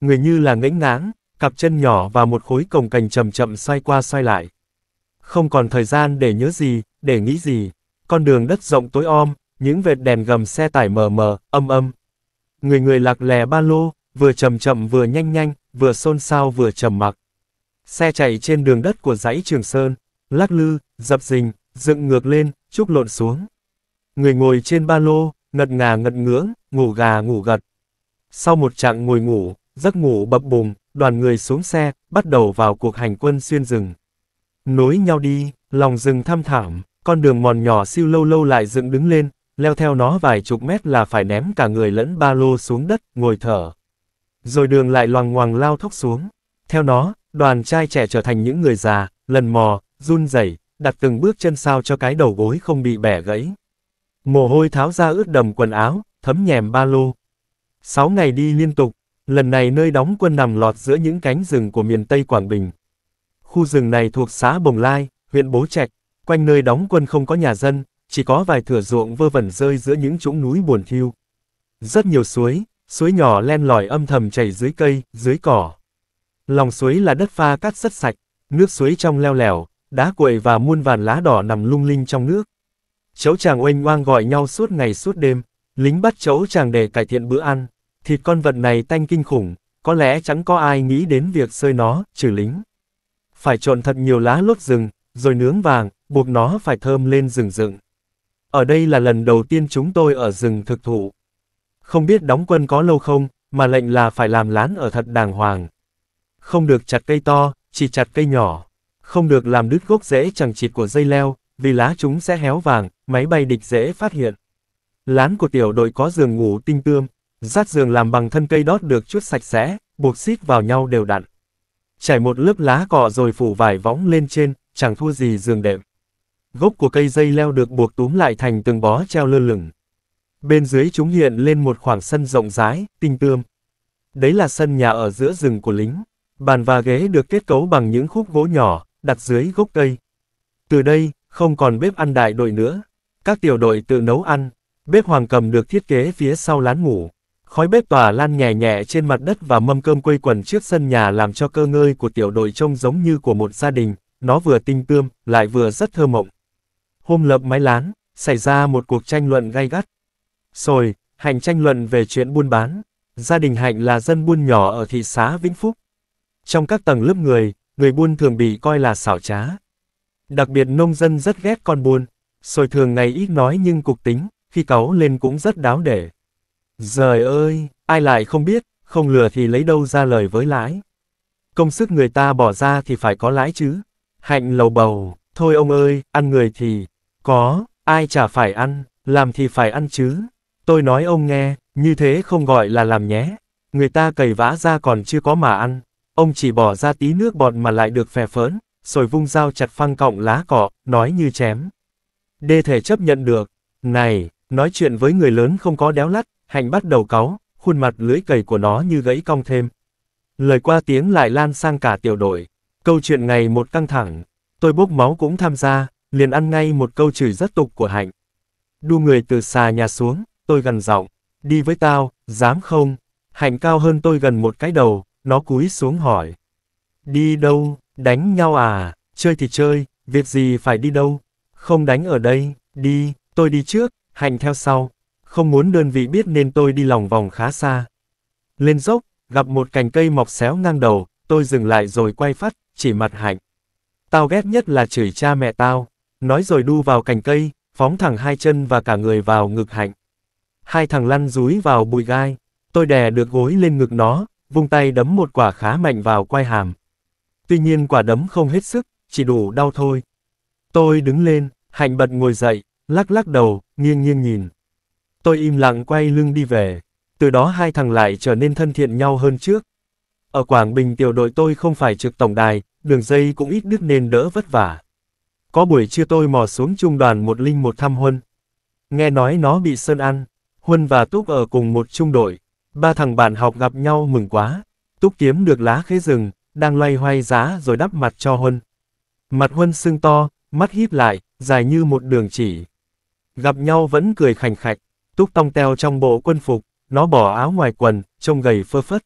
Người như là ngẫnh ngáng, cặp chân nhỏ và một khối cồng cành chậm chậm xoay qua xoay lại. Không còn thời gian để nhớ gì, để nghĩ gì. Con đường đất rộng tối om, những vệt đèn gầm xe tải mờ mờ, âm âm. Người người lạc lè ba lô, vừa chậm chậm vừa nhanh nhanh, vừa xôn xao vừa trầm mặc xe chạy trên đường đất của dãy Trường Sơn, lắc lư, dập dình, dựng ngược lên, chúc lộn xuống. Người ngồi trên ba lô, ngật ngà ngật ngưỡng, ngủ gà ngủ gật. Sau một chặng ngồi ngủ, giấc ngủ bập bùng, đoàn người xuống xe, bắt đầu vào cuộc hành quân xuyên rừng. Nối nhau đi, lòng rừng thăm thảm, con đường mòn nhỏ siêu lâu lâu lại dựng đứng lên, leo theo nó vài chục mét là phải ném cả người lẫn ba lô xuống đất, ngồi thở. Rồi đường lại loằng ngoằng lao thốc xuống. Theo nó, đoàn trai trẻ trở thành những người già, lần mò, run rẩy, đặt từng bước chân sao cho cái đầu gối không bị bẻ gãy. Mồ hôi tháo ra ướt đầm quần áo, thấm nhèm ba lô. Sáu ngày đi liên tục, lần này nơi đóng quân nằm lọt giữa những cánh rừng của miền Tây Quảng Bình. Khu rừng này thuộc xã Bồng Lai, huyện Bố Trạch, quanh nơi đóng quân không có nhà dân, chỉ có vài thửa ruộng vơ vẩn rơi giữa những trũng núi buồn thiêu. Rất nhiều suối, suối nhỏ len lỏi âm thầm chảy dưới cây, dưới cỏ. Lòng suối là đất pha cát rất sạch, nước suối trong leo lẻo, đá cuội và muôn vàn lá đỏ nằm lung linh trong nước. Chấu chàng oanh oang gọi nhau suốt ngày suốt đêm, lính bắt chấu chàng để cải thiện bữa ăn. Thịt con vật này tanh kinh khủng, có lẽ chẳng có ai nghĩ đến việc sơi nó, trừ lính. Phải trộn thật nhiều lá lốt rừng, rồi nướng vàng, buộc nó phải thơm lên rừng rừng. Ở đây là lần đầu tiên chúng tôi ở rừng thực thụ. Không biết đóng quân có lâu không, mà lệnh là phải làm lán ở thật đàng hoàng. Không được chặt cây to, chỉ chặt cây nhỏ. Không được làm đứt gốc rễ chẳng chịt của dây leo, vì lá chúng sẽ héo vàng, máy bay địch dễ phát hiện. Lán của tiểu đội có giường ngủ tinh tươm, rát giường làm bằng thân cây đót được chút sạch sẽ, buộc xít vào nhau đều đặn. Trải một lớp lá cọ rồi phủ vải võng lên trên, chẳng thua gì giường đệm. Gốc của cây dây leo được buộc túm lại thành từng bó treo lơ lửng. Bên dưới chúng hiện lên một khoảng sân rộng rãi, tinh tươm. Đấy là sân nhà ở giữa rừng của lính. Bàn và ghế được kết cấu bằng những khúc gỗ nhỏ, đặt dưới gốc cây. Từ đây, không còn bếp ăn đại đội nữa. Các tiểu đội tự nấu ăn. Bếp hoàng cầm được thiết kế phía sau lán ngủ. Khói bếp tỏa lan nhẹ nhẹ trên mặt đất và mâm cơm quây quần trước sân nhà làm cho cơ ngơi của tiểu đội trông giống như của một gia đình. Nó vừa tinh tươm, lại vừa rất thơ mộng. Hôm lập mái lán, xảy ra một cuộc tranh luận gay gắt. Rồi, Hạnh tranh luận về chuyện buôn bán. Gia đình Hạnh là dân buôn nhỏ ở thị xã Vĩnh Phúc, trong các tầng lớp người, người buôn thường bị coi là xảo trá. Đặc biệt nông dân rất ghét con buôn, rồi thường ngày ít nói nhưng cục tính, khi cáu lên cũng rất đáo để. Giời ơi, ai lại không biết, không lừa thì lấy đâu ra lời với lãi. Công sức người ta bỏ ra thì phải có lãi chứ. Hạnh lầu bầu, thôi ông ơi, ăn người thì, có, ai chả phải ăn, làm thì phải ăn chứ. Tôi nói ông nghe, như thế không gọi là làm nhé. Người ta cầy vã ra còn chưa có mà ăn. Ông chỉ bỏ ra tí nước bọt mà lại được phè phớn, rồi vung dao chặt phăng cọng lá cỏ, nói như chém. Đê thể chấp nhận được. Này, nói chuyện với người lớn không có đéo lắt, hạnh bắt đầu cáu, khuôn mặt lưỡi cầy của nó như gãy cong thêm. Lời qua tiếng lại lan sang cả tiểu đội. Câu chuyện ngày một căng thẳng. Tôi bốc máu cũng tham gia, liền ăn ngay một câu chửi rất tục của hạnh. Đu người từ xà nhà xuống, tôi gần giọng. Đi với tao, dám không? Hạnh cao hơn tôi gần một cái đầu, nó cúi xuống hỏi. Đi đâu, đánh nhau à, chơi thì chơi, việc gì phải đi đâu, không đánh ở đây, đi, tôi đi trước, hạnh theo sau, không muốn đơn vị biết nên tôi đi lòng vòng khá xa. Lên dốc, gặp một cành cây mọc xéo ngang đầu, tôi dừng lại rồi quay phát, chỉ mặt hạnh. Tao ghét nhất là chửi cha mẹ tao, nói rồi đu vào cành cây, phóng thẳng hai chân và cả người vào ngực hạnh. Hai thằng lăn rúi vào bụi gai, tôi đè được gối lên ngực nó, vung tay đấm một quả khá mạnh vào quai hàm. Tuy nhiên quả đấm không hết sức, chỉ đủ đau thôi. Tôi đứng lên, hạnh bật ngồi dậy, lắc lắc đầu, nghiêng nghiêng nhìn. Tôi im lặng quay lưng đi về. Từ đó hai thằng lại trở nên thân thiện nhau hơn trước. Ở Quảng Bình tiểu đội tôi không phải trực tổng đài, đường dây cũng ít đứt nên đỡ vất vả. Có buổi trưa tôi mò xuống trung đoàn 101 thăm Huân. Nghe nói nó bị Sơn ăn, Huân và Túc ở cùng một trung đội. Ba thằng bạn học gặp nhau mừng quá. Túc kiếm được lá khế rừng, đang loay hoay giá rồi đắp mặt cho Huân. Mặt Huân sưng to, mắt híp lại, dài như một đường chỉ. Gặp nhau vẫn cười khành khạch, Túc tong teo trong bộ quân phục, nó bỏ áo ngoài quần, trông gầy phơ phất.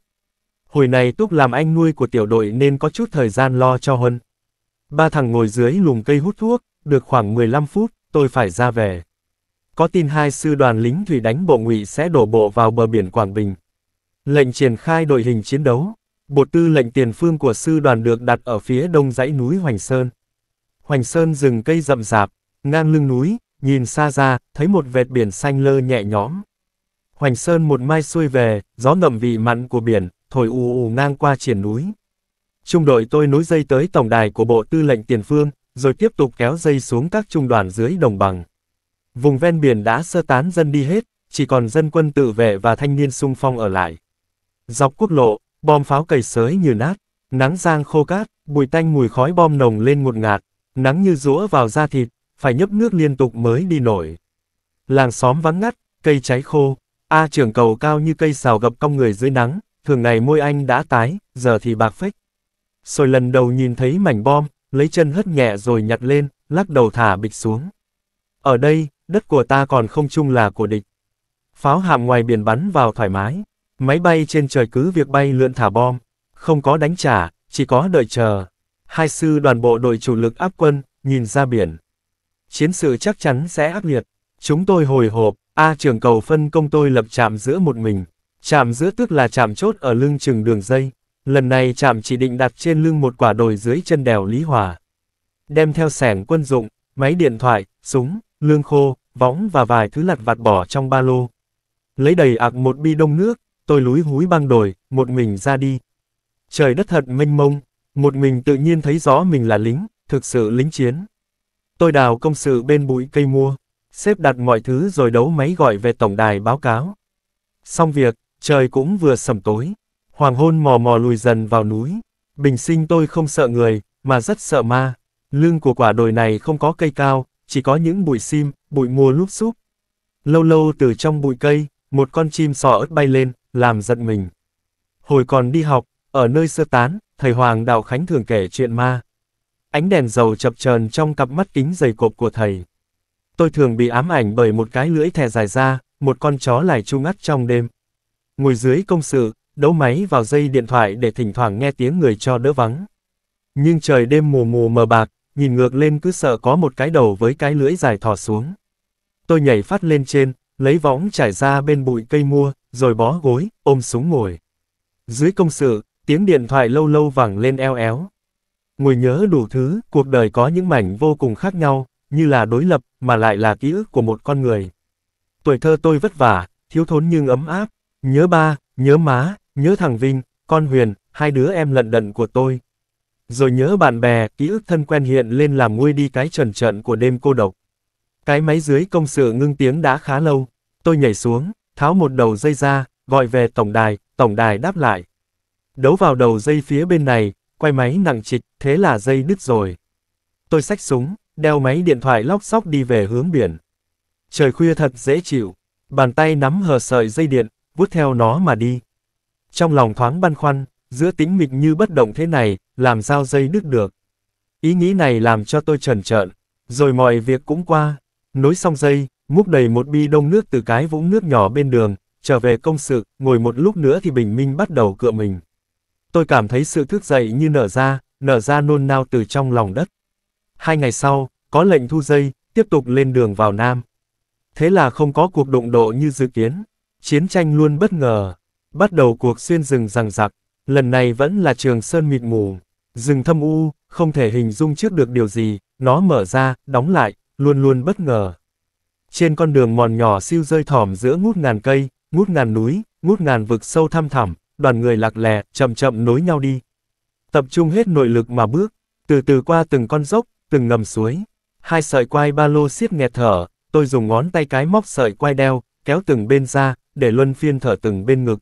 Hồi này Túc làm anh nuôi của tiểu đội nên có chút thời gian lo cho Huân. Ba thằng ngồi dưới lùm cây hút thuốc, được khoảng 15 phút, tôi phải ra về có tin hai sư đoàn lính thủy đánh bộ ngụy sẽ đổ bộ vào bờ biển Quảng Bình. Lệnh triển khai đội hình chiến đấu, bộ tư lệnh tiền phương của sư đoàn được đặt ở phía đông dãy núi Hoành Sơn. Hoành Sơn rừng cây rậm rạp, ngang lưng núi, nhìn xa ra, thấy một vệt biển xanh lơ nhẹ nhõm. Hoành Sơn một mai xuôi về, gió ngậm vị mặn của biển, thổi ù ù ngang qua triển núi. Trung đội tôi nối dây tới tổng đài của bộ tư lệnh tiền phương, rồi tiếp tục kéo dây xuống các trung đoàn dưới đồng bằng. Vùng ven biển đã sơ tán dân đi hết, chỉ còn dân quân tự vệ và thanh niên sung phong ở lại. Dọc quốc lộ, bom pháo cầy sới như nát, nắng giang khô cát, bụi tanh mùi khói bom nồng lên ngột ngạt, nắng như rũa vào da thịt, phải nhấp nước liên tục mới đi nổi. Làng xóm vắng ngắt, cây cháy khô, A trưởng cầu cao như cây xào gập cong người dưới nắng, thường ngày môi anh đã tái, giờ thì bạc phách. Rồi lần đầu nhìn thấy mảnh bom, lấy chân hất nhẹ rồi nhặt lên, lắc đầu thả bịch xuống. Ở đây, đất của ta còn không chung là của địch. Pháo hạm ngoài biển bắn vào thoải mái, máy bay trên trời cứ việc bay lượn thả bom, không có đánh trả, chỉ có đợi chờ. Hai sư đoàn bộ đội chủ lực áp quân, nhìn ra biển. Chiến sự chắc chắn sẽ ác liệt. Chúng tôi hồi hộp, A trưởng cầu phân công tôi lập trạm giữa một mình. Trạm giữa tức là trạm chốt ở lưng chừng đường dây. Lần này trạm chỉ định đặt trên lưng một quả đồi dưới chân đèo Lý Hòa. Đem theo sẻng quân dụng, máy điện thoại, súng lương khô, võng và vài thứ lặt vặt bỏ trong ba lô. Lấy đầy ạc một bi đông nước, tôi lúi húi băng đồi, một mình ra đi. Trời đất thật mênh mông, một mình tự nhiên thấy rõ mình là lính, thực sự lính chiến. Tôi đào công sự bên bụi cây mua, xếp đặt mọi thứ rồi đấu máy gọi về tổng đài báo cáo. Xong việc, trời cũng vừa sầm tối, hoàng hôn mò mò lùi dần vào núi. Bình sinh tôi không sợ người, mà rất sợ ma. Lưng của quả đồi này không có cây cao, chỉ có những bụi sim, bụi mùa lúp xúp. Lâu lâu từ trong bụi cây, một con chim sò ớt bay lên, làm giận mình. Hồi còn đi học, ở nơi sơ tán, thầy Hoàng Đạo Khánh thường kể chuyện ma. Ánh đèn dầu chập chờn trong cặp mắt kính dày cộp của thầy. Tôi thường bị ám ảnh bởi một cái lưỡi thè dài ra, một con chó lại chu ngắt trong đêm. Ngồi dưới công sự, đấu máy vào dây điện thoại để thỉnh thoảng nghe tiếng người cho đỡ vắng. Nhưng trời đêm mù mù mờ bạc, nhìn ngược lên cứ sợ có một cái đầu với cái lưỡi dài thò xuống. Tôi nhảy phát lên trên, lấy võng trải ra bên bụi cây mua, rồi bó gối, ôm súng ngồi. Dưới công sự, tiếng điện thoại lâu lâu vẳng lên eo éo. Ngồi nhớ đủ thứ, cuộc đời có những mảnh vô cùng khác nhau, như là đối lập, mà lại là ký ức của một con người. Tuổi thơ tôi vất vả, thiếu thốn nhưng ấm áp, nhớ ba, nhớ má, nhớ thằng Vinh, con Huyền, hai đứa em lận đận của tôi. Rồi nhớ bạn bè, ký ức thân quen hiện lên làm nguôi đi cái trần trận của đêm cô độc. Cái máy dưới công sự ngưng tiếng đã khá lâu. Tôi nhảy xuống, tháo một đầu dây ra, gọi về tổng đài, tổng đài đáp lại. Đấu vào đầu dây phía bên này, quay máy nặng trịch, thế là dây đứt rồi. Tôi xách súng, đeo máy điện thoại lóc sóc đi về hướng biển. Trời khuya thật dễ chịu, bàn tay nắm hờ sợi dây điện, vuốt theo nó mà đi. Trong lòng thoáng băn khoăn, giữa tĩnh mịch như bất động thế này, làm sao dây đứt được. Ý nghĩ này làm cho tôi trần trợn, rồi mọi việc cũng qua, nối xong dây, múc đầy một bi đông nước từ cái vũng nước nhỏ bên đường, trở về công sự, ngồi một lúc nữa thì bình minh bắt đầu cựa mình. Tôi cảm thấy sự thức dậy như nở ra, nở ra nôn nao từ trong lòng đất. Hai ngày sau, có lệnh thu dây, tiếp tục lên đường vào Nam. Thế là không có cuộc đụng độ như dự kiến, chiến tranh luôn bất ngờ, bắt đầu cuộc xuyên rừng rằng rặc, lần này vẫn là trường sơn mịt mù. Rừng thâm u, không thể hình dung trước được điều gì, nó mở ra, đóng lại, luôn luôn bất ngờ. Trên con đường mòn nhỏ siêu rơi thỏm giữa ngút ngàn cây, ngút ngàn núi, ngút ngàn vực sâu thăm thẳm, đoàn người lạc lè, chậm chậm nối nhau đi. Tập trung hết nội lực mà bước, từ từ qua từng con dốc, từng ngầm suối. Hai sợi quai ba lô siết nghẹt thở, tôi dùng ngón tay cái móc sợi quai đeo, kéo từng bên ra, để luân phiên thở từng bên ngực.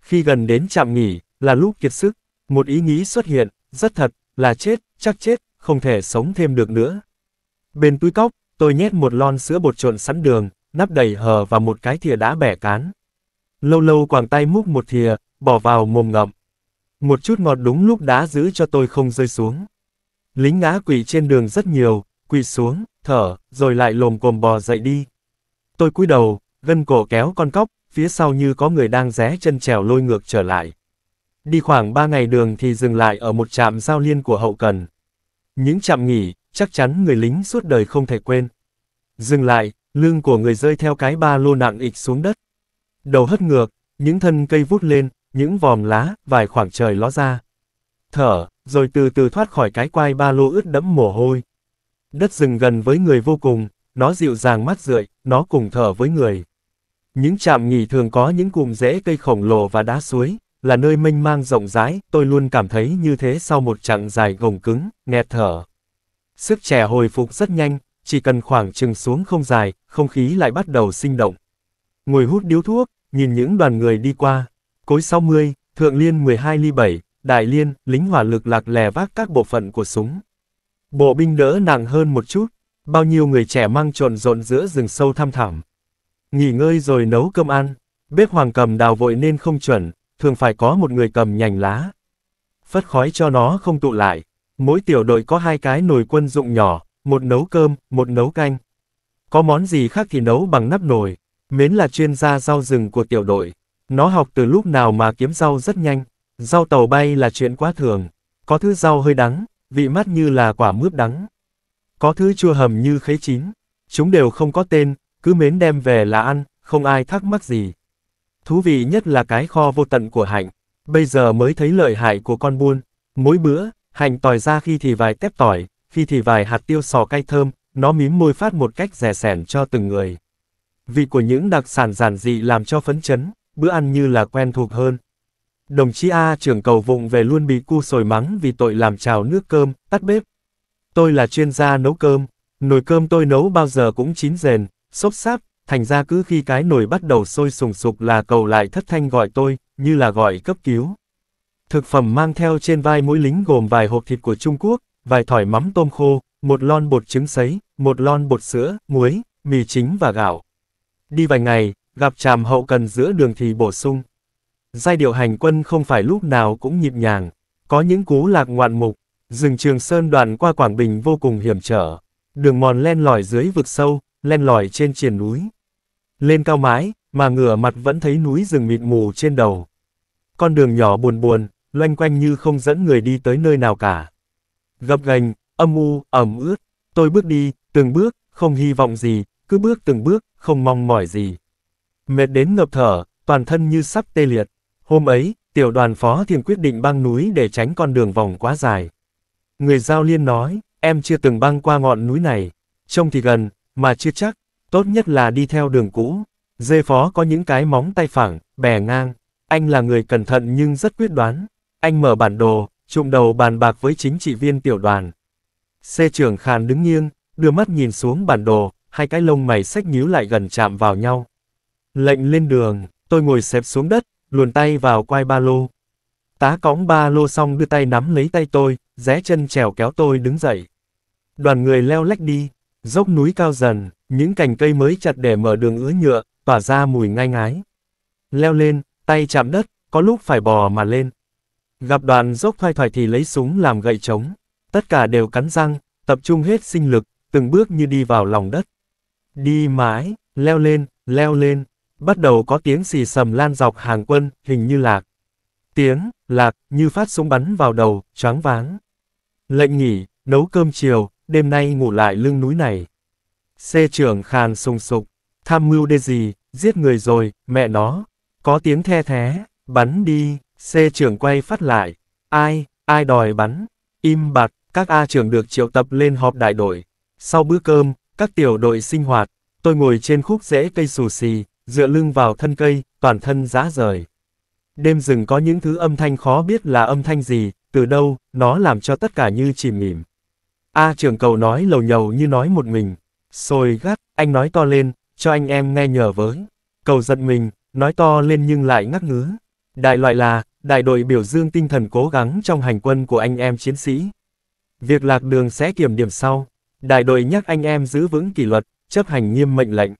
Khi gần đến trạm nghỉ, là lúc kiệt sức, một ý nghĩ xuất hiện, rất thật, là chết, chắc chết, không thể sống thêm được nữa. Bên túi cốc tôi nhét một lon sữa bột trộn sẵn đường, nắp đầy hờ và một cái thìa đá bẻ cán. Lâu lâu quàng tay múc một thìa, bỏ vào mồm ngậm. Một chút ngọt đúng lúc đá giữ cho tôi không rơi xuống. Lính ngã quỵ trên đường rất nhiều, quỳ xuống, thở, rồi lại lồm cồm bò dậy đi. Tôi cúi đầu, gân cổ kéo con cóc, phía sau như có người đang ré chân trèo lôi ngược trở lại. Đi khoảng 3 ngày đường thì dừng lại ở một trạm giao liên của hậu cần. Những trạm nghỉ, chắc chắn người lính suốt đời không thể quên. Dừng lại, lưng của người rơi theo cái ba lô nặng ịch xuống đất. Đầu hất ngược, những thân cây vút lên, những vòm lá, vài khoảng trời ló ra. Thở, rồi từ từ thoát khỏi cái quai ba lô ướt đẫm mồ hôi. Đất rừng gần với người vô cùng, nó dịu dàng mắt rượi, nó cùng thở với người. Những trạm nghỉ thường có những cụm rễ cây khổng lồ và đá suối là nơi mênh mang rộng rãi, tôi luôn cảm thấy như thế sau một chặng dài gồng cứng, nghẹt thở. Sức trẻ hồi phục rất nhanh, chỉ cần khoảng chừng xuống không dài, không khí lại bắt đầu sinh động. Ngồi hút điếu thuốc, nhìn những đoàn người đi qua, cối 60, thượng liên 12 ly 7, đại liên, lính hỏa lực lạc lè vác các bộ phận của súng. Bộ binh đỡ nặng hơn một chút, bao nhiêu người trẻ mang trộn rộn giữa rừng sâu thăm thẳm. Nghỉ ngơi rồi nấu cơm ăn, bếp hoàng cầm đào vội nên không chuẩn, thường phải có một người cầm nhành lá. Phất khói cho nó không tụ lại. Mỗi tiểu đội có hai cái nồi quân dụng nhỏ, một nấu cơm, một nấu canh. Có món gì khác thì nấu bằng nắp nồi. Mến là chuyên gia rau rừng của tiểu đội. Nó học từ lúc nào mà kiếm rau rất nhanh. Rau tàu bay là chuyện quá thường. Có thứ rau hơi đắng, vị mát như là quả mướp đắng. Có thứ chua hầm như khế chín. Chúng đều không có tên, cứ mến đem về là ăn, không ai thắc mắc gì. Thú vị nhất là cái kho vô tận của Hạnh. Bây giờ mới thấy lợi hại của con buôn. Mỗi bữa, Hạnh tỏi ra khi thì vài tép tỏi, khi thì vài hạt tiêu sò cay thơm, nó mím môi phát một cách rẻ sẻn cho từng người. Vị của những đặc sản giản dị làm cho phấn chấn, bữa ăn như là quen thuộc hơn. Đồng chí A trưởng cầu vụng về luôn bị cu sồi mắng vì tội làm trào nước cơm, tắt bếp. Tôi là chuyên gia nấu cơm, nồi cơm tôi nấu bao giờ cũng chín rền, xốp sáp, thành ra cứ khi cái nồi bắt đầu sôi sùng sục là cầu lại thất thanh gọi tôi, như là gọi cấp cứu. Thực phẩm mang theo trên vai mỗi lính gồm vài hộp thịt của Trung Quốc, vài thỏi mắm tôm khô, một lon bột trứng sấy, một lon bột sữa, muối, mì chính và gạo. Đi vài ngày, gặp tràm hậu cần giữa đường thì bổ sung. Giai điệu hành quân không phải lúc nào cũng nhịp nhàng, có những cú lạc ngoạn mục, rừng Trường Sơn đoạn qua Quảng Bình vô cùng hiểm trở, đường mòn len lỏi dưới vực sâu, len lỏi trên triền núi. Lên cao mái, mà ngửa mặt vẫn thấy núi rừng mịt mù trên đầu. Con đường nhỏ buồn buồn, loanh quanh như không dẫn người đi tới nơi nào cả. Gập gành, âm u, ẩm ướt, tôi bước đi, từng bước, không hy vọng gì, cứ bước từng bước, không mong mỏi gì. Mệt đến ngập thở, toàn thân như sắp tê liệt. Hôm ấy, tiểu đoàn phó thiền quyết định băng núi để tránh con đường vòng quá dài. Người giao liên nói, em chưa từng băng qua ngọn núi này, trông thì gần, mà chưa chắc, Tốt nhất là đi theo đường cũ. Dê phó có những cái móng tay phẳng, bè ngang. Anh là người cẩn thận nhưng rất quyết đoán. Anh mở bản đồ, trụng đầu bàn bạc với chính trị viên tiểu đoàn. Xe trưởng khàn đứng nghiêng, đưa mắt nhìn xuống bản đồ, hai cái lông mày sách nhíu lại gần chạm vào nhau. Lệnh lên đường, tôi ngồi xếp xuống đất, luồn tay vào quai ba lô. Tá cõng ba lô xong đưa tay nắm lấy tay tôi, rẽ chân trèo kéo tôi đứng dậy. Đoàn người leo lách đi, dốc núi cao dần, những cành cây mới chặt để mở đường ứa nhựa, tỏa ra mùi ngai ngái. Leo lên, tay chạm đất, có lúc phải bò mà lên. Gặp đoàn dốc thoai thoải thì lấy súng làm gậy trống. Tất cả đều cắn răng, tập trung hết sinh lực, từng bước như đi vào lòng đất. Đi mãi, leo lên, leo lên, bắt đầu có tiếng xì sầm lan dọc hàng quân, hình như lạc. Tiếng, lạc, như phát súng bắn vào đầu, choáng váng. Lệnh nghỉ, nấu cơm chiều, đêm nay ngủ lại lưng núi này. Xê trưởng khàn sùng sục, tham mưu đê gì, giết người rồi, mẹ nó, có tiếng the thế, bắn đi, xê trưởng quay phát lại, ai, ai đòi bắn, im bặt, các A trưởng được triệu tập lên họp đại đội. Sau bữa cơm, các tiểu đội sinh hoạt, tôi ngồi trên khúc rễ cây xù xì, dựa lưng vào thân cây, toàn thân giá rời. Đêm rừng có những thứ âm thanh khó biết là âm thanh gì, từ đâu, nó làm cho tất cả như chìm mỉm. A trưởng cầu nói lầu nhầu như nói một mình. Sồi gắt, anh nói to lên, cho anh em nghe nhờ với. Cầu giận mình, nói to lên nhưng lại ngắc ngứa. Đại loại là, đại đội biểu dương tinh thần cố gắng trong hành quân của anh em chiến sĩ. Việc lạc đường sẽ kiểm điểm sau. Đại đội nhắc anh em giữ vững kỷ luật, chấp hành nghiêm mệnh lệnh.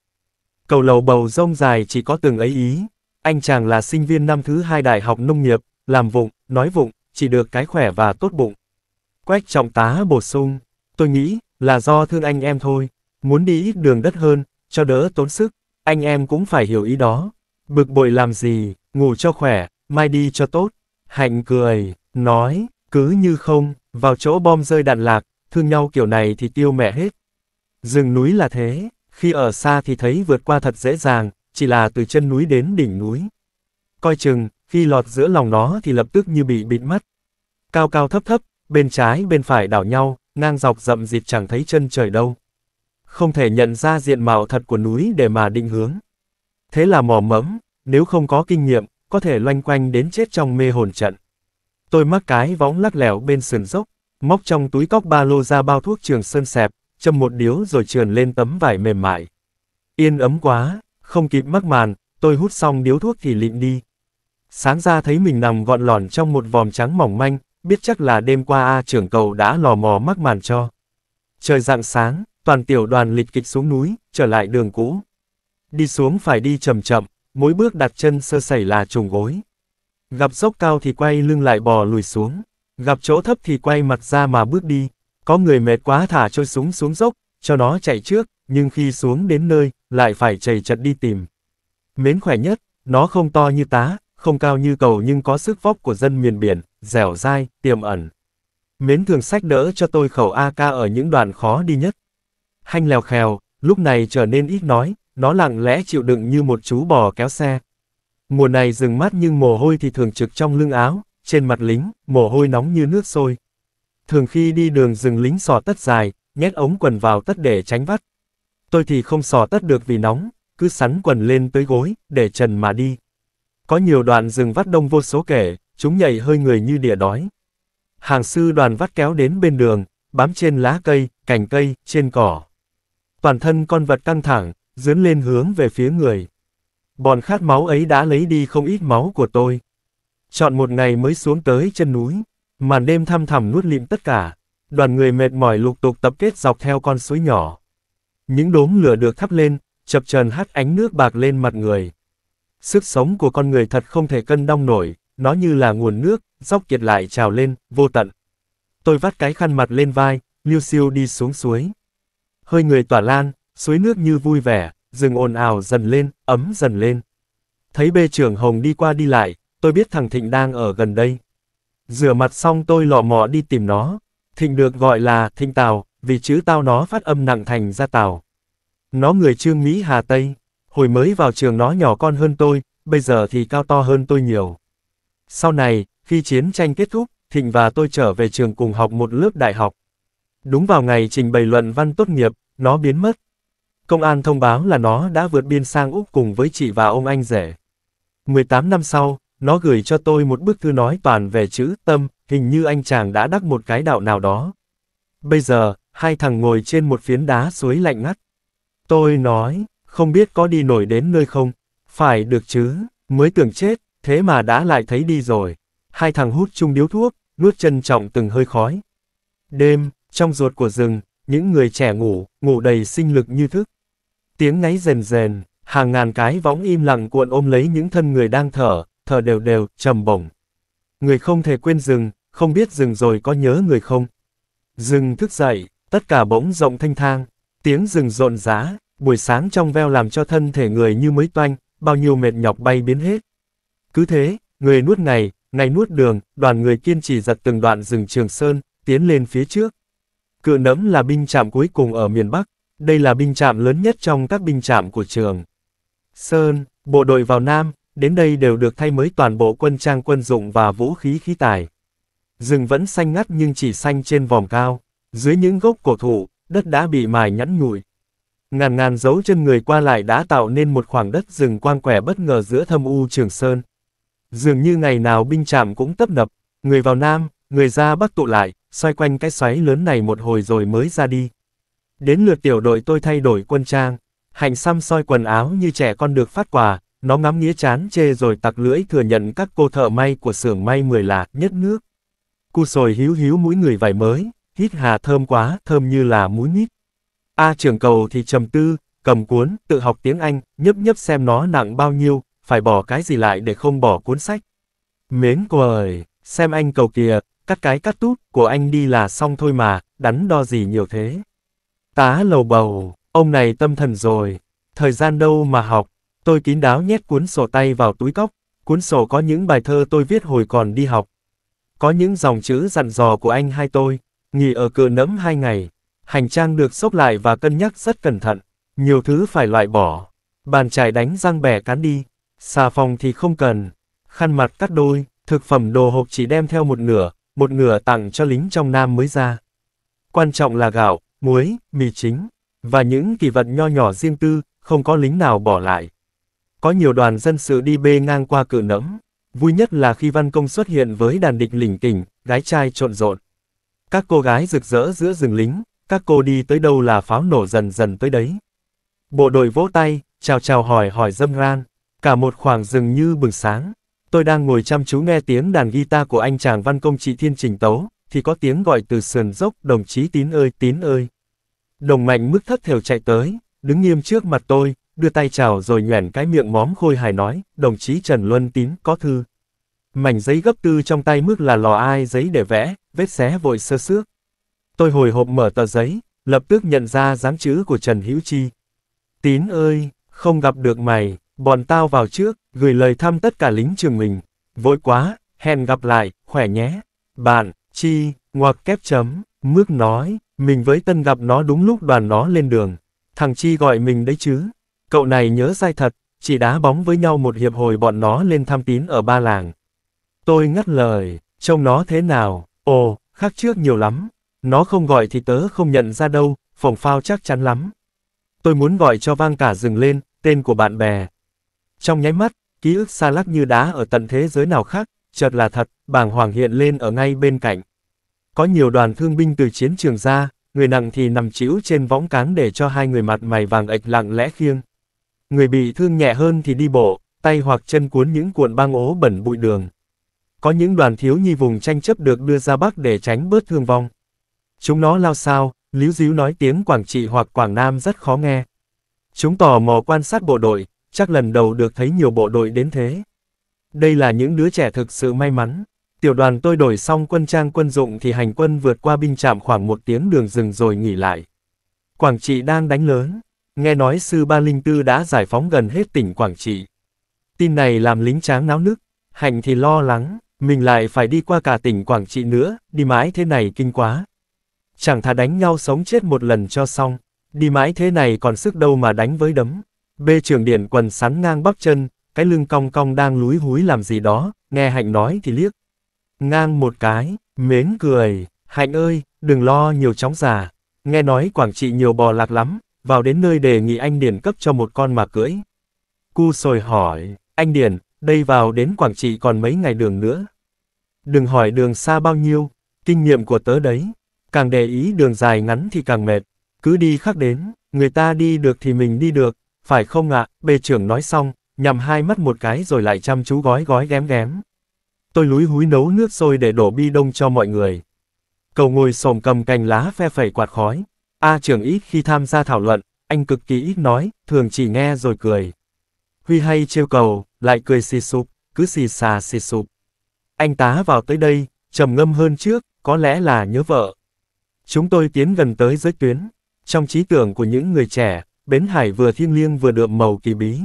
Cầu lầu bầu rông dài chỉ có từng ấy ý. Anh chàng là sinh viên năm thứ hai đại học nông nghiệp, làm vụng, nói vụng, chỉ được cái khỏe và tốt bụng. Quách trọng tá bổ sung, tôi nghĩ, là do thương anh em thôi, muốn đi ít đường đất hơn, cho đỡ tốn sức, anh em cũng phải hiểu ý đó. Bực bội làm gì, ngủ cho khỏe, mai đi cho tốt. Hạnh cười, nói, cứ như không, vào chỗ bom rơi đạn lạc, thương nhau kiểu này thì tiêu mẹ hết. Rừng núi là thế, khi ở xa thì thấy vượt qua thật dễ dàng, chỉ là từ chân núi đến đỉnh núi. Coi chừng, khi lọt giữa lòng nó thì lập tức như bị bịt mắt. Cao cao thấp thấp, bên trái bên phải đảo nhau, ngang dọc rậm dịp chẳng thấy chân trời đâu không thể nhận ra diện mạo thật của núi để mà định hướng. Thế là mò mẫm, nếu không có kinh nghiệm, có thể loanh quanh đến chết trong mê hồn trận. Tôi mắc cái võng lắc lẻo bên sườn dốc, móc trong túi cóc ba lô ra bao thuốc trường sơn sẹp, châm một điếu rồi trườn lên tấm vải mềm mại. Yên ấm quá, không kịp mắc màn, tôi hút xong điếu thuốc thì lịm đi. Sáng ra thấy mình nằm gọn lòn trong một vòm trắng mỏng manh, biết chắc là đêm qua A trưởng cầu đã lò mò mắc màn cho. Trời rạng sáng, toàn tiểu đoàn lịch kịch xuống núi, trở lại đường cũ. Đi xuống phải đi chậm chậm, mỗi bước đặt chân sơ sẩy là trùng gối. Gặp dốc cao thì quay lưng lại bò lùi xuống, gặp chỗ thấp thì quay mặt ra mà bước đi. Có người mệt quá thả trôi súng xuống dốc, cho nó chạy trước, nhưng khi xuống đến nơi, lại phải chầy chật đi tìm. Mến khỏe nhất, nó không to như tá, không cao như cầu nhưng có sức vóc của dân miền biển, dẻo dai, tiềm ẩn. Mến thường sách đỡ cho tôi khẩu AK ở những đoạn khó đi nhất. Hanh lèo khèo, lúc này trở nên ít nói, nó lặng lẽ chịu đựng như một chú bò kéo xe. Mùa này rừng mát nhưng mồ hôi thì thường trực trong lưng áo, trên mặt lính, mồ hôi nóng như nước sôi. Thường khi đi đường rừng lính sò tất dài, nhét ống quần vào tất để tránh vắt. Tôi thì không sò tất được vì nóng, cứ sắn quần lên tới gối, để trần mà đi. Có nhiều đoạn rừng vắt đông vô số kể, chúng nhảy hơi người như đỉa đói. Hàng sư đoàn vắt kéo đến bên đường, bám trên lá cây, cành cây, trên cỏ toàn thân con vật căng thẳng, dướn lên hướng về phía người. Bọn khát máu ấy đã lấy đi không ít máu của tôi. Chọn một ngày mới xuống tới chân núi, màn đêm thăm thẳm nuốt lịm tất cả, đoàn người mệt mỏi lục tục tập kết dọc theo con suối nhỏ. Những đốm lửa được thắp lên, chập chờn hắt ánh nước bạc lên mặt người. Sức sống của con người thật không thể cân đong nổi, nó như là nguồn nước, dốc kiệt lại trào lên, vô tận. Tôi vắt cái khăn mặt lên vai, liêu siêu đi xuống suối. Hơi người tỏa lan, suối nước như vui vẻ, rừng ồn ào dần lên, ấm dần lên. Thấy bê trưởng Hồng đi qua đi lại, tôi biết thằng Thịnh đang ở gần đây. Rửa mặt xong tôi lò mò đi tìm nó. Thịnh được gọi là Thịnh Tào, vì chữ tao nó phát âm nặng thành ra Tào. Nó người Trương Mỹ Hà Tây. Hồi mới vào trường nó nhỏ con hơn tôi, bây giờ thì cao to hơn tôi nhiều. Sau này, khi chiến tranh kết thúc, Thịnh và tôi trở về trường cùng học một lớp đại học. Đúng vào ngày trình bày luận văn tốt nghiệp, nó biến mất. Công an thông báo là nó đã vượt biên sang Úc cùng với chị và ông anh rể. 18 năm sau, nó gửi cho tôi một bức thư nói toàn về chữ tâm, hình như anh chàng đã đắc một cái đạo nào đó. Bây giờ, hai thằng ngồi trên một phiến đá suối lạnh ngắt. Tôi nói, không biết có đi nổi đến nơi không? Phải được chứ, mới tưởng chết, thế mà đã lại thấy đi rồi. Hai thằng hút chung điếu thuốc, nuốt trân trọng từng hơi khói. Đêm, trong ruột của rừng, những người trẻ ngủ, ngủ đầy sinh lực như thức. Tiếng ngáy rền rền, hàng ngàn cái võng im lặng cuộn ôm lấy những thân người đang thở, thở đều đều, trầm bổng. Người không thể quên rừng, không biết rừng rồi có nhớ người không? Rừng thức dậy, tất cả bỗng rộng thanh thang, tiếng rừng rộn rã, buổi sáng trong veo làm cho thân thể người như mới toanh, bao nhiêu mệt nhọc bay biến hết. Cứ thế, người nuốt ngày, ngày nuốt đường, đoàn người kiên trì giật từng đoạn rừng Trường Sơn, tiến lên phía trước. Cự nấm là binh trạm cuối cùng ở miền Bắc, đây là binh trạm lớn nhất trong các binh trạm của trường. Sơn, bộ đội vào Nam, đến đây đều được thay mới toàn bộ quân trang quân dụng và vũ khí khí tài. Rừng vẫn xanh ngắt nhưng chỉ xanh trên vòm cao, dưới những gốc cổ thụ, đất đã bị mài nhẵn nhụi. Ngàn ngàn dấu chân người qua lại đã tạo nên một khoảng đất rừng quang quẻ bất ngờ giữa thâm u Trường Sơn. Dường như ngày nào binh trạm cũng tấp nập, người vào Nam, người ra Bắc tụ lại, xoay quanh cái xoáy lớn này một hồi rồi mới ra đi. Đến lượt tiểu đội tôi thay đổi quân trang, hạnh xăm soi quần áo như trẻ con được phát quà, nó ngắm nghĩa chán chê rồi tặc lưỡi thừa nhận các cô thợ may của xưởng may mười lạc nhất nước. Cu sồi hiếu hiếu mũi người vải mới, hít hà thơm quá, thơm như là mũi mít. A trưởng cầu thì trầm tư, cầm cuốn, tự học tiếng Anh, nhấp nhấp xem nó nặng bao nhiêu, phải bỏ cái gì lại để không bỏ cuốn sách. Mến quời, xem anh cầu kìa, cắt cái cắt tút, của anh đi là xong thôi mà, đắn đo gì nhiều thế. Tá lầu bầu, ông này tâm thần rồi, thời gian đâu mà học, tôi kín đáo nhét cuốn sổ tay vào túi cóc, cuốn sổ có những bài thơ tôi viết hồi còn đi học. Có những dòng chữ dặn dò của anh hai tôi, nghỉ ở cửa nẫm hai ngày, hành trang được xốc lại và cân nhắc rất cẩn thận, nhiều thứ phải loại bỏ, bàn chải đánh răng bẻ cán đi, xà phòng thì không cần, khăn mặt cắt đôi, thực phẩm đồ hộp chỉ đem theo một nửa, một nửa tặng cho lính trong Nam mới ra. Quan trọng là gạo, muối, mì chính, và những kỳ vật nho nhỏ riêng tư, không có lính nào bỏ lại. Có nhiều đoàn dân sự đi bê ngang qua cự nẫm, vui nhất là khi văn công xuất hiện với đàn địch lỉnh kỉnh, gái trai trộn rộn. Các cô gái rực rỡ giữa rừng lính, các cô đi tới đâu là pháo nổ dần dần tới đấy. Bộ đội vỗ tay, chào chào hỏi hỏi dâm ran, cả một khoảng rừng như bừng sáng tôi đang ngồi chăm chú nghe tiếng đàn guitar của anh chàng văn công chị Thiên trình tấu, thì có tiếng gọi từ sườn dốc, đồng chí Tín ơi, Tín ơi. Đồng mạnh mức thất thều chạy tới, đứng nghiêm trước mặt tôi, đưa tay chào rồi nhoẻn cái miệng móm khôi hài nói, đồng chí Trần Luân Tín, có thư. Mảnh giấy gấp tư trong tay mức là lò ai giấy để vẽ, vết xé vội sơ sước Tôi hồi hộp mở tờ giấy, lập tức nhận ra dáng chữ của Trần Hữu Chi. Tín ơi, không gặp được mày, Bọn tao vào trước, gửi lời thăm tất cả lính trường mình. Vội quá, hẹn gặp lại, khỏe nhé. Bạn, chi, ngoặc kép chấm, mước nói, mình với Tân gặp nó đúng lúc đoàn nó lên đường. Thằng Chi gọi mình đấy chứ. Cậu này nhớ sai thật, chỉ đá bóng với nhau một hiệp hồi bọn nó lên thăm tín ở ba làng. Tôi ngắt lời, trông nó thế nào, ồ, khác trước nhiều lắm. Nó không gọi thì tớ không nhận ra đâu, phồng phao chắc chắn lắm. Tôi muốn gọi cho vang cả rừng lên, tên của bạn bè, trong nháy mắt, ký ức xa lắc như đá ở tận thế giới nào khác, chợt là thật, bảng hoàng hiện lên ở ngay bên cạnh. Có nhiều đoàn thương binh từ chiến trường ra, người nặng thì nằm chĩu trên võng cán để cho hai người mặt mày vàng ệch lặng lẽ khiêng. Người bị thương nhẹ hơn thì đi bộ, tay hoặc chân cuốn những cuộn băng ố bẩn bụi đường. Có những đoàn thiếu nhi vùng tranh chấp được đưa ra Bắc để tránh bớt thương vong. Chúng nó lao sao, líu díu nói tiếng Quảng Trị hoặc Quảng Nam rất khó nghe. Chúng tò mò quan sát bộ đội, chắc lần đầu được thấy nhiều bộ đội đến thế. Đây là những đứa trẻ thực sự may mắn. Tiểu đoàn tôi đổi xong quân trang quân dụng thì hành quân vượt qua binh trạm khoảng một tiếng đường rừng rồi nghỉ lại. Quảng Trị đang đánh lớn. Nghe nói sư 304 đã giải phóng gần hết tỉnh Quảng Trị. Tin này làm lính tráng náo nức, hạnh thì lo lắng, mình lại phải đi qua cả tỉnh Quảng Trị nữa, đi mãi thế này kinh quá. Chẳng thà đánh nhau sống chết một lần cho xong, đi mãi thế này còn sức đâu mà đánh với đấm. B trường điện quần sắn ngang bắp chân, cái lưng cong cong đang lúi húi làm gì đó, nghe Hạnh nói thì liếc. Ngang một cái, mến cười, Hạnh ơi, đừng lo nhiều chóng già. Nghe nói Quảng Trị nhiều bò lạc lắm, vào đến nơi đề nghị anh Điền cấp cho một con mà cưỡi. Cu sồi hỏi, anh Điền, đây vào đến Quảng Trị còn mấy ngày đường nữa. Đừng hỏi đường xa bao nhiêu, kinh nghiệm của tớ đấy. Càng để ý đường dài ngắn thì càng mệt, cứ đi khác đến, người ta đi được thì mình đi được, phải không ạ, à? bề trưởng nói xong, nhằm hai mắt một cái rồi lại chăm chú gói gói ghém ghém. Tôi lúi húi nấu nước sôi để đổ bi đông cho mọi người. Cầu ngồi sồm cầm cành lá phe phẩy quạt khói. A trưởng ít khi tham gia thảo luận, anh cực kỳ ít nói, thường chỉ nghe rồi cười. Huy hay trêu cầu, lại cười xì sụp, cứ xì xà xì sụp. Anh tá vào tới đây, trầm ngâm hơn trước, có lẽ là nhớ vợ. Chúng tôi tiến gần tới giới tuyến. Trong trí tưởng của những người trẻ, bến hải vừa thiêng liêng vừa đượm màu kỳ bí.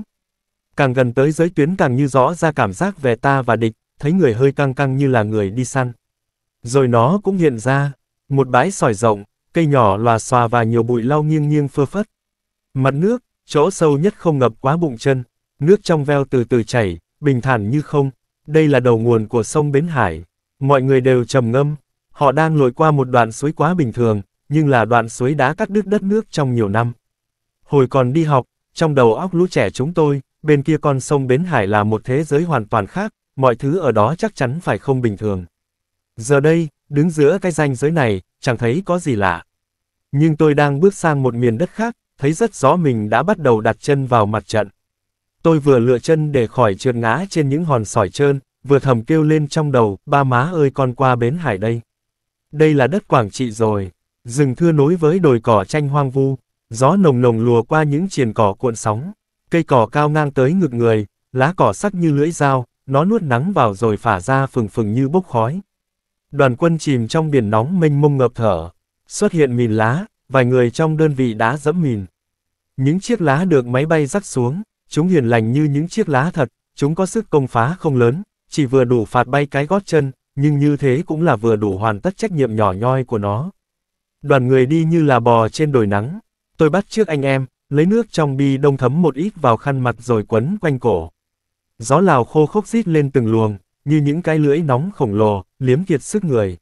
Càng gần tới giới tuyến càng như rõ ra cảm giác về ta và địch, thấy người hơi căng căng như là người đi săn. Rồi nó cũng hiện ra, một bãi sỏi rộng, cây nhỏ lòa xòa và nhiều bụi lau nghiêng nghiêng phơ phất. Mặt nước, chỗ sâu nhất không ngập quá bụng chân, nước trong veo từ từ chảy, bình thản như không. Đây là đầu nguồn của sông Bến Hải. Mọi người đều trầm ngâm, họ đang lội qua một đoạn suối quá bình thường, nhưng là đoạn suối đã cắt đứt đất nước trong nhiều năm. Hồi còn đi học, trong đầu óc lũ trẻ chúng tôi, bên kia con sông Bến Hải là một thế giới hoàn toàn khác, mọi thứ ở đó chắc chắn phải không bình thường. Giờ đây, đứng giữa cái ranh giới này, chẳng thấy có gì lạ. Nhưng tôi đang bước sang một miền đất khác, thấy rất rõ mình đã bắt đầu đặt chân vào mặt trận. Tôi vừa lựa chân để khỏi trượt ngã trên những hòn sỏi trơn, vừa thầm kêu lên trong đầu, ba má ơi con qua bến hải đây. Đây là đất Quảng Trị rồi, rừng thưa nối với đồi cỏ tranh hoang vu, Gió nồng nồng lùa qua những triền cỏ cuộn sóng, cây cỏ cao ngang tới ngực người, lá cỏ sắc như lưỡi dao, nó nuốt nắng vào rồi phả ra phừng phừng như bốc khói. Đoàn quân chìm trong biển nóng mênh mông ngập thở, xuất hiện mìn lá, vài người trong đơn vị đã dẫm mìn. Những chiếc lá được máy bay rắc xuống, chúng hiền lành như những chiếc lá thật, chúng có sức công phá không lớn, chỉ vừa đủ phạt bay cái gót chân, nhưng như thế cũng là vừa đủ hoàn tất trách nhiệm nhỏ nhoi của nó. Đoàn người đi như là bò trên đồi nắng, Tôi bắt trước anh em, lấy nước trong bi đông thấm một ít vào khăn mặt rồi quấn quanh cổ. Gió lào khô khốc rít lên từng luồng, như những cái lưỡi nóng khổng lồ, liếm kiệt sức người.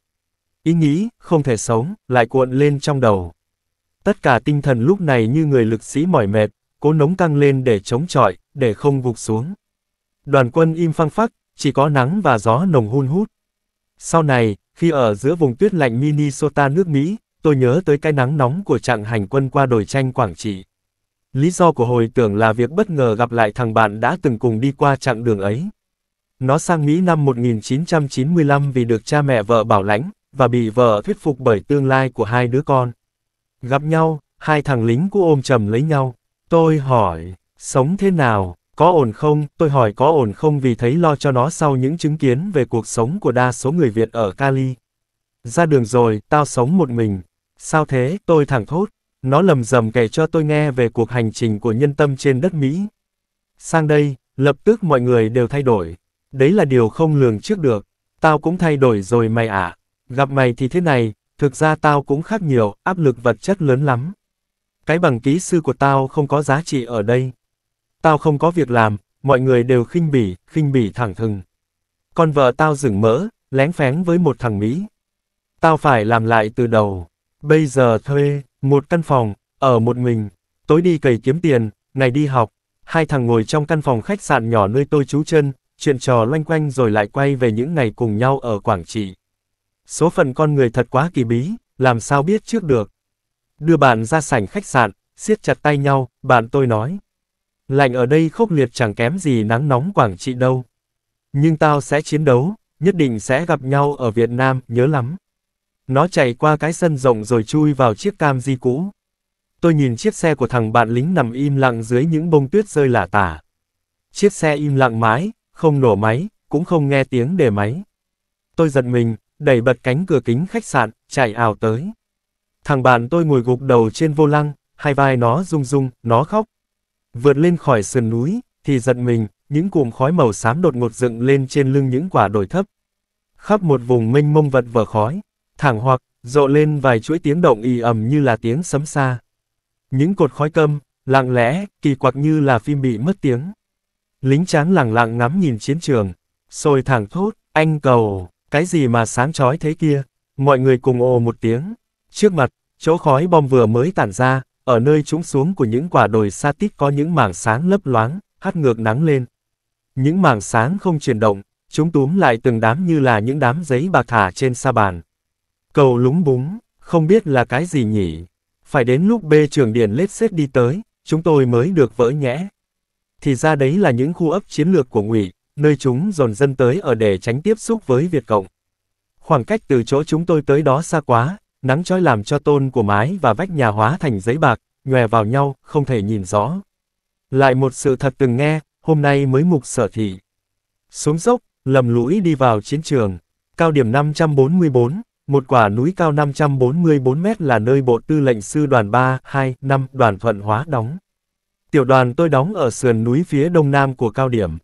Ý nghĩ, không thể sống, lại cuộn lên trong đầu. Tất cả tinh thần lúc này như người lực sĩ mỏi mệt, cố nống căng lên để chống chọi, để không gục xuống. Đoàn quân im phăng phắc, chỉ có nắng và gió nồng hun hút. Sau này, khi ở giữa vùng tuyết lạnh Minnesota nước Mỹ, tôi nhớ tới cái nắng nóng của trạng hành quân qua đồi tranh Quảng Trị. Lý do của hồi tưởng là việc bất ngờ gặp lại thằng bạn đã từng cùng đi qua chặng đường ấy. Nó sang Mỹ năm 1995 vì được cha mẹ vợ bảo lãnh, và bị vợ thuyết phục bởi tương lai của hai đứa con. Gặp nhau, hai thằng lính cũng ôm chầm lấy nhau. Tôi hỏi, sống thế nào, có ổn không? Tôi hỏi có ổn không vì thấy lo cho nó sau những chứng kiến về cuộc sống của đa số người Việt ở Cali. Ra đường rồi, tao sống một mình. Sao thế, tôi thẳng thốt. Nó lầm rầm kể cho tôi nghe về cuộc hành trình của nhân tâm trên đất Mỹ. Sang đây, lập tức mọi người đều thay đổi. Đấy là điều không lường trước được. Tao cũng thay đổi rồi mày ạ. Gặp mày thì thế này, thực ra tao cũng khác nhiều, áp lực vật chất lớn lắm. Cái bằng kỹ sư của tao không có giá trị ở đây. Tao không có việc làm, mọi người đều khinh bỉ, khinh bỉ thẳng thừng. Còn vợ tao rừng mỡ, lén phén với một thằng Mỹ. Tao phải làm lại từ đầu. Bây giờ thuê, một căn phòng, ở một mình, tối đi cầy kiếm tiền, ngày đi học. Hai thằng ngồi trong căn phòng khách sạn nhỏ nơi tôi trú chân, chuyện trò loanh quanh rồi lại quay về những ngày cùng nhau ở Quảng Trị. Số phận con người thật quá kỳ bí, làm sao biết trước được. Đưa bạn ra sảnh khách sạn, siết chặt tay nhau, bạn tôi nói. Lạnh ở đây khốc liệt chẳng kém gì nắng nóng Quảng Trị đâu. Nhưng tao sẽ chiến đấu, nhất định sẽ gặp nhau ở Việt Nam, nhớ lắm. Nó chạy qua cái sân rộng rồi chui vào chiếc cam di cũ. Tôi nhìn chiếc xe của thằng bạn lính nằm im lặng dưới những bông tuyết rơi lả tả. Chiếc xe im lặng mái, không nổ máy, cũng không nghe tiếng để máy. Tôi giật mình, đẩy bật cánh cửa kính khách sạn, chạy ảo tới. Thằng bạn tôi ngồi gục đầu trên vô lăng, hai vai nó rung rung, nó khóc. Vượt lên khỏi sườn núi, thì giật mình, những cụm khói màu xám đột ngột dựng lên trên lưng những quả đồi thấp. Khắp một vùng mênh mông vật vờ khói, thẳng hoặc, rộ lên vài chuỗi tiếng động ì ầm như là tiếng sấm xa. Những cột khói câm lặng lẽ, kỳ quặc như là phim bị mất tiếng. Lính tráng lẳng lặng ngắm nhìn chiến trường, rồi thẳng thốt, anh cầu, cái gì mà sáng chói thế kia, mọi người cùng ồ một tiếng. Trước mặt, chỗ khói bom vừa mới tản ra, ở nơi trũng xuống của những quả đồi sa tít có những mảng sáng lấp loáng, hắt ngược nắng lên. Những mảng sáng không chuyển động, chúng túm lại từng đám như là những đám giấy bạc thả trên sa bàn. Cầu lúng búng, không biết là cái gì nhỉ? Phải đến lúc B trường điền lết xếp đi tới, chúng tôi mới được vỡ nhẽ. Thì ra đấy là những khu ấp chiến lược của ngụy, nơi chúng dồn dân tới ở để tránh tiếp xúc với Việt Cộng. Khoảng cách từ chỗ chúng tôi tới đó xa quá, nắng trói làm cho tôn của mái và vách nhà hóa thành giấy bạc, nhòe vào nhau, không thể nhìn rõ. Lại một sự thật từng nghe, hôm nay mới mục sở thị. Xuống dốc, lầm lũi đi vào chiến trường, cao điểm 544, một quả núi cao 544 mét là nơi bộ tư lệnh sư đoàn 3, 2, 5, đoàn thuận hóa đóng. Tiểu đoàn tôi đóng ở sườn núi phía đông nam của cao điểm.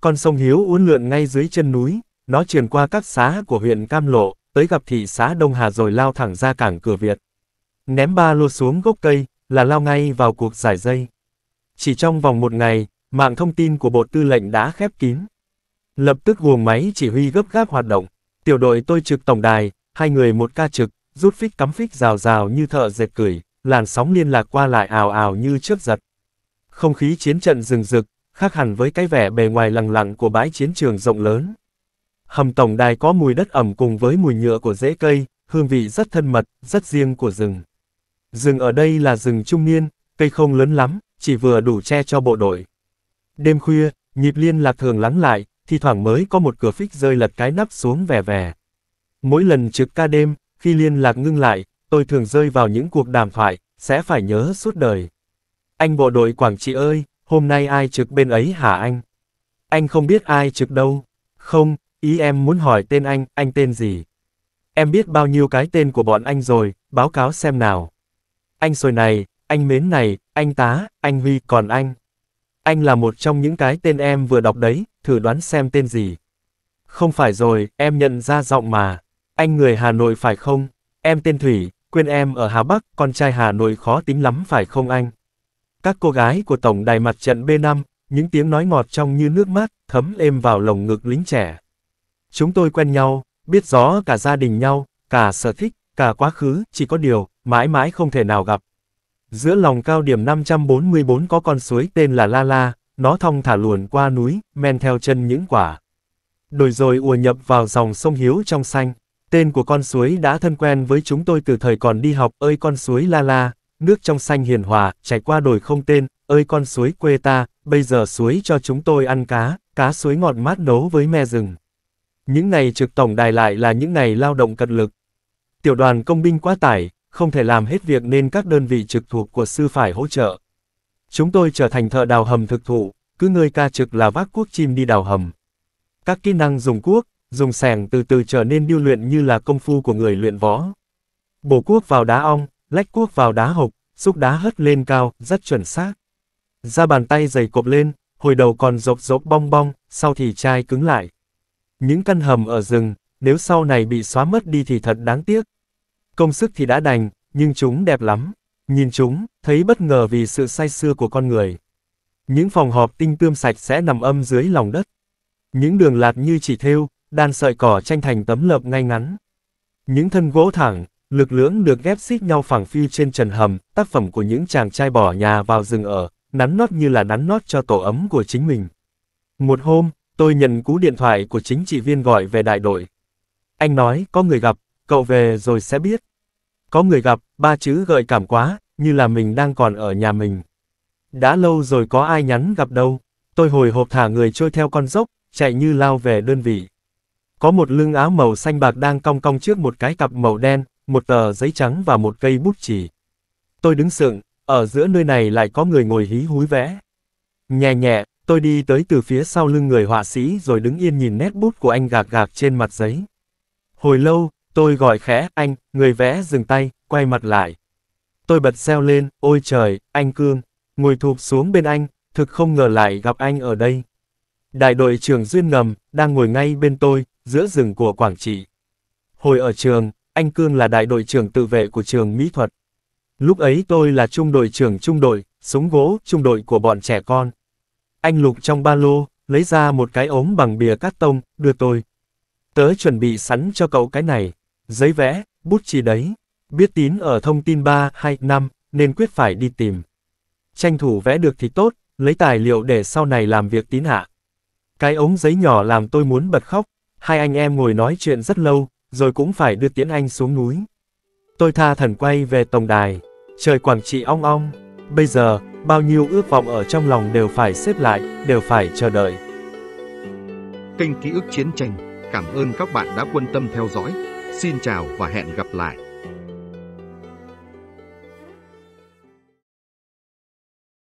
Con sông Hiếu uốn lượn ngay dưới chân núi, nó truyền qua các xã của huyện Cam Lộ, tới gặp thị xã Đông Hà rồi lao thẳng ra cảng cửa Việt. Ném ba lô xuống gốc cây, là lao ngay vào cuộc giải dây. Chỉ trong vòng một ngày, mạng thông tin của bộ tư lệnh đã khép kín. Lập tức guồng máy chỉ huy gấp gáp hoạt động, tiểu đội tôi trực tổng đài, hai người một ca trực, rút phích cắm phích rào rào như thợ dệt cười làn sóng liên lạc qua lại ào ào như trước giật. Không khí chiến trận rừng rực, khác hẳn với cái vẻ bề ngoài lằng lặng của bãi chiến trường rộng lớn. Hầm tổng đài có mùi đất ẩm cùng với mùi nhựa của rễ cây, hương vị rất thân mật, rất riêng của rừng. Rừng ở đây là rừng trung niên, cây không lớn lắm, chỉ vừa đủ che cho bộ đội. Đêm khuya, nhịp liên lạc thường lắng lại, thi thoảng mới có một cửa phích rơi lật cái nắp xuống vẻ vẻ. Mỗi lần trực ca đêm, khi liên lạc ngưng lại, tôi thường rơi vào những cuộc đàm thoại, sẽ phải nhớ suốt đời. Anh bộ đội Quảng Trị ơi, hôm nay ai trực bên ấy hả anh? Anh không biết ai trực đâu. Không, ý em muốn hỏi tên anh, anh tên gì? Em biết bao nhiêu cái tên của bọn anh rồi, báo cáo xem nào. Anh sồi này, anh mến này, anh tá, anh Huy, còn anh. Anh là một trong những cái tên em vừa đọc đấy, thử đoán xem tên gì. Không phải rồi, em nhận ra giọng mà. Anh người Hà Nội phải không? Em tên Thủy, quên em ở Hà Bắc, con trai Hà Nội khó tính lắm phải không anh? Các cô gái của Tổng đài mặt trận B5, những tiếng nói ngọt trong như nước mát, thấm êm vào lồng ngực lính trẻ. Chúng tôi quen nhau, biết rõ cả gia đình nhau, cả sở thích, cả quá khứ, chỉ có điều, mãi mãi không thể nào gặp. Giữa lòng cao điểm 544 có con suối tên là La La, nó thong thả luồn qua núi, men theo chân những quả. Đồi rồi ùa nhập vào dòng sông Hiếu trong xanh. Tên của con suối đã thân quen với chúng tôi từ thời còn đi học, ơi con suối La La, nước trong xanh hiền hòa, chảy qua đồi không tên, ơi con suối quê ta, bây giờ suối cho chúng tôi ăn cá, cá suối ngọt mát nấu với me rừng. Những ngày trực tổng đài lại là những ngày lao động cật lực. Tiểu đoàn công binh quá tải, không thể làm hết việc nên các đơn vị trực thuộc của sư phải hỗ trợ. Chúng tôi trở thành thợ đào hầm thực thụ, cứ người ca trực là vác cuốc chim đi đào hầm. Các kỹ năng dùng cuốc, dùng sẻng từ từ trở nên điêu luyện như là công phu của người luyện võ. Bổ cuốc vào đá ong, lách cuốc vào đá hộc, xúc đá hất lên cao, rất chuẩn xác. Ra bàn tay dày cộp lên, hồi đầu còn rộp rộp bong bong, sau thì chai cứng lại. Những căn hầm ở rừng, nếu sau này bị xóa mất đi thì thật đáng tiếc. Công sức thì đã đành, nhưng chúng đẹp lắm. Nhìn chúng, thấy bất ngờ vì sự say xưa của con người. Những phòng họp tinh tươm sạch sẽ nằm âm dưới lòng đất. Những đường lạt như chỉ thêu, đan sợi cỏ tranh thành tấm lợp ngay ngắn. Những thân gỗ thẳng, lực lưỡng được ghép xít nhau phẳng phiu trên trần hầm, tác phẩm của những chàng trai bỏ nhà vào rừng ở, nắn nót như là nắn nót cho tổ ấm của chính mình. Một hôm, tôi nhận cú điện thoại của chính trị viên gọi về đại đội. Anh nói, có người gặp, cậu về rồi sẽ biết. Có người gặp, ba chữ gợi cảm quá, như là mình đang còn ở nhà mình. Đã lâu rồi có ai nhắn gặp đâu. Tôi hồi hộp thả người trôi theo con dốc, chạy như lao về đơn vị. Có một lưng áo màu xanh bạc đang cong cong trước một cái cặp màu đen, một tờ giấy trắng và một cây bút chỉ. Tôi đứng sượng, ở giữa nơi này lại có người ngồi hí húi vẽ. Nhẹ nhẹ, tôi đi tới từ phía sau lưng người họa sĩ rồi đứng yên nhìn nét bút của anh gạc gạc trên mặt giấy. Hồi lâu, tôi gọi khẽ, anh, người vẽ dừng tay, quay mặt lại. Tôi bật xeo lên, ôi trời, anh Cương, ngồi thụp xuống bên anh, thực không ngờ lại gặp anh ở đây. Đại đội trưởng Duyên Ngầm, đang ngồi ngay bên tôi, giữa rừng của Quảng Trị. Hồi ở trường, anh Cương là đại đội trưởng tự vệ của trường mỹ thuật. Lúc ấy tôi là trung đội trưởng trung đội, súng gỗ, trung đội của bọn trẻ con. Anh lục trong ba lô, lấy ra một cái ống bằng bìa cắt tông, đưa tôi. Tớ chuẩn bị sẵn cho cậu cái này, giấy vẽ, bút chì đấy. Biết tín ở thông tin 3, 2, 5, nên quyết phải đi tìm. Tranh thủ vẽ được thì tốt, lấy tài liệu để sau này làm việc tín hạ. Cái ống giấy nhỏ làm tôi muốn bật khóc, Hai anh em ngồi nói chuyện rất lâu, rồi cũng phải đưa Tiễn Anh xuống núi. Tôi tha thần quay về tổng đài. Trời Quảng Trị ong ong. Bây giờ, bao nhiêu ước vọng ở trong lòng đều phải xếp lại, đều phải chờ đợi. Kênh Ký ức Chiến tranh, cảm ơn các bạn đã quan tâm theo dõi. Xin chào và hẹn gặp lại.